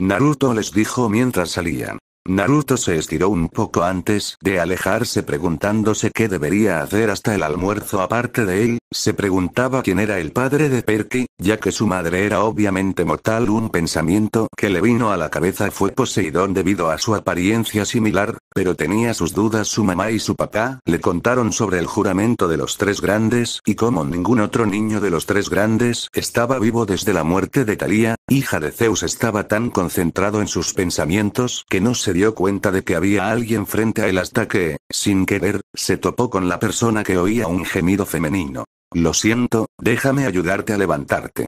Speaker 1: Naruto les dijo mientras salían. Naruto se estiró un poco antes de alejarse preguntándose qué debería hacer hasta el almuerzo aparte de él, se preguntaba quién era el padre de Perky, ya que su madre era obviamente mortal. Un pensamiento que le vino a la cabeza fue Poseidón debido a su apariencia similar, pero tenía sus dudas su mamá y su papá, le contaron sobre el juramento de los tres grandes y como ningún otro niño de los tres grandes estaba vivo desde la muerte de Talía, hija de Zeus estaba tan concentrado en sus pensamientos que no se dio cuenta de que había alguien frente a él hasta que, sin querer, se topó con la persona que oía un gemido femenino. Lo siento, déjame ayudarte a levantarte.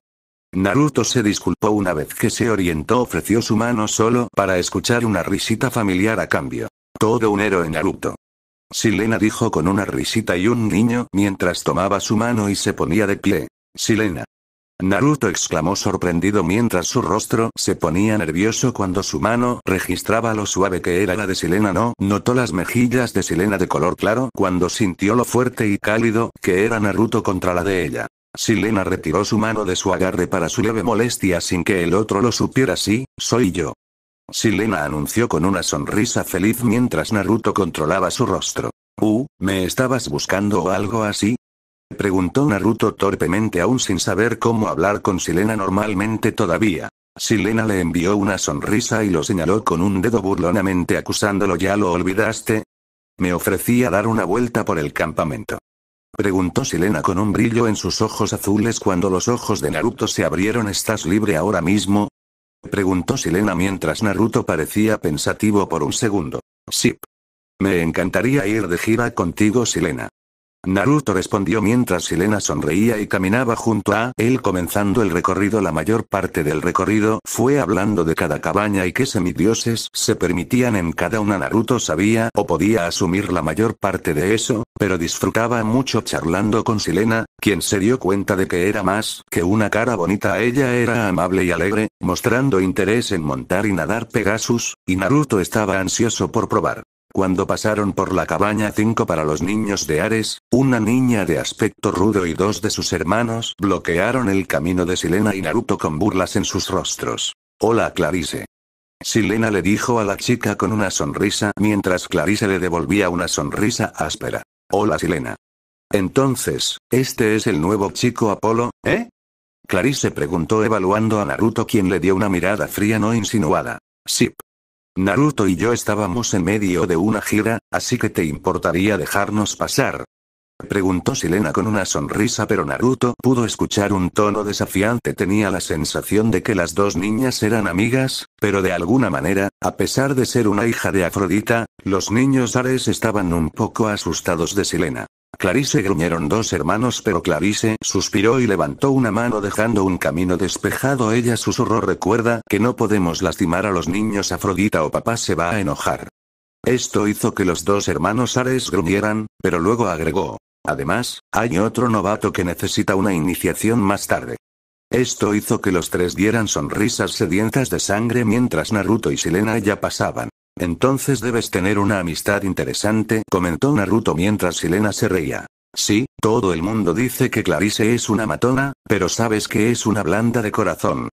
Speaker 1: Naruto se disculpó una vez que se orientó, ofreció su mano solo para escuchar una risita familiar a cambio. Todo un héroe Naruto. Silena dijo con una risita y un niño mientras tomaba su mano y se ponía de pie. Silena. Naruto exclamó sorprendido mientras su rostro se ponía nervioso cuando su mano registraba lo suave que era la de Silena no, notó las mejillas de Silena de color claro cuando sintió lo fuerte y cálido que era Naruto contra la de ella. Silena retiró su mano de su agarre para su leve molestia sin que el otro lo supiera sí, soy yo. Silena anunció con una sonrisa feliz mientras Naruto controlaba su rostro. Uh, ¿me estabas buscando o algo así? preguntó Naruto torpemente aún sin saber cómo hablar con Silena normalmente todavía. Silena le envió una sonrisa y lo señaló con un dedo burlonamente acusándolo ¿Ya lo olvidaste? Me ofrecía dar una vuelta por el campamento. Preguntó Silena con un brillo en sus ojos azules cuando los ojos de Naruto se abrieron ¿Estás libre ahora mismo? Preguntó Silena mientras Naruto parecía pensativo por un segundo. Sip. Me encantaría ir de gira contigo Silena. Naruto respondió mientras Silena sonreía y caminaba junto a él comenzando el recorrido. La mayor parte del recorrido fue hablando de cada cabaña y qué semidioses se permitían en cada una. Naruto sabía o podía asumir la mayor parte de eso, pero disfrutaba mucho charlando con Silena, quien se dio cuenta de que era más que una cara bonita. Ella era amable y alegre, mostrando interés en montar y nadar Pegasus, y Naruto estaba ansioso por probar. Cuando pasaron por la cabaña 5 para los niños de Ares, una niña de aspecto rudo y dos de sus hermanos bloquearon el camino de Silena y Naruto con burlas en sus rostros. Hola Clarice. Silena le dijo a la chica con una sonrisa mientras Clarice le devolvía una sonrisa áspera. Hola Silena. Entonces, este es el nuevo chico Apolo, ¿eh? Clarice preguntó evaluando a Naruto quien le dio una mirada fría no insinuada. Sí. Naruto y yo estábamos en medio de una gira, así que te importaría dejarnos pasar. Preguntó Silena con una sonrisa pero Naruto pudo escuchar un tono desafiante tenía la sensación de que las dos niñas eran amigas, pero de alguna manera, a pesar de ser una hija de Afrodita, los niños Ares estaban un poco asustados de Silena. Clarice gruñeron dos hermanos pero Clarice suspiró y levantó una mano dejando un camino despejado. Ella susurró recuerda que no podemos lastimar a los niños Afrodita o papá se va a enojar. Esto hizo que los dos hermanos Ares gruñieran, pero luego agregó. Además, hay otro novato que necesita una iniciación más tarde. Esto hizo que los tres dieran sonrisas sedientas de sangre mientras Naruto y Selena ya pasaban. Entonces debes tener una amistad interesante, comentó Naruto mientras Silena se reía. Sí, todo el mundo dice que Clarice es una matona, pero sabes que es una blanda de corazón.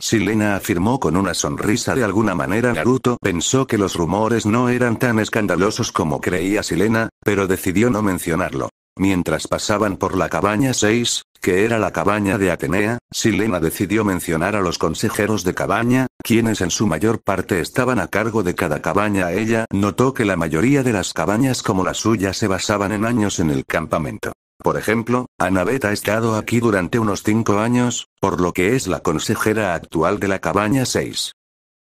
Speaker 1: Silena afirmó con una sonrisa de alguna manera Naruto pensó que los rumores no eran tan escandalosos como creía Silena, pero decidió no mencionarlo. Mientras pasaban por la cabaña 6, que era la cabaña de Atenea, Silena decidió mencionar a los consejeros de cabaña, quienes en su mayor parte estaban a cargo de cada cabaña. Ella notó que la mayoría de las cabañas como la suya se basaban en años en el campamento. Por ejemplo, Annabeth ha estado aquí durante unos cinco años, por lo que es la consejera actual de la cabaña 6.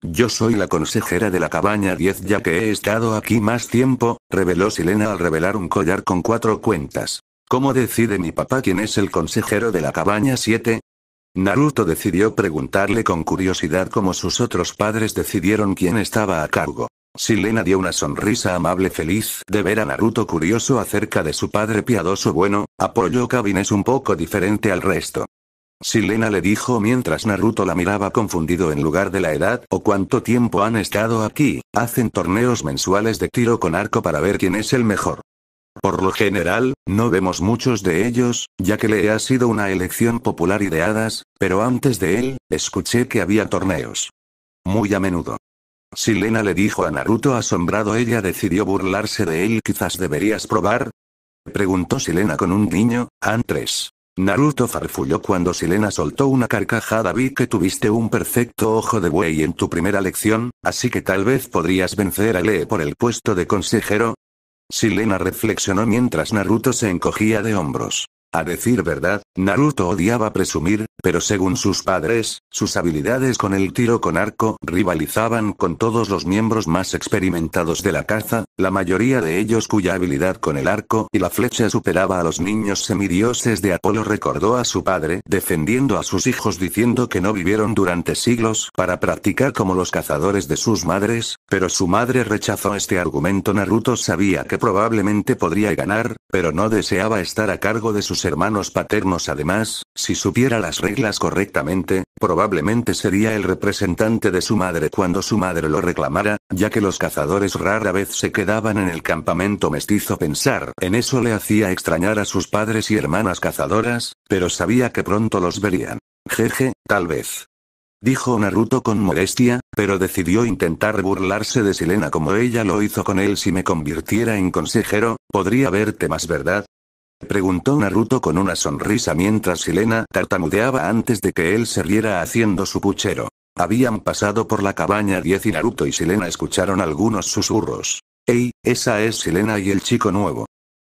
Speaker 1: Yo soy la consejera de la cabaña 10 ya que he estado aquí más tiempo, reveló Silena al revelar un collar con cuatro cuentas. ¿Cómo decide mi papá quién es el consejero de la cabaña 7? Naruto decidió preguntarle con curiosidad como sus otros padres decidieron quién estaba a cargo. Silena dio una sonrisa amable feliz de ver a Naruto curioso acerca de su padre piadoso bueno, apoyó Cabin es un poco diferente al resto. Silena le dijo mientras Naruto la miraba confundido en lugar de la edad o cuánto tiempo han estado aquí, hacen torneos mensuales de tiro con arco para ver quién es el mejor. Por lo general, no vemos muchos de ellos, ya que le ha sido una elección popular ideadas. pero antes de él, escuché que había torneos. Muy a menudo. Silena le dijo a Naruto asombrado ella decidió burlarse de él quizás deberías probar. Preguntó Silena con un niño, han Naruto farfulló cuando Silena soltó una carcajada. Vi que tuviste un perfecto ojo de buey en tu primera lección, así que tal vez podrías vencer a Lee por el puesto de consejero. Silena reflexionó mientras Naruto se encogía de hombros. A decir verdad, Naruto odiaba presumir, pero según sus padres, sus habilidades con el tiro con arco rivalizaban con todos los miembros más experimentados de la caza, la mayoría de ellos cuya habilidad con el arco y la flecha superaba a los niños semidioses de Apolo recordó a su padre defendiendo a sus hijos diciendo que no vivieron durante siglos para practicar como los cazadores de sus madres, pero su madre rechazó este argumento Naruto sabía que probablemente podría ganar, pero no deseaba estar a cargo de sus hermanos paternos además, si supiera las reglas correctamente, probablemente sería el representante de su madre cuando su madre lo reclamara, ya que los cazadores rara vez se quedaban en el campamento mestizo pensar en eso le hacía extrañar a sus padres y hermanas cazadoras, pero sabía que pronto los verían. Jeje, tal vez. Dijo Naruto con modestia, pero decidió intentar burlarse de Silena como ella lo hizo con él si me convirtiera en consejero, podría verte más verdad, Preguntó Naruto con una sonrisa mientras Silena tartamudeaba antes de que él se riera haciendo su puchero. Habían pasado por la cabaña 10 y Naruto y Silena escucharon algunos susurros. Ey, esa es Silena y el chico nuevo.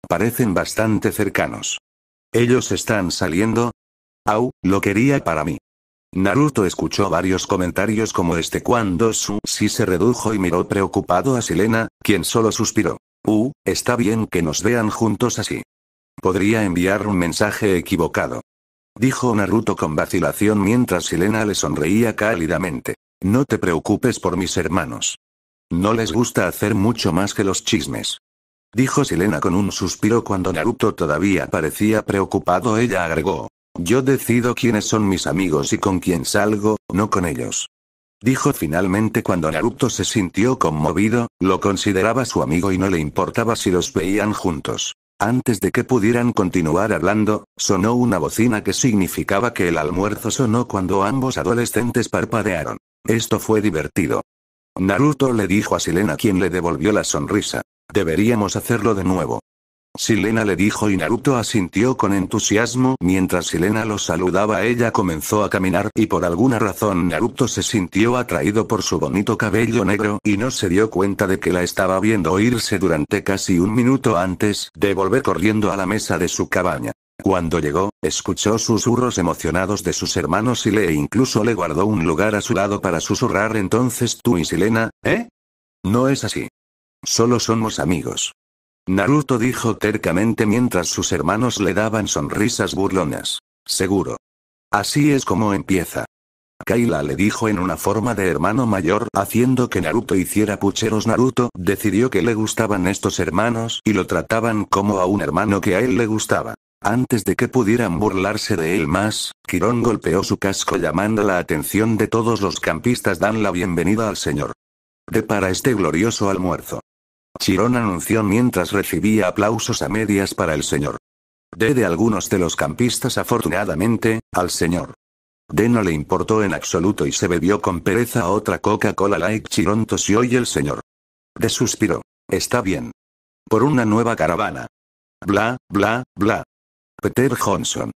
Speaker 1: Parecen bastante cercanos. ¿Ellos están saliendo? Au, lo quería para mí. Naruto escuchó varios comentarios como este cuando su si se redujo y miró preocupado a Silena, quien solo suspiró. Uh, está bien que nos vean juntos así. Podría enviar un mensaje equivocado. Dijo Naruto con vacilación mientras Silena le sonreía cálidamente. No te preocupes por mis hermanos. No les gusta hacer mucho más que los chismes. Dijo Silena con un suspiro cuando Naruto todavía parecía preocupado. Ella agregó. Yo decido quiénes son mis amigos y con quién salgo, no con ellos. Dijo finalmente cuando Naruto se sintió conmovido, lo consideraba su amigo y no le importaba si los veían juntos. Antes de que pudieran continuar hablando, sonó una bocina que significaba que el almuerzo sonó cuando ambos adolescentes parpadearon. Esto fue divertido. Naruto le dijo a Silena quien le devolvió la sonrisa. Deberíamos hacerlo de nuevo. Silena le dijo y Naruto asintió con entusiasmo, mientras Silena lo saludaba ella comenzó a caminar y por alguna razón Naruto se sintió atraído por su bonito cabello negro y no se dio cuenta de que la estaba viendo irse durante casi un minuto antes de volver corriendo a la mesa de su cabaña. Cuando llegó, escuchó susurros emocionados de sus hermanos y le incluso le guardó un lugar a su lado para susurrar entonces tú y Silena, ¿eh? No es así. Solo somos amigos. Naruto dijo tercamente mientras sus hermanos le daban sonrisas burlonas. Seguro. Así es como empieza. Kaila le dijo en una forma de hermano mayor, haciendo que Naruto hiciera pucheros. Naruto decidió que le gustaban estos hermanos y lo trataban como a un hermano que a él le gustaba. Antes de que pudieran burlarse de él más, Kiron golpeó su casco llamando la atención de todos los campistas dan la bienvenida al señor. De para este glorioso almuerzo. Chirón anunció mientras recibía aplausos a medias para el señor. D de algunos de los campistas afortunadamente, al señor. De no le importó en absoluto y se bebió con pereza otra Coca-Cola Like Chirón tosió y el señor. De suspiró. Está bien. Por una nueva caravana. Bla, bla, bla. Peter Johnson.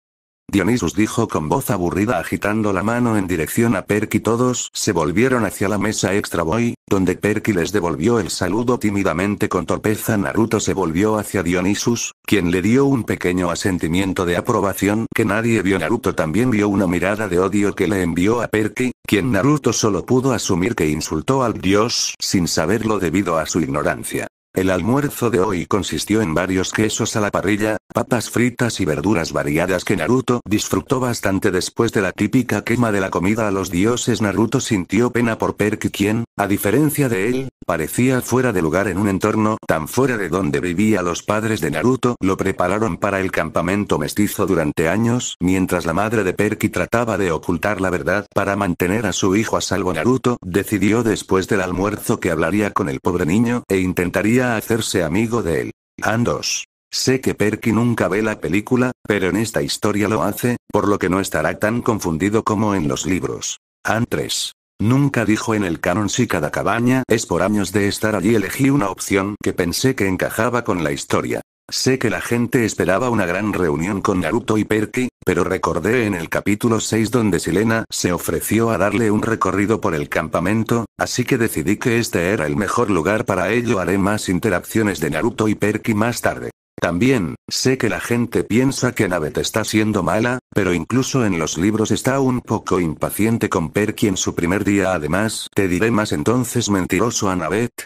Speaker 1: Dionysus dijo con voz aburrida agitando la mano en dirección a Perky. Todos se volvieron hacia la mesa Extra Boy, donde Perky les devolvió el saludo tímidamente con torpeza. Naruto se volvió hacia Dionysus, quien le dio un pequeño asentimiento de aprobación que nadie vio. Naruto también vio una mirada de odio que le envió a Perky, quien Naruto solo pudo asumir que insultó al dios sin saberlo debido a su ignorancia. El almuerzo de hoy consistió en varios quesos a la parrilla, papas fritas y verduras variadas que Naruto disfrutó bastante después de la típica quema de la comida a los dioses. Naruto sintió pena por Perky quien, a diferencia de él, parecía fuera de lugar en un entorno tan fuera de donde vivía los padres de Naruto. Lo prepararon para el campamento mestizo durante años, mientras la madre de Perky trataba de ocultar la verdad para mantener a su hijo a salvo. Naruto decidió después del almuerzo que hablaría con el pobre niño e intentaría hacerse amigo de él. 2. Sé que Perky nunca ve la película, pero en esta historia lo hace, por lo que no estará tan confundido como en los libros. An 3. Nunca dijo en el canon si cada cabaña es por años de estar allí elegí una opción que pensé que encajaba con la historia. Sé que la gente esperaba una gran reunión con Naruto y Perky, pero recordé en el capítulo 6 donde Silena se ofreció a darle un recorrido por el campamento, así que decidí que este era el mejor lugar para ello. Haré más interacciones de Naruto y Perky más tarde. También, sé que la gente piensa que Navet está siendo mala, pero incluso en los libros está un poco impaciente con Perky en su primer día. Además, te diré más entonces mentiroso a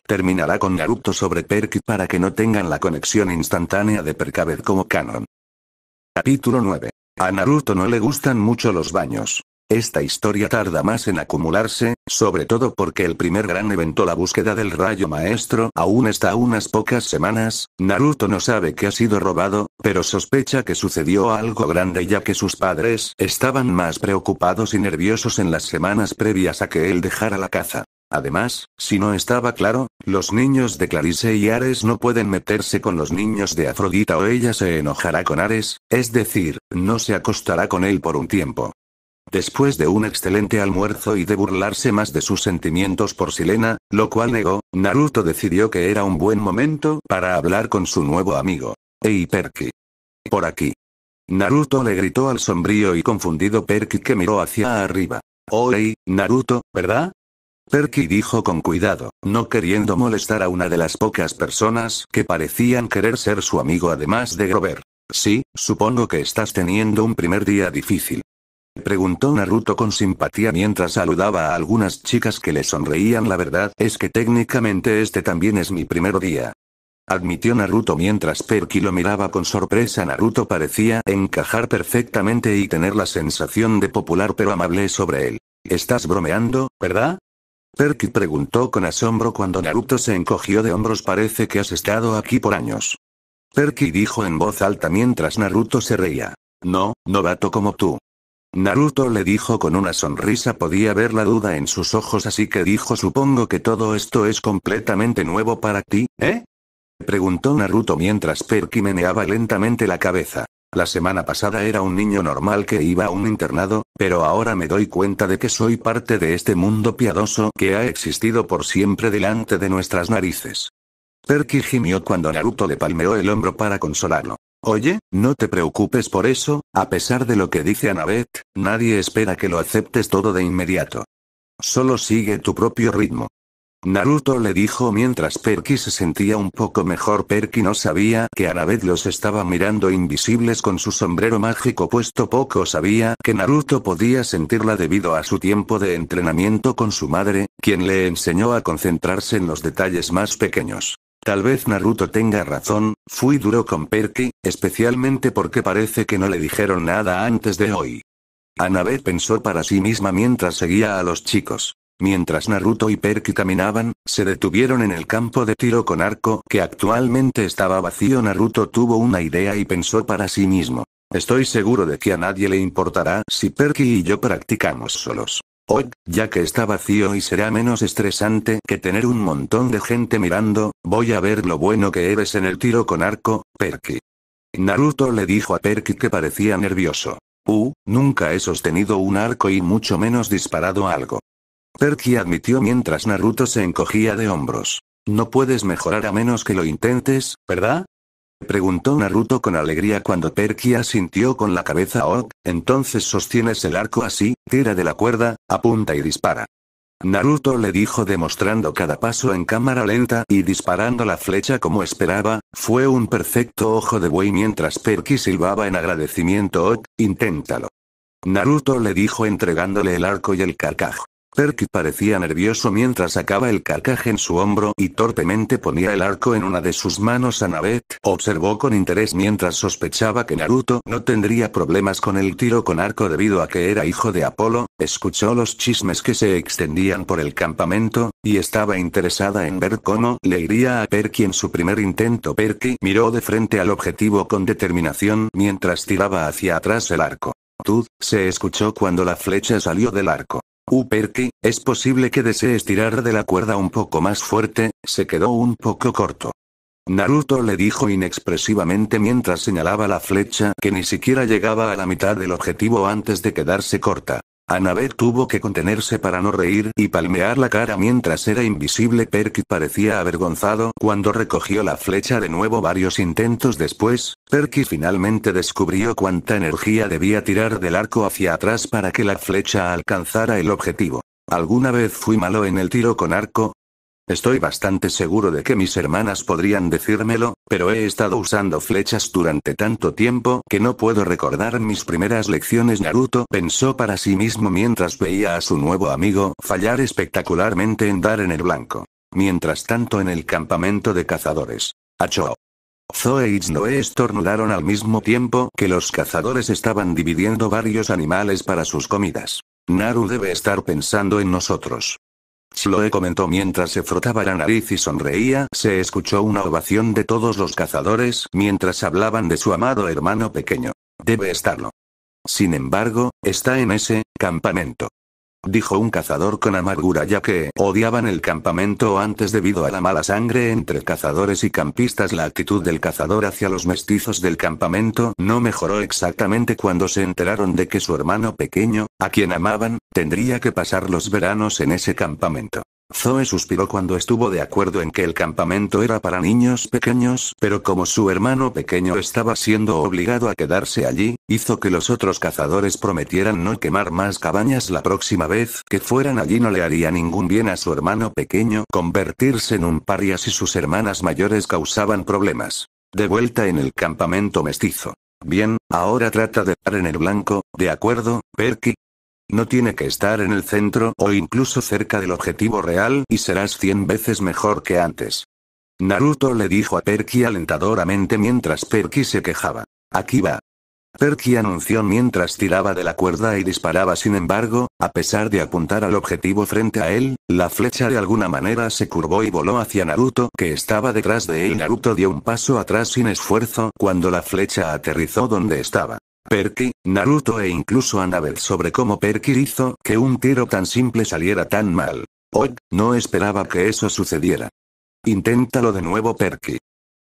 Speaker 1: terminará con Naruto sobre Perky para que no tengan la conexión instantánea de Perkabed como canon. Capítulo 9. A Naruto no le gustan mucho los baños. Esta historia tarda más en acumularse, sobre todo porque el primer gran evento la búsqueda del rayo maestro aún está unas pocas semanas, Naruto no sabe que ha sido robado, pero sospecha que sucedió algo grande ya que sus padres estaban más preocupados y nerviosos en las semanas previas a que él dejara la caza. Además, si no estaba claro, los niños de Clarice y Ares no pueden meterse con los niños de Afrodita o ella se enojará con Ares, es decir, no se acostará con él por un tiempo. Después de un excelente almuerzo y de burlarse más de sus sentimientos por Silena, lo cual negó, Naruto decidió que era un buen momento para hablar con su nuevo amigo. Ey Perky. Por aquí. Naruto le gritó al sombrío y confundido Perky que miró hacia arriba. Oh Naruto, ¿verdad? Perky dijo con cuidado, no queriendo molestar a una de las pocas personas que parecían querer ser su amigo además de Grover. Sí, supongo que estás teniendo un primer día difícil. Preguntó Naruto con simpatía mientras saludaba a algunas chicas que le sonreían. La verdad es que técnicamente este también es mi primer día. Admitió Naruto mientras Perky lo miraba con sorpresa. Naruto parecía encajar perfectamente y tener la sensación de popular pero amable sobre él. Estás bromeando, ¿verdad? Perky preguntó con asombro cuando Naruto se encogió de hombros. Parece que has estado aquí por años. Perky dijo en voz alta mientras Naruto se reía. No, novato como tú. Naruto le dijo con una sonrisa podía ver la duda en sus ojos así que dijo supongo que todo esto es completamente nuevo para ti, ¿eh? Preguntó Naruto mientras Perky meneaba lentamente la cabeza. La semana pasada era un niño normal que iba a un internado, pero ahora me doy cuenta de que soy parte de este mundo piadoso que ha existido por siempre delante de nuestras narices. Perky gimió cuando Naruto le palmeó el hombro para consolarlo. Oye, no te preocupes por eso, a pesar de lo que dice Anabet, nadie espera que lo aceptes todo de inmediato. Solo sigue tu propio ritmo. Naruto le dijo mientras Perky se sentía un poco mejor. Perky no sabía que Anabet los estaba mirando invisibles con su sombrero mágico puesto. Poco sabía que Naruto podía sentirla debido a su tiempo de entrenamiento con su madre, quien le enseñó a concentrarse en los detalles más pequeños. Tal vez Naruto tenga razón, fui duro con Perky, especialmente porque parece que no le dijeron nada antes de hoy. Anabe pensó para sí misma mientras seguía a los chicos. Mientras Naruto y Perky caminaban, se detuvieron en el campo de tiro con arco que actualmente estaba vacío. Naruto tuvo una idea y pensó para sí mismo. Estoy seguro de que a nadie le importará si Perky y yo practicamos solos. Hoy, ya que está vacío y será menos estresante que tener un montón de gente mirando, voy a ver lo bueno que eres en el tiro con arco, Perky. Naruto le dijo a Perky que parecía nervioso. Uh, nunca he sostenido un arco y mucho menos disparado algo. Perky admitió mientras Naruto se encogía de hombros. No puedes mejorar a menos que lo intentes, ¿verdad? preguntó Naruto con alegría cuando Perky asintió con la cabeza Ok, entonces sostienes el arco así, tira de la cuerda, apunta y dispara. Naruto le dijo demostrando cada paso en cámara lenta y disparando la flecha como esperaba, fue un perfecto ojo de buey mientras Perky silbaba en agradecimiento Ok, inténtalo. Naruto le dijo entregándole el arco y el carcajo. Perky parecía nervioso mientras sacaba el carcaje en su hombro y torpemente ponía el arco en una de sus manos. Anabeth observó con interés mientras sospechaba que Naruto no tendría problemas con el tiro con arco debido a que era hijo de Apolo, escuchó los chismes que se extendían por el campamento, y estaba interesada en ver cómo le iría a Perky en su primer intento. Perky miró de frente al objetivo con determinación mientras tiraba hacia atrás el arco. Tud se escuchó cuando la flecha salió del arco. Uperky, es posible que desees tirar de la cuerda un poco más fuerte, se quedó un poco corto. Naruto le dijo inexpresivamente mientras señalaba la flecha que ni siquiera llegaba a la mitad del objetivo antes de quedarse corta. Annabeth tuvo que contenerse para no reír y palmear la cara mientras era invisible. Perky parecía avergonzado cuando recogió la flecha de nuevo varios intentos después. Perky finalmente descubrió cuánta energía debía tirar del arco hacia atrás para que la flecha alcanzara el objetivo. Alguna vez fui malo en el tiro con arco, Estoy bastante seguro de que mis hermanas podrían decírmelo, pero he estado usando flechas durante tanto tiempo que no puedo recordar mis primeras lecciones. Naruto pensó para sí mismo mientras veía a su nuevo amigo fallar espectacularmente en dar en el blanco. Mientras tanto en el campamento de cazadores. Acho. Zoe y Noé estornudaron al mismo tiempo que los cazadores estaban dividiendo varios animales para sus comidas. Naru debe estar pensando en nosotros. Sloe comentó mientras se frotaba la nariz y sonreía. Se escuchó una ovación de todos los cazadores mientras hablaban de su amado hermano pequeño. Debe estarlo. Sin embargo, está en ese campamento dijo un cazador con amargura ya que odiaban el campamento antes debido a la mala sangre entre cazadores y campistas. La actitud del cazador hacia los mestizos del campamento no mejoró exactamente cuando se enteraron de que su hermano pequeño, a quien amaban, tendría que pasar los veranos en ese campamento. Zoe suspiró cuando estuvo de acuerdo en que el campamento era para niños pequeños, pero como su hermano pequeño estaba siendo obligado a quedarse allí, hizo que los otros cazadores prometieran no quemar más cabañas la próxima vez que fueran allí no le haría ningún bien a su hermano pequeño convertirse en un paria si sus hermanas mayores causaban problemas. De vuelta en el campamento mestizo. Bien, ahora trata de dar en el blanco, de acuerdo, Perky, no tiene que estar en el centro o incluso cerca del objetivo real y serás cien veces mejor que antes. Naruto le dijo a Perky alentadoramente mientras Perky se quejaba. Aquí va. Perky anunció mientras tiraba de la cuerda y disparaba sin embargo, a pesar de apuntar al objetivo frente a él, la flecha de alguna manera se curvó y voló hacia Naruto que estaba detrás de él. Naruto dio un paso atrás sin esfuerzo cuando la flecha aterrizó donde estaba. Perky, Naruto e incluso Annabelle sobre cómo Perky hizo que un tiro tan simple saliera tan mal. Oh, no esperaba que eso sucediera. Inténtalo de nuevo Perky.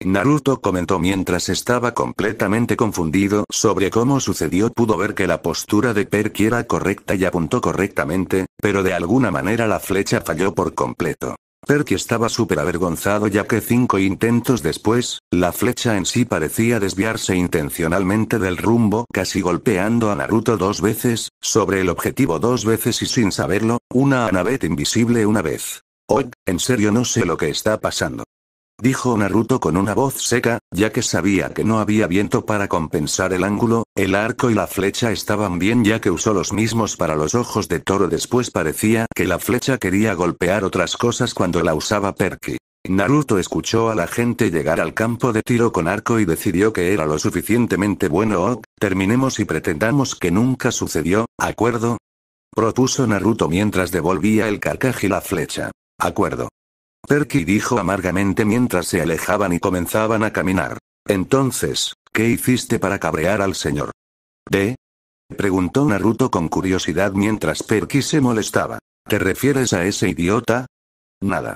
Speaker 1: Naruto comentó mientras estaba completamente confundido sobre cómo sucedió pudo ver que la postura de Perky era correcta y apuntó correctamente, pero de alguna manera la flecha falló por completo. Perky estaba súper avergonzado ya que cinco intentos después, la flecha en sí parecía desviarse intencionalmente del rumbo casi golpeando a Naruto dos veces, sobre el objetivo dos veces y sin saberlo, una Anabet invisible una vez. hoy en serio no sé lo que está pasando dijo Naruto con una voz seca, ya que sabía que no había viento para compensar el ángulo, el arco y la flecha estaban bien ya que usó los mismos para los ojos de toro después parecía que la flecha quería golpear otras cosas cuando la usaba Perky. Naruto escuchó a la gente llegar al campo de tiro con arco y decidió que era lo suficientemente bueno terminemos y pretendamos que nunca sucedió, ¿acuerdo? Propuso Naruto mientras devolvía el carcaj y la flecha. Acuerdo. Perky dijo amargamente mientras se alejaban y comenzaban a caminar. Entonces, ¿qué hiciste para cabrear al señor? ¿De? Preguntó Naruto con curiosidad mientras Perky se molestaba. ¿Te refieres a ese idiota? Nada.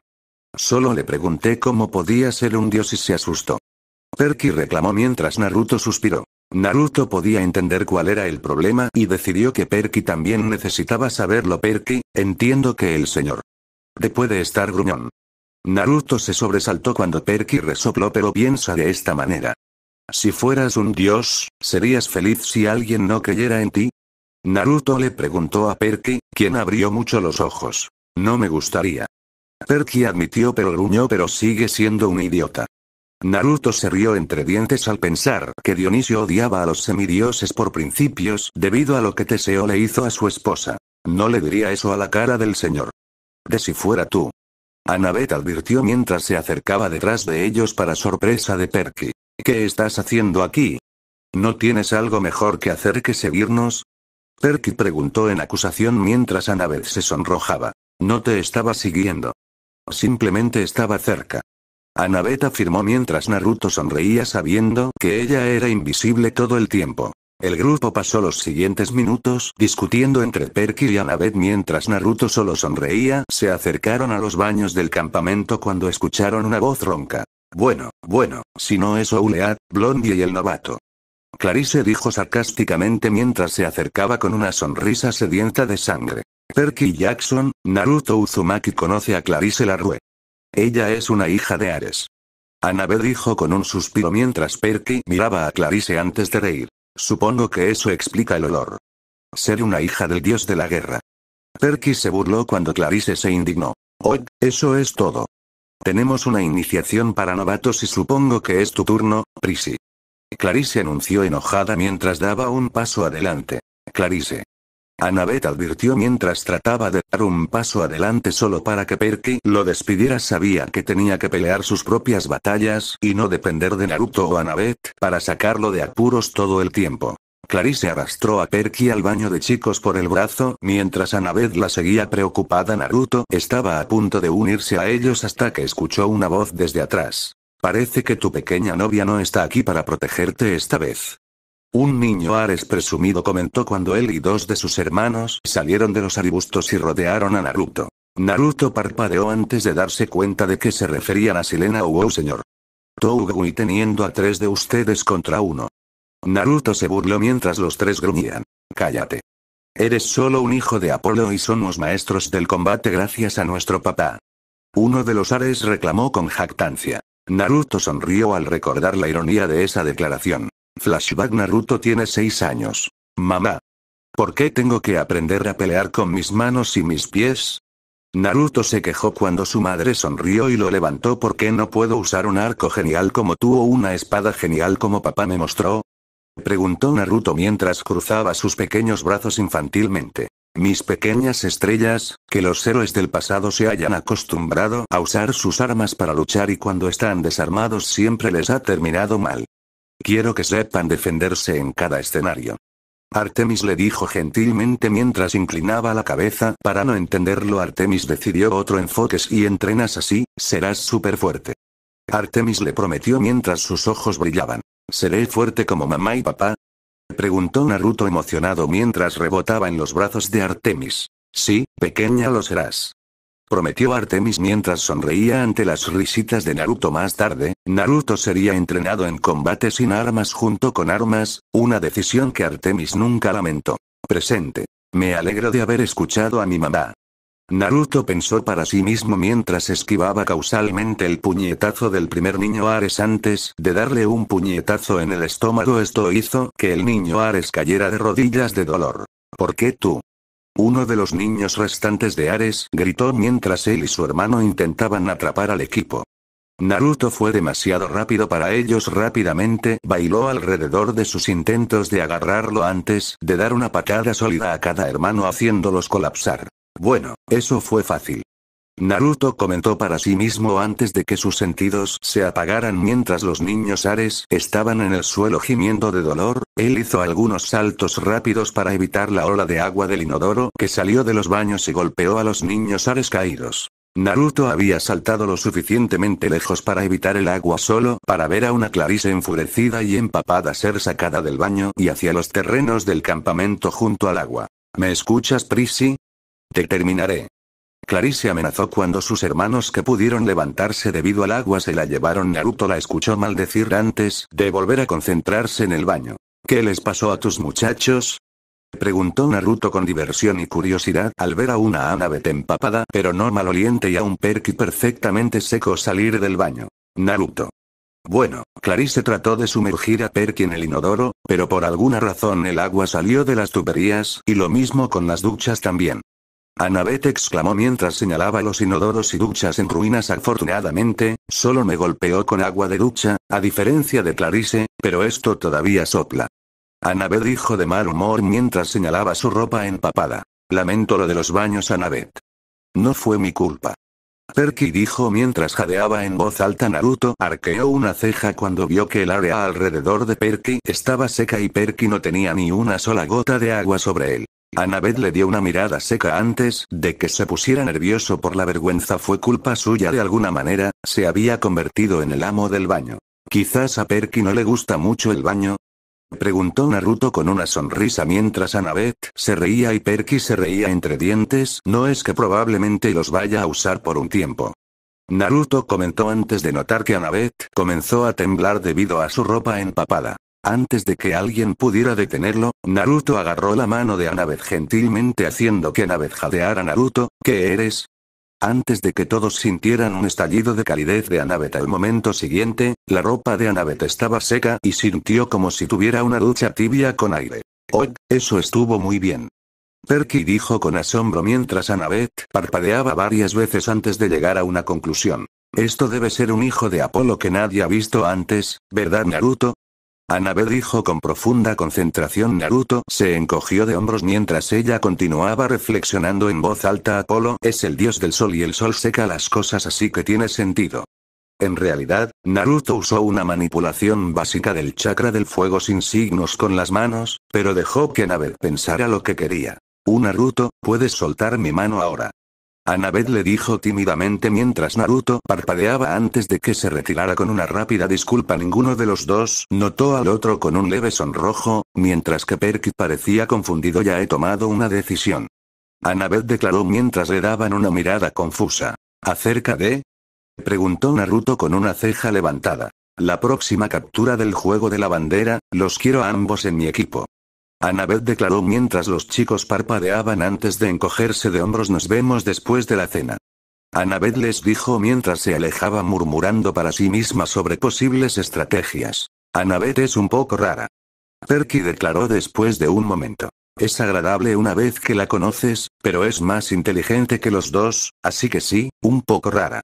Speaker 1: Solo le pregunté cómo podía ser un dios y se asustó. Perky reclamó mientras Naruto suspiró. Naruto podía entender cuál era el problema y decidió que Perky también necesitaba saberlo. Perky, entiendo que el señor te puede estar gruñón. Naruto se sobresaltó cuando Perky resopló pero piensa de esta manera. Si fueras un dios, ¿serías feliz si alguien no creyera en ti? Naruto le preguntó a Perky, quien abrió mucho los ojos. No me gustaría. Perky admitió pero gruñó pero sigue siendo un idiota. Naruto se rió entre dientes al pensar que Dionisio odiaba a los semidioses por principios debido a lo que Teseo le hizo a su esposa. No le diría eso a la cara del señor. De si fuera tú, Annabeth advirtió mientras se acercaba detrás de ellos para sorpresa de Perky. ¿Qué estás haciendo aquí? ¿No tienes algo mejor que hacer que seguirnos? Perky preguntó en acusación mientras Annabeth se sonrojaba. No te estaba siguiendo. Simplemente estaba cerca. Annabeth afirmó mientras Naruto sonreía sabiendo que ella era invisible todo el tiempo. El grupo pasó los siguientes minutos discutiendo entre Perky y Annabeth mientras Naruto solo sonreía. Se acercaron a los baños del campamento cuando escucharon una voz ronca. Bueno, bueno, si no es Ouleat, Blondie y el novato. Clarice dijo sarcásticamente mientras se acercaba con una sonrisa sedienta de sangre. Perky Jackson, Naruto Uzumaki conoce a Clarice Larue. Ella es una hija de Ares. Annabeth dijo con un suspiro mientras Perky miraba a Clarice antes de reír. Supongo que eso explica el olor. Ser una hija del dios de la guerra. Perky se burló cuando Clarice se indignó. Hoy eso es todo. Tenemos una iniciación para novatos y supongo que es tu turno, Prissy. Clarice anunció enojada mientras daba un paso adelante. Clarice. Annabeth advirtió mientras trataba de dar un paso adelante solo para que Perky lo despidiera. Sabía que tenía que pelear sus propias batallas y no depender de Naruto o Annabeth para sacarlo de apuros todo el tiempo. Clarice arrastró a Perky al baño de chicos por el brazo, mientras Annabeth la seguía preocupada. Naruto estaba a punto de unirse a ellos hasta que escuchó una voz desde atrás. Parece que tu pequeña novia no está aquí para protegerte esta vez. Un niño Ares presumido comentó cuando él y dos de sus hermanos salieron de los arbustos y rodearon a Naruto. Naruto parpadeó antes de darse cuenta de que se referían a Silena o oh, señor. Tougui teniendo a tres de ustedes contra uno. Naruto se burló mientras los tres gruñían. Cállate. Eres solo un hijo de Apolo y somos maestros del combate gracias a nuestro papá. Uno de los Ares reclamó con jactancia. Naruto sonrió al recordar la ironía de esa declaración. Flashback Naruto tiene 6 años. Mamá. ¿Por qué tengo que aprender a pelear con mis manos y mis pies? Naruto se quejó cuando su madre sonrió y lo levantó porque no puedo usar un arco genial como tú o una espada genial como papá me mostró. Preguntó Naruto mientras cruzaba sus pequeños brazos infantilmente. Mis pequeñas estrellas, que los héroes del pasado se hayan acostumbrado a usar sus armas para luchar y cuando están desarmados siempre les ha terminado mal. Quiero que sepan defenderse en cada escenario. Artemis le dijo gentilmente mientras inclinaba la cabeza, para no entenderlo Artemis decidió otro enfoque y entrenas así, serás súper fuerte. Artemis le prometió mientras sus ojos brillaban. ¿Seré fuerte como mamá y papá? Preguntó Naruto emocionado mientras rebotaba en los brazos de Artemis. Sí, pequeña lo serás prometió Artemis mientras sonreía ante las risitas de Naruto más tarde, Naruto sería entrenado en combate sin armas junto con armas, una decisión que Artemis nunca lamentó. Presente. Me alegro de haber escuchado a mi mamá. Naruto pensó para sí mismo mientras esquivaba causalmente el puñetazo del primer niño Ares antes de darle un puñetazo en el estómago. Esto hizo que el niño Ares cayera de rodillas de dolor. ¿Por qué tú? Uno de los niños restantes de Ares gritó mientras él y su hermano intentaban atrapar al equipo. Naruto fue demasiado rápido para ellos rápidamente, bailó alrededor de sus intentos de agarrarlo antes de dar una patada sólida a cada hermano haciéndolos colapsar. Bueno, eso fue fácil. Naruto comentó para sí mismo antes de que sus sentidos se apagaran mientras los niños Ares estaban en el suelo gimiendo de dolor, él hizo algunos saltos rápidos para evitar la ola de agua del inodoro que salió de los baños y golpeó a los niños Ares caídos. Naruto había saltado lo suficientemente lejos para evitar el agua solo para ver a una Clarice enfurecida y empapada ser sacada del baño y hacia los terrenos del campamento junto al agua. ¿Me escuchas, Prissy? Te terminaré. Clarice amenazó cuando sus hermanos que pudieron levantarse debido al agua se la llevaron. Naruto la escuchó maldecir antes de volver a concentrarse en el baño. ¿Qué les pasó a tus muchachos? Preguntó Naruto con diversión y curiosidad al ver a una Anabete empapada pero no maloliente y a un Perky perfectamente seco salir del baño. Naruto. Bueno, Clarice trató de sumergir a Perky en el inodoro, pero por alguna razón el agua salió de las tuberías, y lo mismo con las duchas también. Annabeth exclamó mientras señalaba los inodoros y duchas en ruinas. Afortunadamente, solo me golpeó con agua de ducha, a diferencia de Clarice, pero esto todavía sopla. Annabeth dijo de mal humor mientras señalaba su ropa empapada. Lamento lo de los baños, Annabeth. No fue mi culpa. Perky dijo mientras jadeaba en voz alta Naruto arqueó una ceja cuando vio que el área alrededor de Perky estaba seca y Perky no tenía ni una sola gota de agua sobre él. Annabeth le dio una mirada seca antes de que se pusiera nervioso por la vergüenza. Fue culpa suya de alguna manera, se había convertido en el amo del baño. Quizás a Perky no le gusta mucho el baño. Preguntó Naruto con una sonrisa mientras Annabeth se reía y Perky se reía entre dientes. No es que probablemente los vaya a usar por un tiempo. Naruto comentó antes de notar que Annabeth comenzó a temblar debido a su ropa empapada. Antes de que alguien pudiera detenerlo, Naruto agarró la mano de Anabeth gentilmente haciendo que Anabeth jadeara Naruto, ¿qué eres? Antes de que todos sintieran un estallido de calidez de Anabeth al momento siguiente, la ropa de Anabeth estaba seca y sintió como si tuviera una ducha tibia con aire. Oh, eso estuvo muy bien. Perky dijo con asombro mientras Anabeth parpadeaba varias veces antes de llegar a una conclusión. Esto debe ser un hijo de Apolo que nadie ha visto antes, ¿verdad Naruto? Anabel dijo con profunda concentración Naruto se encogió de hombros mientras ella continuaba reflexionando en voz alta Apolo es el dios del sol y el sol seca las cosas así que tiene sentido. En realidad, Naruto usó una manipulación básica del chakra del fuego sin signos con las manos, pero dejó que Anabel pensara lo que quería. Un Naruto, puedes soltar mi mano ahora. Annabeth le dijo tímidamente mientras Naruto parpadeaba antes de que se retirara con una rápida disculpa. Ninguno de los dos notó al otro con un leve sonrojo, mientras que Perky parecía confundido. Ya he tomado una decisión. Annabeth declaró mientras le daban una mirada confusa. ¿Acerca de? Preguntó Naruto con una ceja levantada. La próxima captura del juego de la bandera, los quiero a ambos en mi equipo. Annabeth declaró mientras los chicos parpadeaban antes de encogerse de hombros nos vemos después de la cena. Annabeth les dijo mientras se alejaba murmurando para sí misma sobre posibles estrategias. Annabeth es un poco rara. Perky declaró después de un momento. Es agradable una vez que la conoces, pero es más inteligente que los dos, así que sí, un poco rara.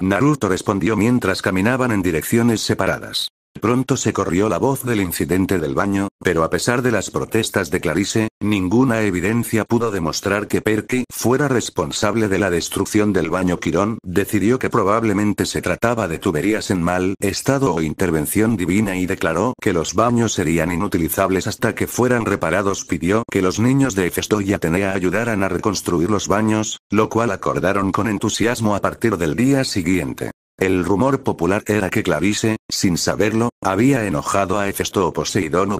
Speaker 1: Naruto respondió mientras caminaban en direcciones separadas. Pronto se corrió la voz del incidente del baño, pero a pesar de las protestas de Clarice, ninguna evidencia pudo demostrar que Perky fuera responsable de la destrucción del baño. Quirón decidió que probablemente se trataba de tuberías en mal estado o intervención divina y declaró que los baños serían inutilizables hasta que fueran reparados. Pidió que los niños de Festo y Atenea ayudaran a reconstruir los baños, lo cual acordaron con entusiasmo a partir del día siguiente. El rumor popular era que Clarice, sin saberlo, había enojado a Hefesto o Poseidón o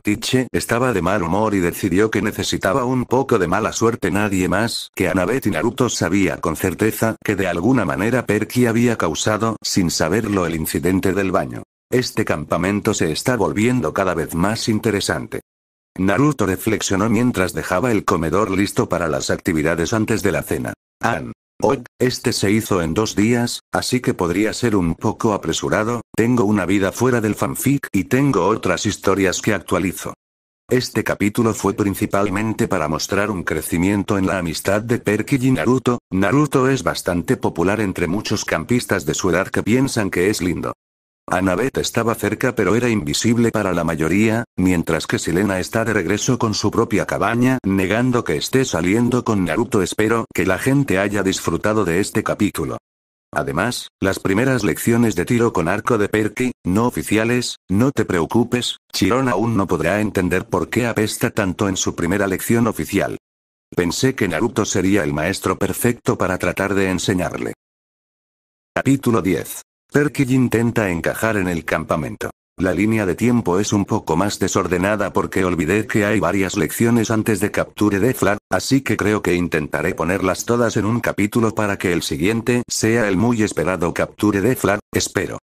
Speaker 1: estaba de mal humor y decidió que necesitaba un poco de mala suerte nadie más que Annabeth y Naruto sabía con certeza que de alguna manera Perky había causado, sin saberlo, el incidente del baño. Este campamento se está volviendo cada vez más interesante. Naruto reflexionó mientras dejaba el comedor listo para las actividades antes de la cena. Ann, Hoy, este se hizo en dos días, así que podría ser un poco apresurado, tengo una vida fuera del fanfic y tengo otras historias que actualizo. Este capítulo fue principalmente para mostrar un crecimiento en la amistad de Perky y Naruto. Naruto es bastante popular entre muchos campistas de su edad que piensan que es lindo. Annabeth estaba cerca pero era invisible para la mayoría, mientras que Selena está de regreso con su propia cabaña, negando que esté saliendo con Naruto. Espero que la gente haya disfrutado de este capítulo. Además, las primeras lecciones de tiro con arco de Perky, no oficiales, no te preocupes, Chiron aún no podrá entender por qué apesta tanto en su primera lección oficial. Pensé que Naruto sería el maestro perfecto para tratar de enseñarle. Capítulo 10 Perky intenta encajar en el campamento. La línea de tiempo es un poco más desordenada porque olvidé que hay varias lecciones antes de Capture de Flag, así que creo que intentaré ponerlas todas en un capítulo para que el siguiente sea el muy esperado Capture de Flag, espero.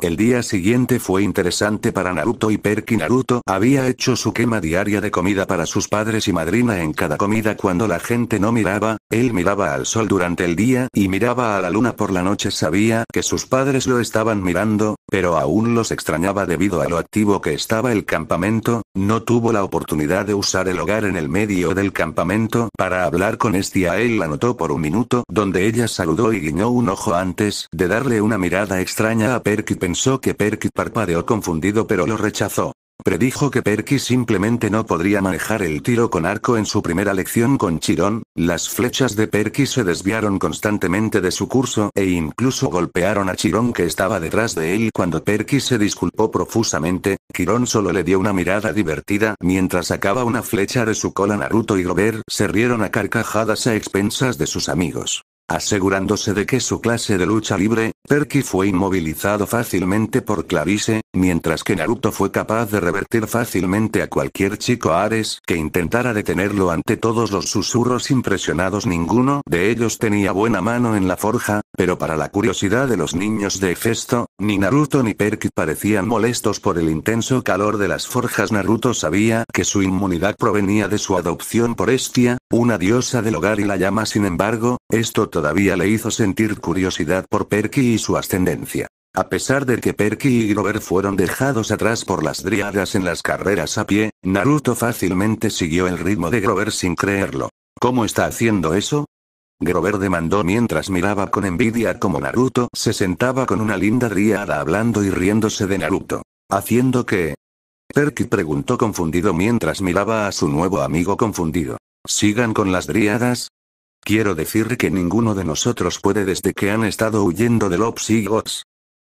Speaker 1: El día siguiente fue interesante para Naruto y Perky Naruto había hecho su quema diaria de comida para sus padres y madrina en cada comida cuando la gente no miraba, él miraba al sol durante el día y miraba a la luna por la noche. Sabía que sus padres lo estaban mirando, pero aún los extrañaba debido a lo activo que estaba el campamento, no tuvo la oportunidad de usar el hogar en el medio del campamento para hablar con Estia. Él la notó por un minuto donde ella saludó y guiñó un ojo antes de darle una mirada extraña a Perky. Pensó que Perky parpadeó confundido pero lo rechazó. Predijo que Perky simplemente no podría manejar el tiro con arco en su primera lección con Chirón, las flechas de Perky se desviaron constantemente de su curso e incluso golpearon a Chirón que estaba detrás de él cuando Perky se disculpó profusamente, Chirón solo le dio una mirada divertida mientras sacaba una flecha de su cola Naruto y Grover se rieron a carcajadas a expensas de sus amigos. Asegurándose de que su clase de lucha libre, Perky fue inmovilizado fácilmente por Clarice, mientras que Naruto fue capaz de revertir fácilmente a cualquier chico Ares que intentara detenerlo ante todos los susurros impresionados. Ninguno de ellos tenía buena mano en la forja, pero para la curiosidad de los niños de Hefesto, ni Naruto ni Perky parecían molestos por el intenso calor de las forjas. Naruto sabía que su inmunidad provenía de su adopción por Estia, una diosa del hogar y la llama. Sin embargo, esto todavía le hizo sentir curiosidad por Perky y su ascendencia. A pesar de que Perky y Grover fueron dejados atrás por las driadas en las carreras a pie, Naruto fácilmente siguió el ritmo de Grover sin creerlo. ¿Cómo está haciendo eso? Grover demandó mientras miraba con envidia cómo Naruto se sentaba con una linda riada hablando y riéndose de Naruto. Haciendo que... Perky preguntó confundido mientras miraba a su nuevo amigo confundido. ¿Sigan con las dríadas? Quiero decir que ninguno de nosotros puede desde que han estado huyendo de Lops y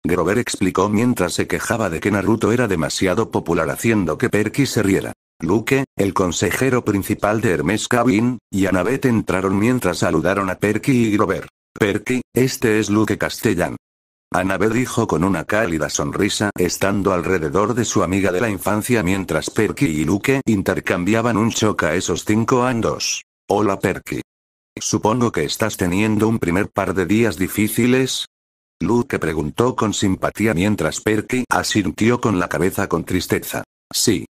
Speaker 1: Grover explicó mientras se quejaba de que Naruto era demasiado popular haciendo que Perky se riera. Luke, el consejero principal de Hermes Cabin, y Annabeth entraron mientras saludaron a Perky y Grover. Perky, este es Luke Castellan. Annabeth dijo con una cálida sonrisa, estando alrededor de su amiga de la infancia mientras Perky y Luke intercambiaban un choca esos cinco andos. Hola Perky. Supongo que estás teniendo un primer par de días difíciles, Luke preguntó con simpatía mientras Perky asintió con la cabeza con tristeza. Sí.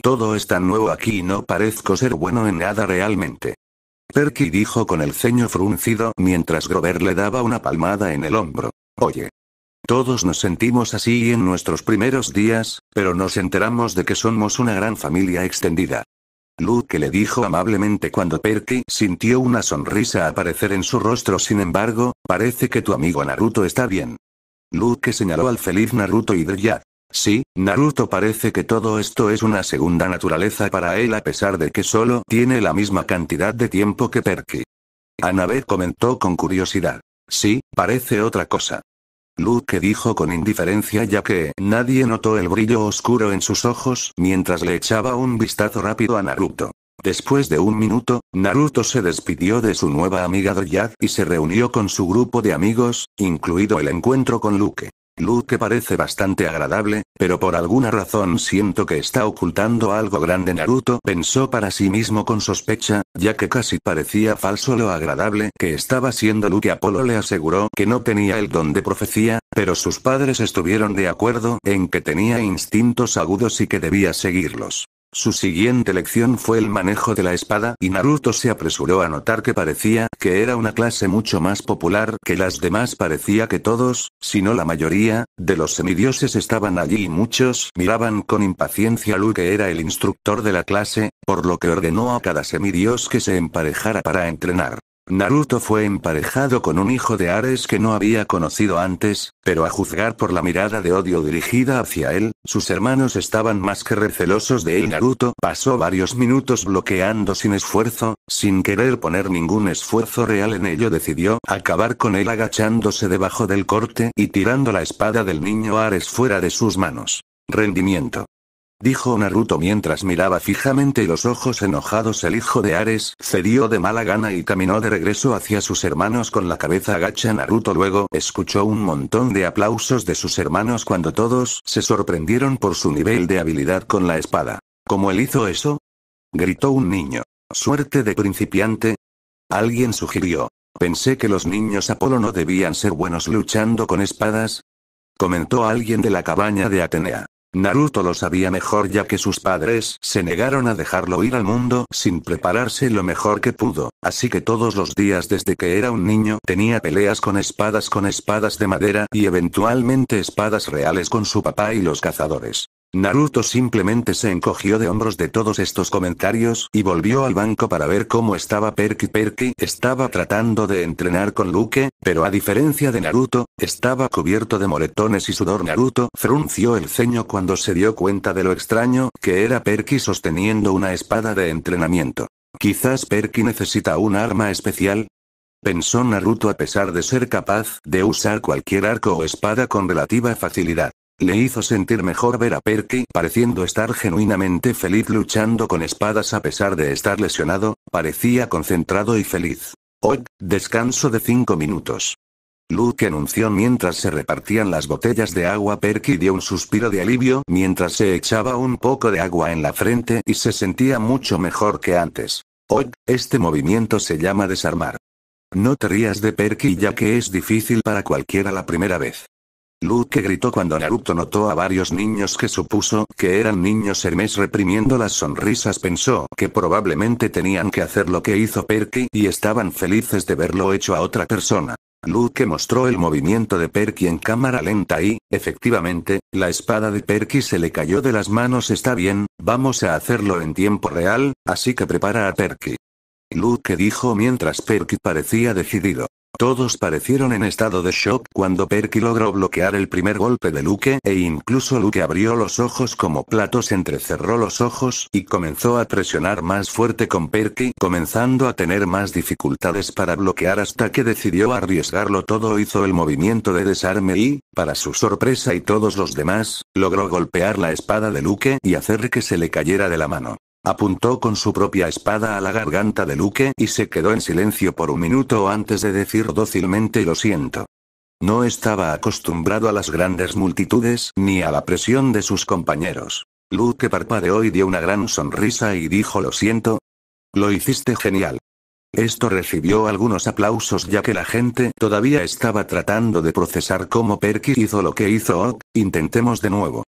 Speaker 1: Todo es tan nuevo aquí y no parezco ser bueno en nada realmente. Perky dijo con el ceño fruncido mientras Grover le daba una palmada en el hombro. Oye. Todos nos sentimos así en nuestros primeros días, pero nos enteramos de que somos una gran familia extendida. Luke le dijo amablemente cuando Perky sintió una sonrisa aparecer en su rostro. Sin embargo, parece que tu amigo Naruto está bien. Luke señaló al feliz Naruto y Dreyad. Sí, Naruto parece que todo esto es una segunda naturaleza para él a pesar de que solo tiene la misma cantidad de tiempo que Perky. Anabe comentó con curiosidad. Sí, parece otra cosa. Luke dijo con indiferencia ya que nadie notó el brillo oscuro en sus ojos mientras le echaba un vistazo rápido a Naruto. Después de un minuto, Naruto se despidió de su nueva amiga Doyad y se reunió con su grupo de amigos, incluido el encuentro con Luke. Luke parece bastante agradable, pero por alguna razón siento que está ocultando algo grande Naruto pensó para sí mismo con sospecha, ya que casi parecía falso lo agradable que estaba siendo Luke Apolo le aseguró que no tenía el don de profecía, pero sus padres estuvieron de acuerdo en que tenía instintos agudos y que debía seguirlos. Su siguiente lección fue el manejo de la espada, y Naruto se apresuró a notar que parecía que era una clase mucho más popular que las demás. Parecía que todos, si no la mayoría, de los semidioses estaban allí y muchos miraban con impaciencia a Lu que era el instructor de la clase, por lo que ordenó a cada semidios que se emparejara para entrenar. Naruto fue emparejado con un hijo de Ares que no había conocido antes, pero a juzgar por la mirada de odio dirigida hacia él, sus hermanos estaban más que recelosos de él. Naruto pasó varios minutos bloqueando sin esfuerzo, sin querer poner ningún esfuerzo real en ello decidió acabar con él agachándose debajo del corte y tirando la espada del niño Ares fuera de sus manos. Rendimiento dijo Naruto mientras miraba fijamente los ojos enojados el hijo de Ares, cedió de mala gana y caminó de regreso hacia sus hermanos con la cabeza agacha Naruto luego escuchó un montón de aplausos de sus hermanos cuando todos se sorprendieron por su nivel de habilidad con la espada. ¿Cómo él hizo eso? gritó un niño. ¿Suerte de principiante? Alguien sugirió. Pensé que los niños Apolo no debían ser buenos luchando con espadas. Comentó alguien de la cabaña de Atenea. Naruto lo sabía mejor ya que sus padres se negaron a dejarlo ir al mundo sin prepararse lo mejor que pudo, así que todos los días desde que era un niño tenía peleas con espadas con espadas de madera y eventualmente espadas reales con su papá y los cazadores. Naruto simplemente se encogió de hombros de todos estos comentarios y volvió al banco para ver cómo estaba Perky. Perky estaba tratando de entrenar con Luke, pero a diferencia de Naruto, estaba cubierto de moretones y sudor. Naruto frunció el ceño cuando se dio cuenta de lo extraño que era Perky sosteniendo una espada de entrenamiento. Quizás Perky necesita un arma especial, pensó Naruto a pesar de ser capaz de usar cualquier arco o espada con relativa facilidad. Le hizo sentir mejor ver a Perky pareciendo estar genuinamente feliz luchando con espadas a pesar de estar lesionado, parecía concentrado y feliz. hoy descanso de cinco minutos. Luke anunció mientras se repartían las botellas de agua. Perky dio un suspiro de alivio mientras se echaba un poco de agua en la frente y se sentía mucho mejor que antes. hoy este movimiento se llama desarmar. No te rías de Perky ya que es difícil para cualquiera la primera vez. Luke gritó cuando Naruto notó a varios niños que supuso que eran niños Hermes reprimiendo las sonrisas pensó que probablemente tenían que hacer lo que hizo Perky y estaban felices de verlo hecho a otra persona. Luke mostró el movimiento de Perky en cámara lenta y, efectivamente, la espada de Perky se le cayó de las manos. Está bien, vamos a hacerlo en tiempo real, así que prepara a Perky. Luke dijo mientras Perky parecía decidido. Todos parecieron en estado de shock cuando Perky logró bloquear el primer golpe de Luke e incluso Luke abrió los ojos como Platos entrecerró los ojos y comenzó a presionar más fuerte con Perky comenzando a tener más dificultades para bloquear hasta que decidió arriesgarlo todo hizo el movimiento de desarme y, para su sorpresa y todos los demás, logró golpear la espada de Luke y hacer que se le cayera de la mano. Apuntó con su propia espada a la garganta de Luke y se quedó en silencio por un minuto antes de decir dócilmente lo siento. No estaba acostumbrado a las grandes multitudes ni a la presión de sus compañeros. Luke parpadeó y dio una gran sonrisa y dijo lo siento. Lo hiciste genial. Esto recibió algunos aplausos ya que la gente todavía estaba tratando de procesar cómo Perky hizo lo que hizo intentemos de nuevo.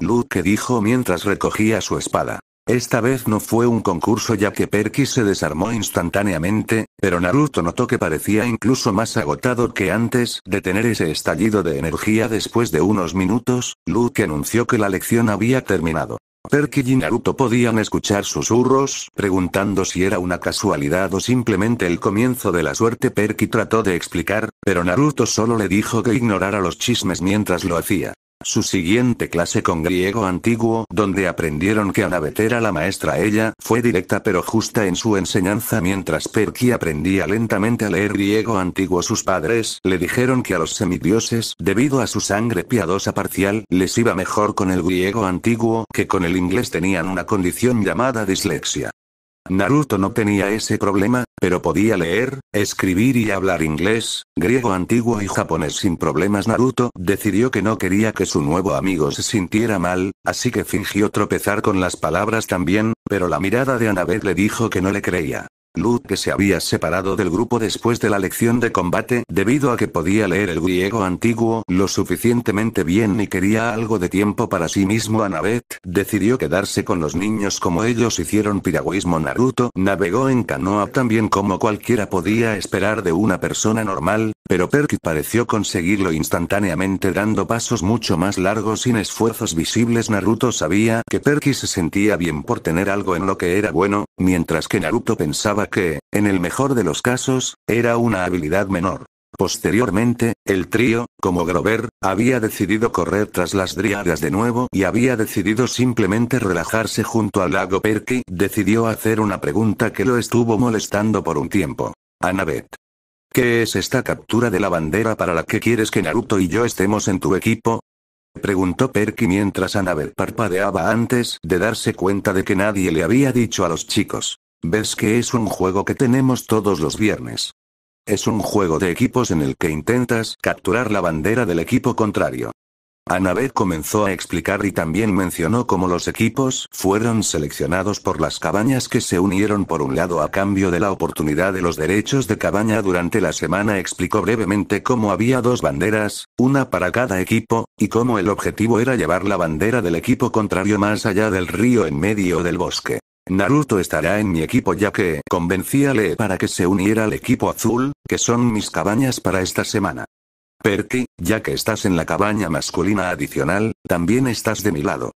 Speaker 1: Luke dijo mientras recogía su espada. Esta vez no fue un concurso ya que Perky se desarmó instantáneamente, pero Naruto notó que parecía incluso más agotado que antes de tener ese estallido de energía después de unos minutos, Luke anunció que la lección había terminado. Perky y Naruto podían escuchar susurros, preguntando si era una casualidad o simplemente el comienzo de la suerte. Perky trató de explicar, pero Naruto solo le dijo que ignorara los chismes mientras lo hacía. Su siguiente clase con griego antiguo, donde aprendieron que Anabet era la maestra ella, fue directa pero justa en su enseñanza mientras Perky aprendía lentamente a leer griego antiguo. Sus padres le dijeron que a los semidioses, debido a su sangre piadosa parcial, les iba mejor con el griego antiguo que con el inglés tenían una condición llamada dislexia. Naruto no tenía ese problema, pero podía leer, escribir y hablar inglés, griego antiguo y japonés sin problemas. Naruto decidió que no quería que su nuevo amigo se sintiera mal, así que fingió tropezar con las palabras también, pero la mirada de Annabeth le dijo que no le creía. Luke se había separado del grupo después de la lección de combate debido a que podía leer el griego antiguo lo suficientemente bien y quería algo de tiempo para sí mismo. Anabet decidió quedarse con los niños como ellos hicieron piragüismo. Naruto navegó en canoa también como cualquiera podía esperar de una persona normal, pero Perky pareció conseguirlo instantáneamente dando pasos mucho más largos sin esfuerzos visibles. Naruto sabía que Perky se sentía bien por tener algo en lo que era bueno, mientras que Naruto pensaba que, en el mejor de los casos, era una habilidad menor. Posteriormente, el trío, como Grover, había decidido correr tras las driadas de nuevo y había decidido simplemente relajarse junto al lago Perky. Decidió hacer una pregunta que lo estuvo molestando por un tiempo. Annabeth. ¿Qué es esta captura de la bandera para la que quieres que Naruto y yo estemos en tu equipo? Preguntó Perky mientras Annabeth parpadeaba antes de darse cuenta de que nadie le había dicho a los chicos. Ves que es un juego que tenemos todos los viernes. Es un juego de equipos en el que intentas capturar la bandera del equipo contrario. Anabel comenzó a explicar y también mencionó cómo los equipos fueron seleccionados por las cabañas que se unieron por un lado a cambio de la oportunidad de los derechos de cabaña durante la semana explicó brevemente cómo había dos banderas, una para cada equipo, y cómo el objetivo era llevar la bandera del equipo contrario más allá del río en medio del bosque. Naruto estará en mi equipo ya que convencíale para que se uniera al equipo azul, que son mis cabañas para esta semana. Perky, ya que estás en la cabaña masculina adicional, también estás de mi lado.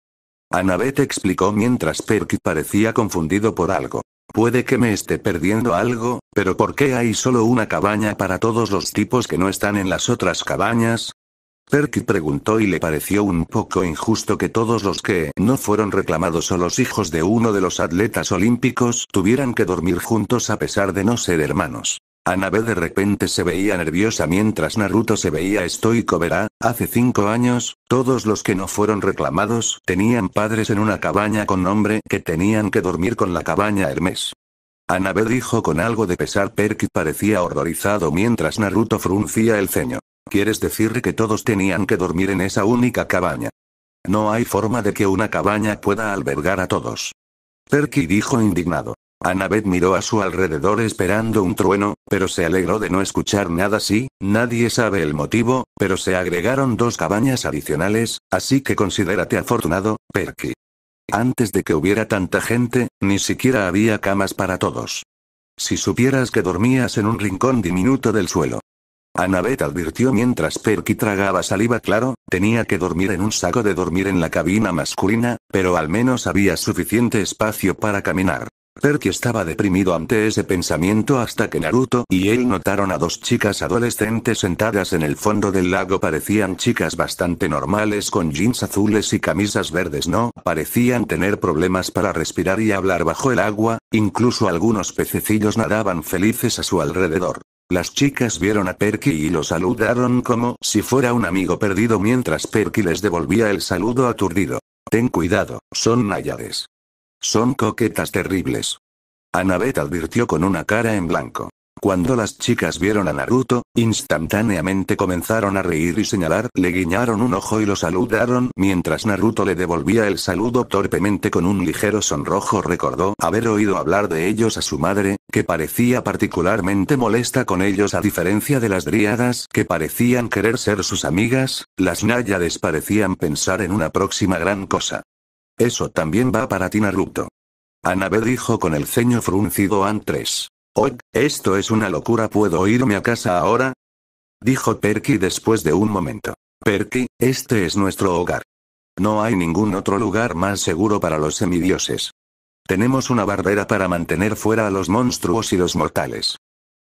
Speaker 1: Anabeth explicó mientras Perky parecía confundido por algo. Puede que me esté perdiendo algo, pero ¿por qué hay solo una cabaña para todos los tipos que no están en las otras cabañas? Perky preguntó y le pareció un poco injusto que todos los que no fueron reclamados o los hijos de uno de los atletas olímpicos tuvieran que dormir juntos a pesar de no ser hermanos. Anabe de repente se veía nerviosa mientras Naruto se veía estoico verá, hace cinco años, todos los que no fueron reclamados tenían padres en una cabaña con nombre que tenían que dormir con la cabaña Hermes. Anabed dijo con algo de pesar Perky parecía horrorizado mientras Naruto fruncía el ceño. ¿Quieres decir que todos tenían que dormir en esa única cabaña? No hay forma de que una cabaña pueda albergar a todos. Perky dijo indignado. Anabed miró a su alrededor esperando un trueno, pero se alegró de no escuchar nada así, nadie sabe el motivo, pero se agregaron dos cabañas adicionales, así que considérate afortunado, Perky. Antes de que hubiera tanta gente, ni siquiera había camas para todos. Si supieras que dormías en un rincón diminuto del suelo. Annabeth advirtió mientras Perky tragaba saliva claro, tenía que dormir en un saco de dormir en la cabina masculina, pero al menos había suficiente espacio para caminar. Perky estaba deprimido ante ese pensamiento hasta que Naruto y él notaron a dos chicas adolescentes sentadas en el fondo del lago. Parecían chicas bastante normales con jeans azules y camisas verdes. No, parecían tener problemas para respirar y hablar bajo el agua, incluso algunos pececillos nadaban felices a su alrededor. Las chicas vieron a Perky y lo saludaron como si fuera un amigo perdido mientras Perky les devolvía el saludo aturdido. Ten cuidado, son náyades. Son coquetas terribles. Annabeth advirtió con una cara en blanco. Cuando las chicas vieron a Naruto, instantáneamente comenzaron a reír y señalar, le guiñaron un ojo y lo saludaron, mientras Naruto le devolvía el saludo torpemente con un ligero sonrojo recordó haber oído hablar de ellos a su madre, que parecía particularmente molesta con ellos a diferencia de las dríadas que parecían querer ser sus amigas, las náyades parecían pensar en una próxima gran cosa. Eso también va para ti Naruto. dijo con el ceño fruncido An 3. Oh, esto es una locura, ¿puedo irme a casa ahora? Dijo Perky después de un momento. Perky, este es nuestro hogar. No hay ningún otro lugar más seguro para los semidioses. Tenemos una barbera para mantener fuera a los monstruos y los mortales.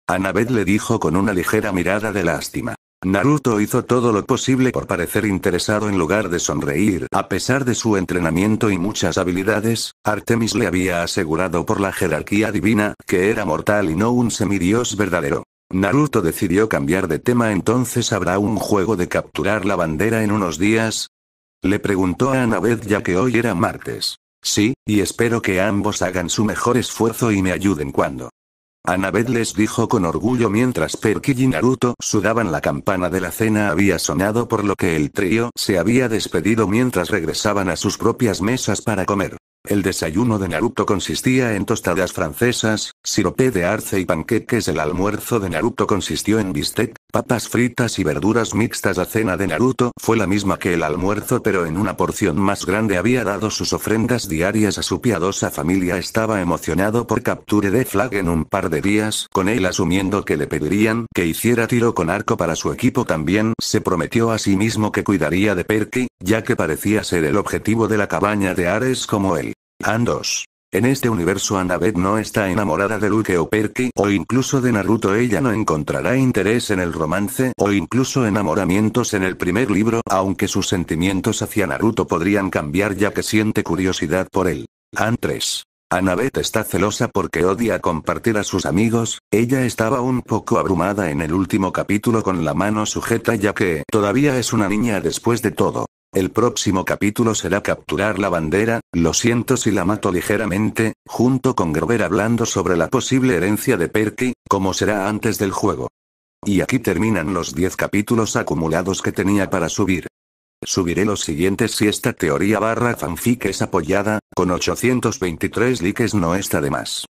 Speaker 1: Anabed le dijo con una ligera mirada de lástima. Naruto hizo todo lo posible por parecer interesado en lugar de sonreír. A pesar de su entrenamiento y muchas habilidades, Artemis le había asegurado por la jerarquía divina que era mortal y no un semidios verdadero. Naruto decidió cambiar de tema entonces habrá un juego de capturar la bandera en unos días. Le preguntó a Anabeth ya que hoy era martes. Sí, y espero que ambos hagan su mejor esfuerzo y me ayuden cuando Annabeth les dijo con orgullo mientras Perky y Naruto sudaban la campana de la cena había sonado por lo que el trío se había despedido mientras regresaban a sus propias mesas para comer. El desayuno de Naruto consistía en tostadas francesas, sirope de arce y panqueques. El almuerzo de Naruto consistió en bistec, papas fritas y verduras mixtas. La cena de Naruto fue la misma que el almuerzo pero en una porción más grande había dado sus ofrendas diarias a su piadosa familia. Estaba emocionado por capture de flag en un par de días con él asumiendo que le pedirían que hiciera tiro con arco para su equipo. También se prometió a sí mismo que cuidaría de Perky, ya que parecía ser el objetivo de la cabaña de Ares como él. Andos. En este universo Annabeth no está enamorada de Luke o Perky o incluso de Naruto. Ella no encontrará interés en el romance o incluso enamoramientos en el primer libro, aunque sus sentimientos hacia Naruto podrían cambiar ya que siente curiosidad por él. An 3. Annabeth está celosa porque odia compartir a sus amigos, ella estaba un poco abrumada en el último capítulo con la mano sujeta ya que todavía es una niña después de todo. El próximo capítulo será capturar la bandera, lo siento si la mato ligeramente, junto con Grover hablando sobre la posible herencia de Perky, como será antes del juego. Y aquí terminan los 10 capítulos acumulados que tenía para subir. Subiré los siguientes si esta teoría barra fanfic es apoyada, con 823 likes no está de más.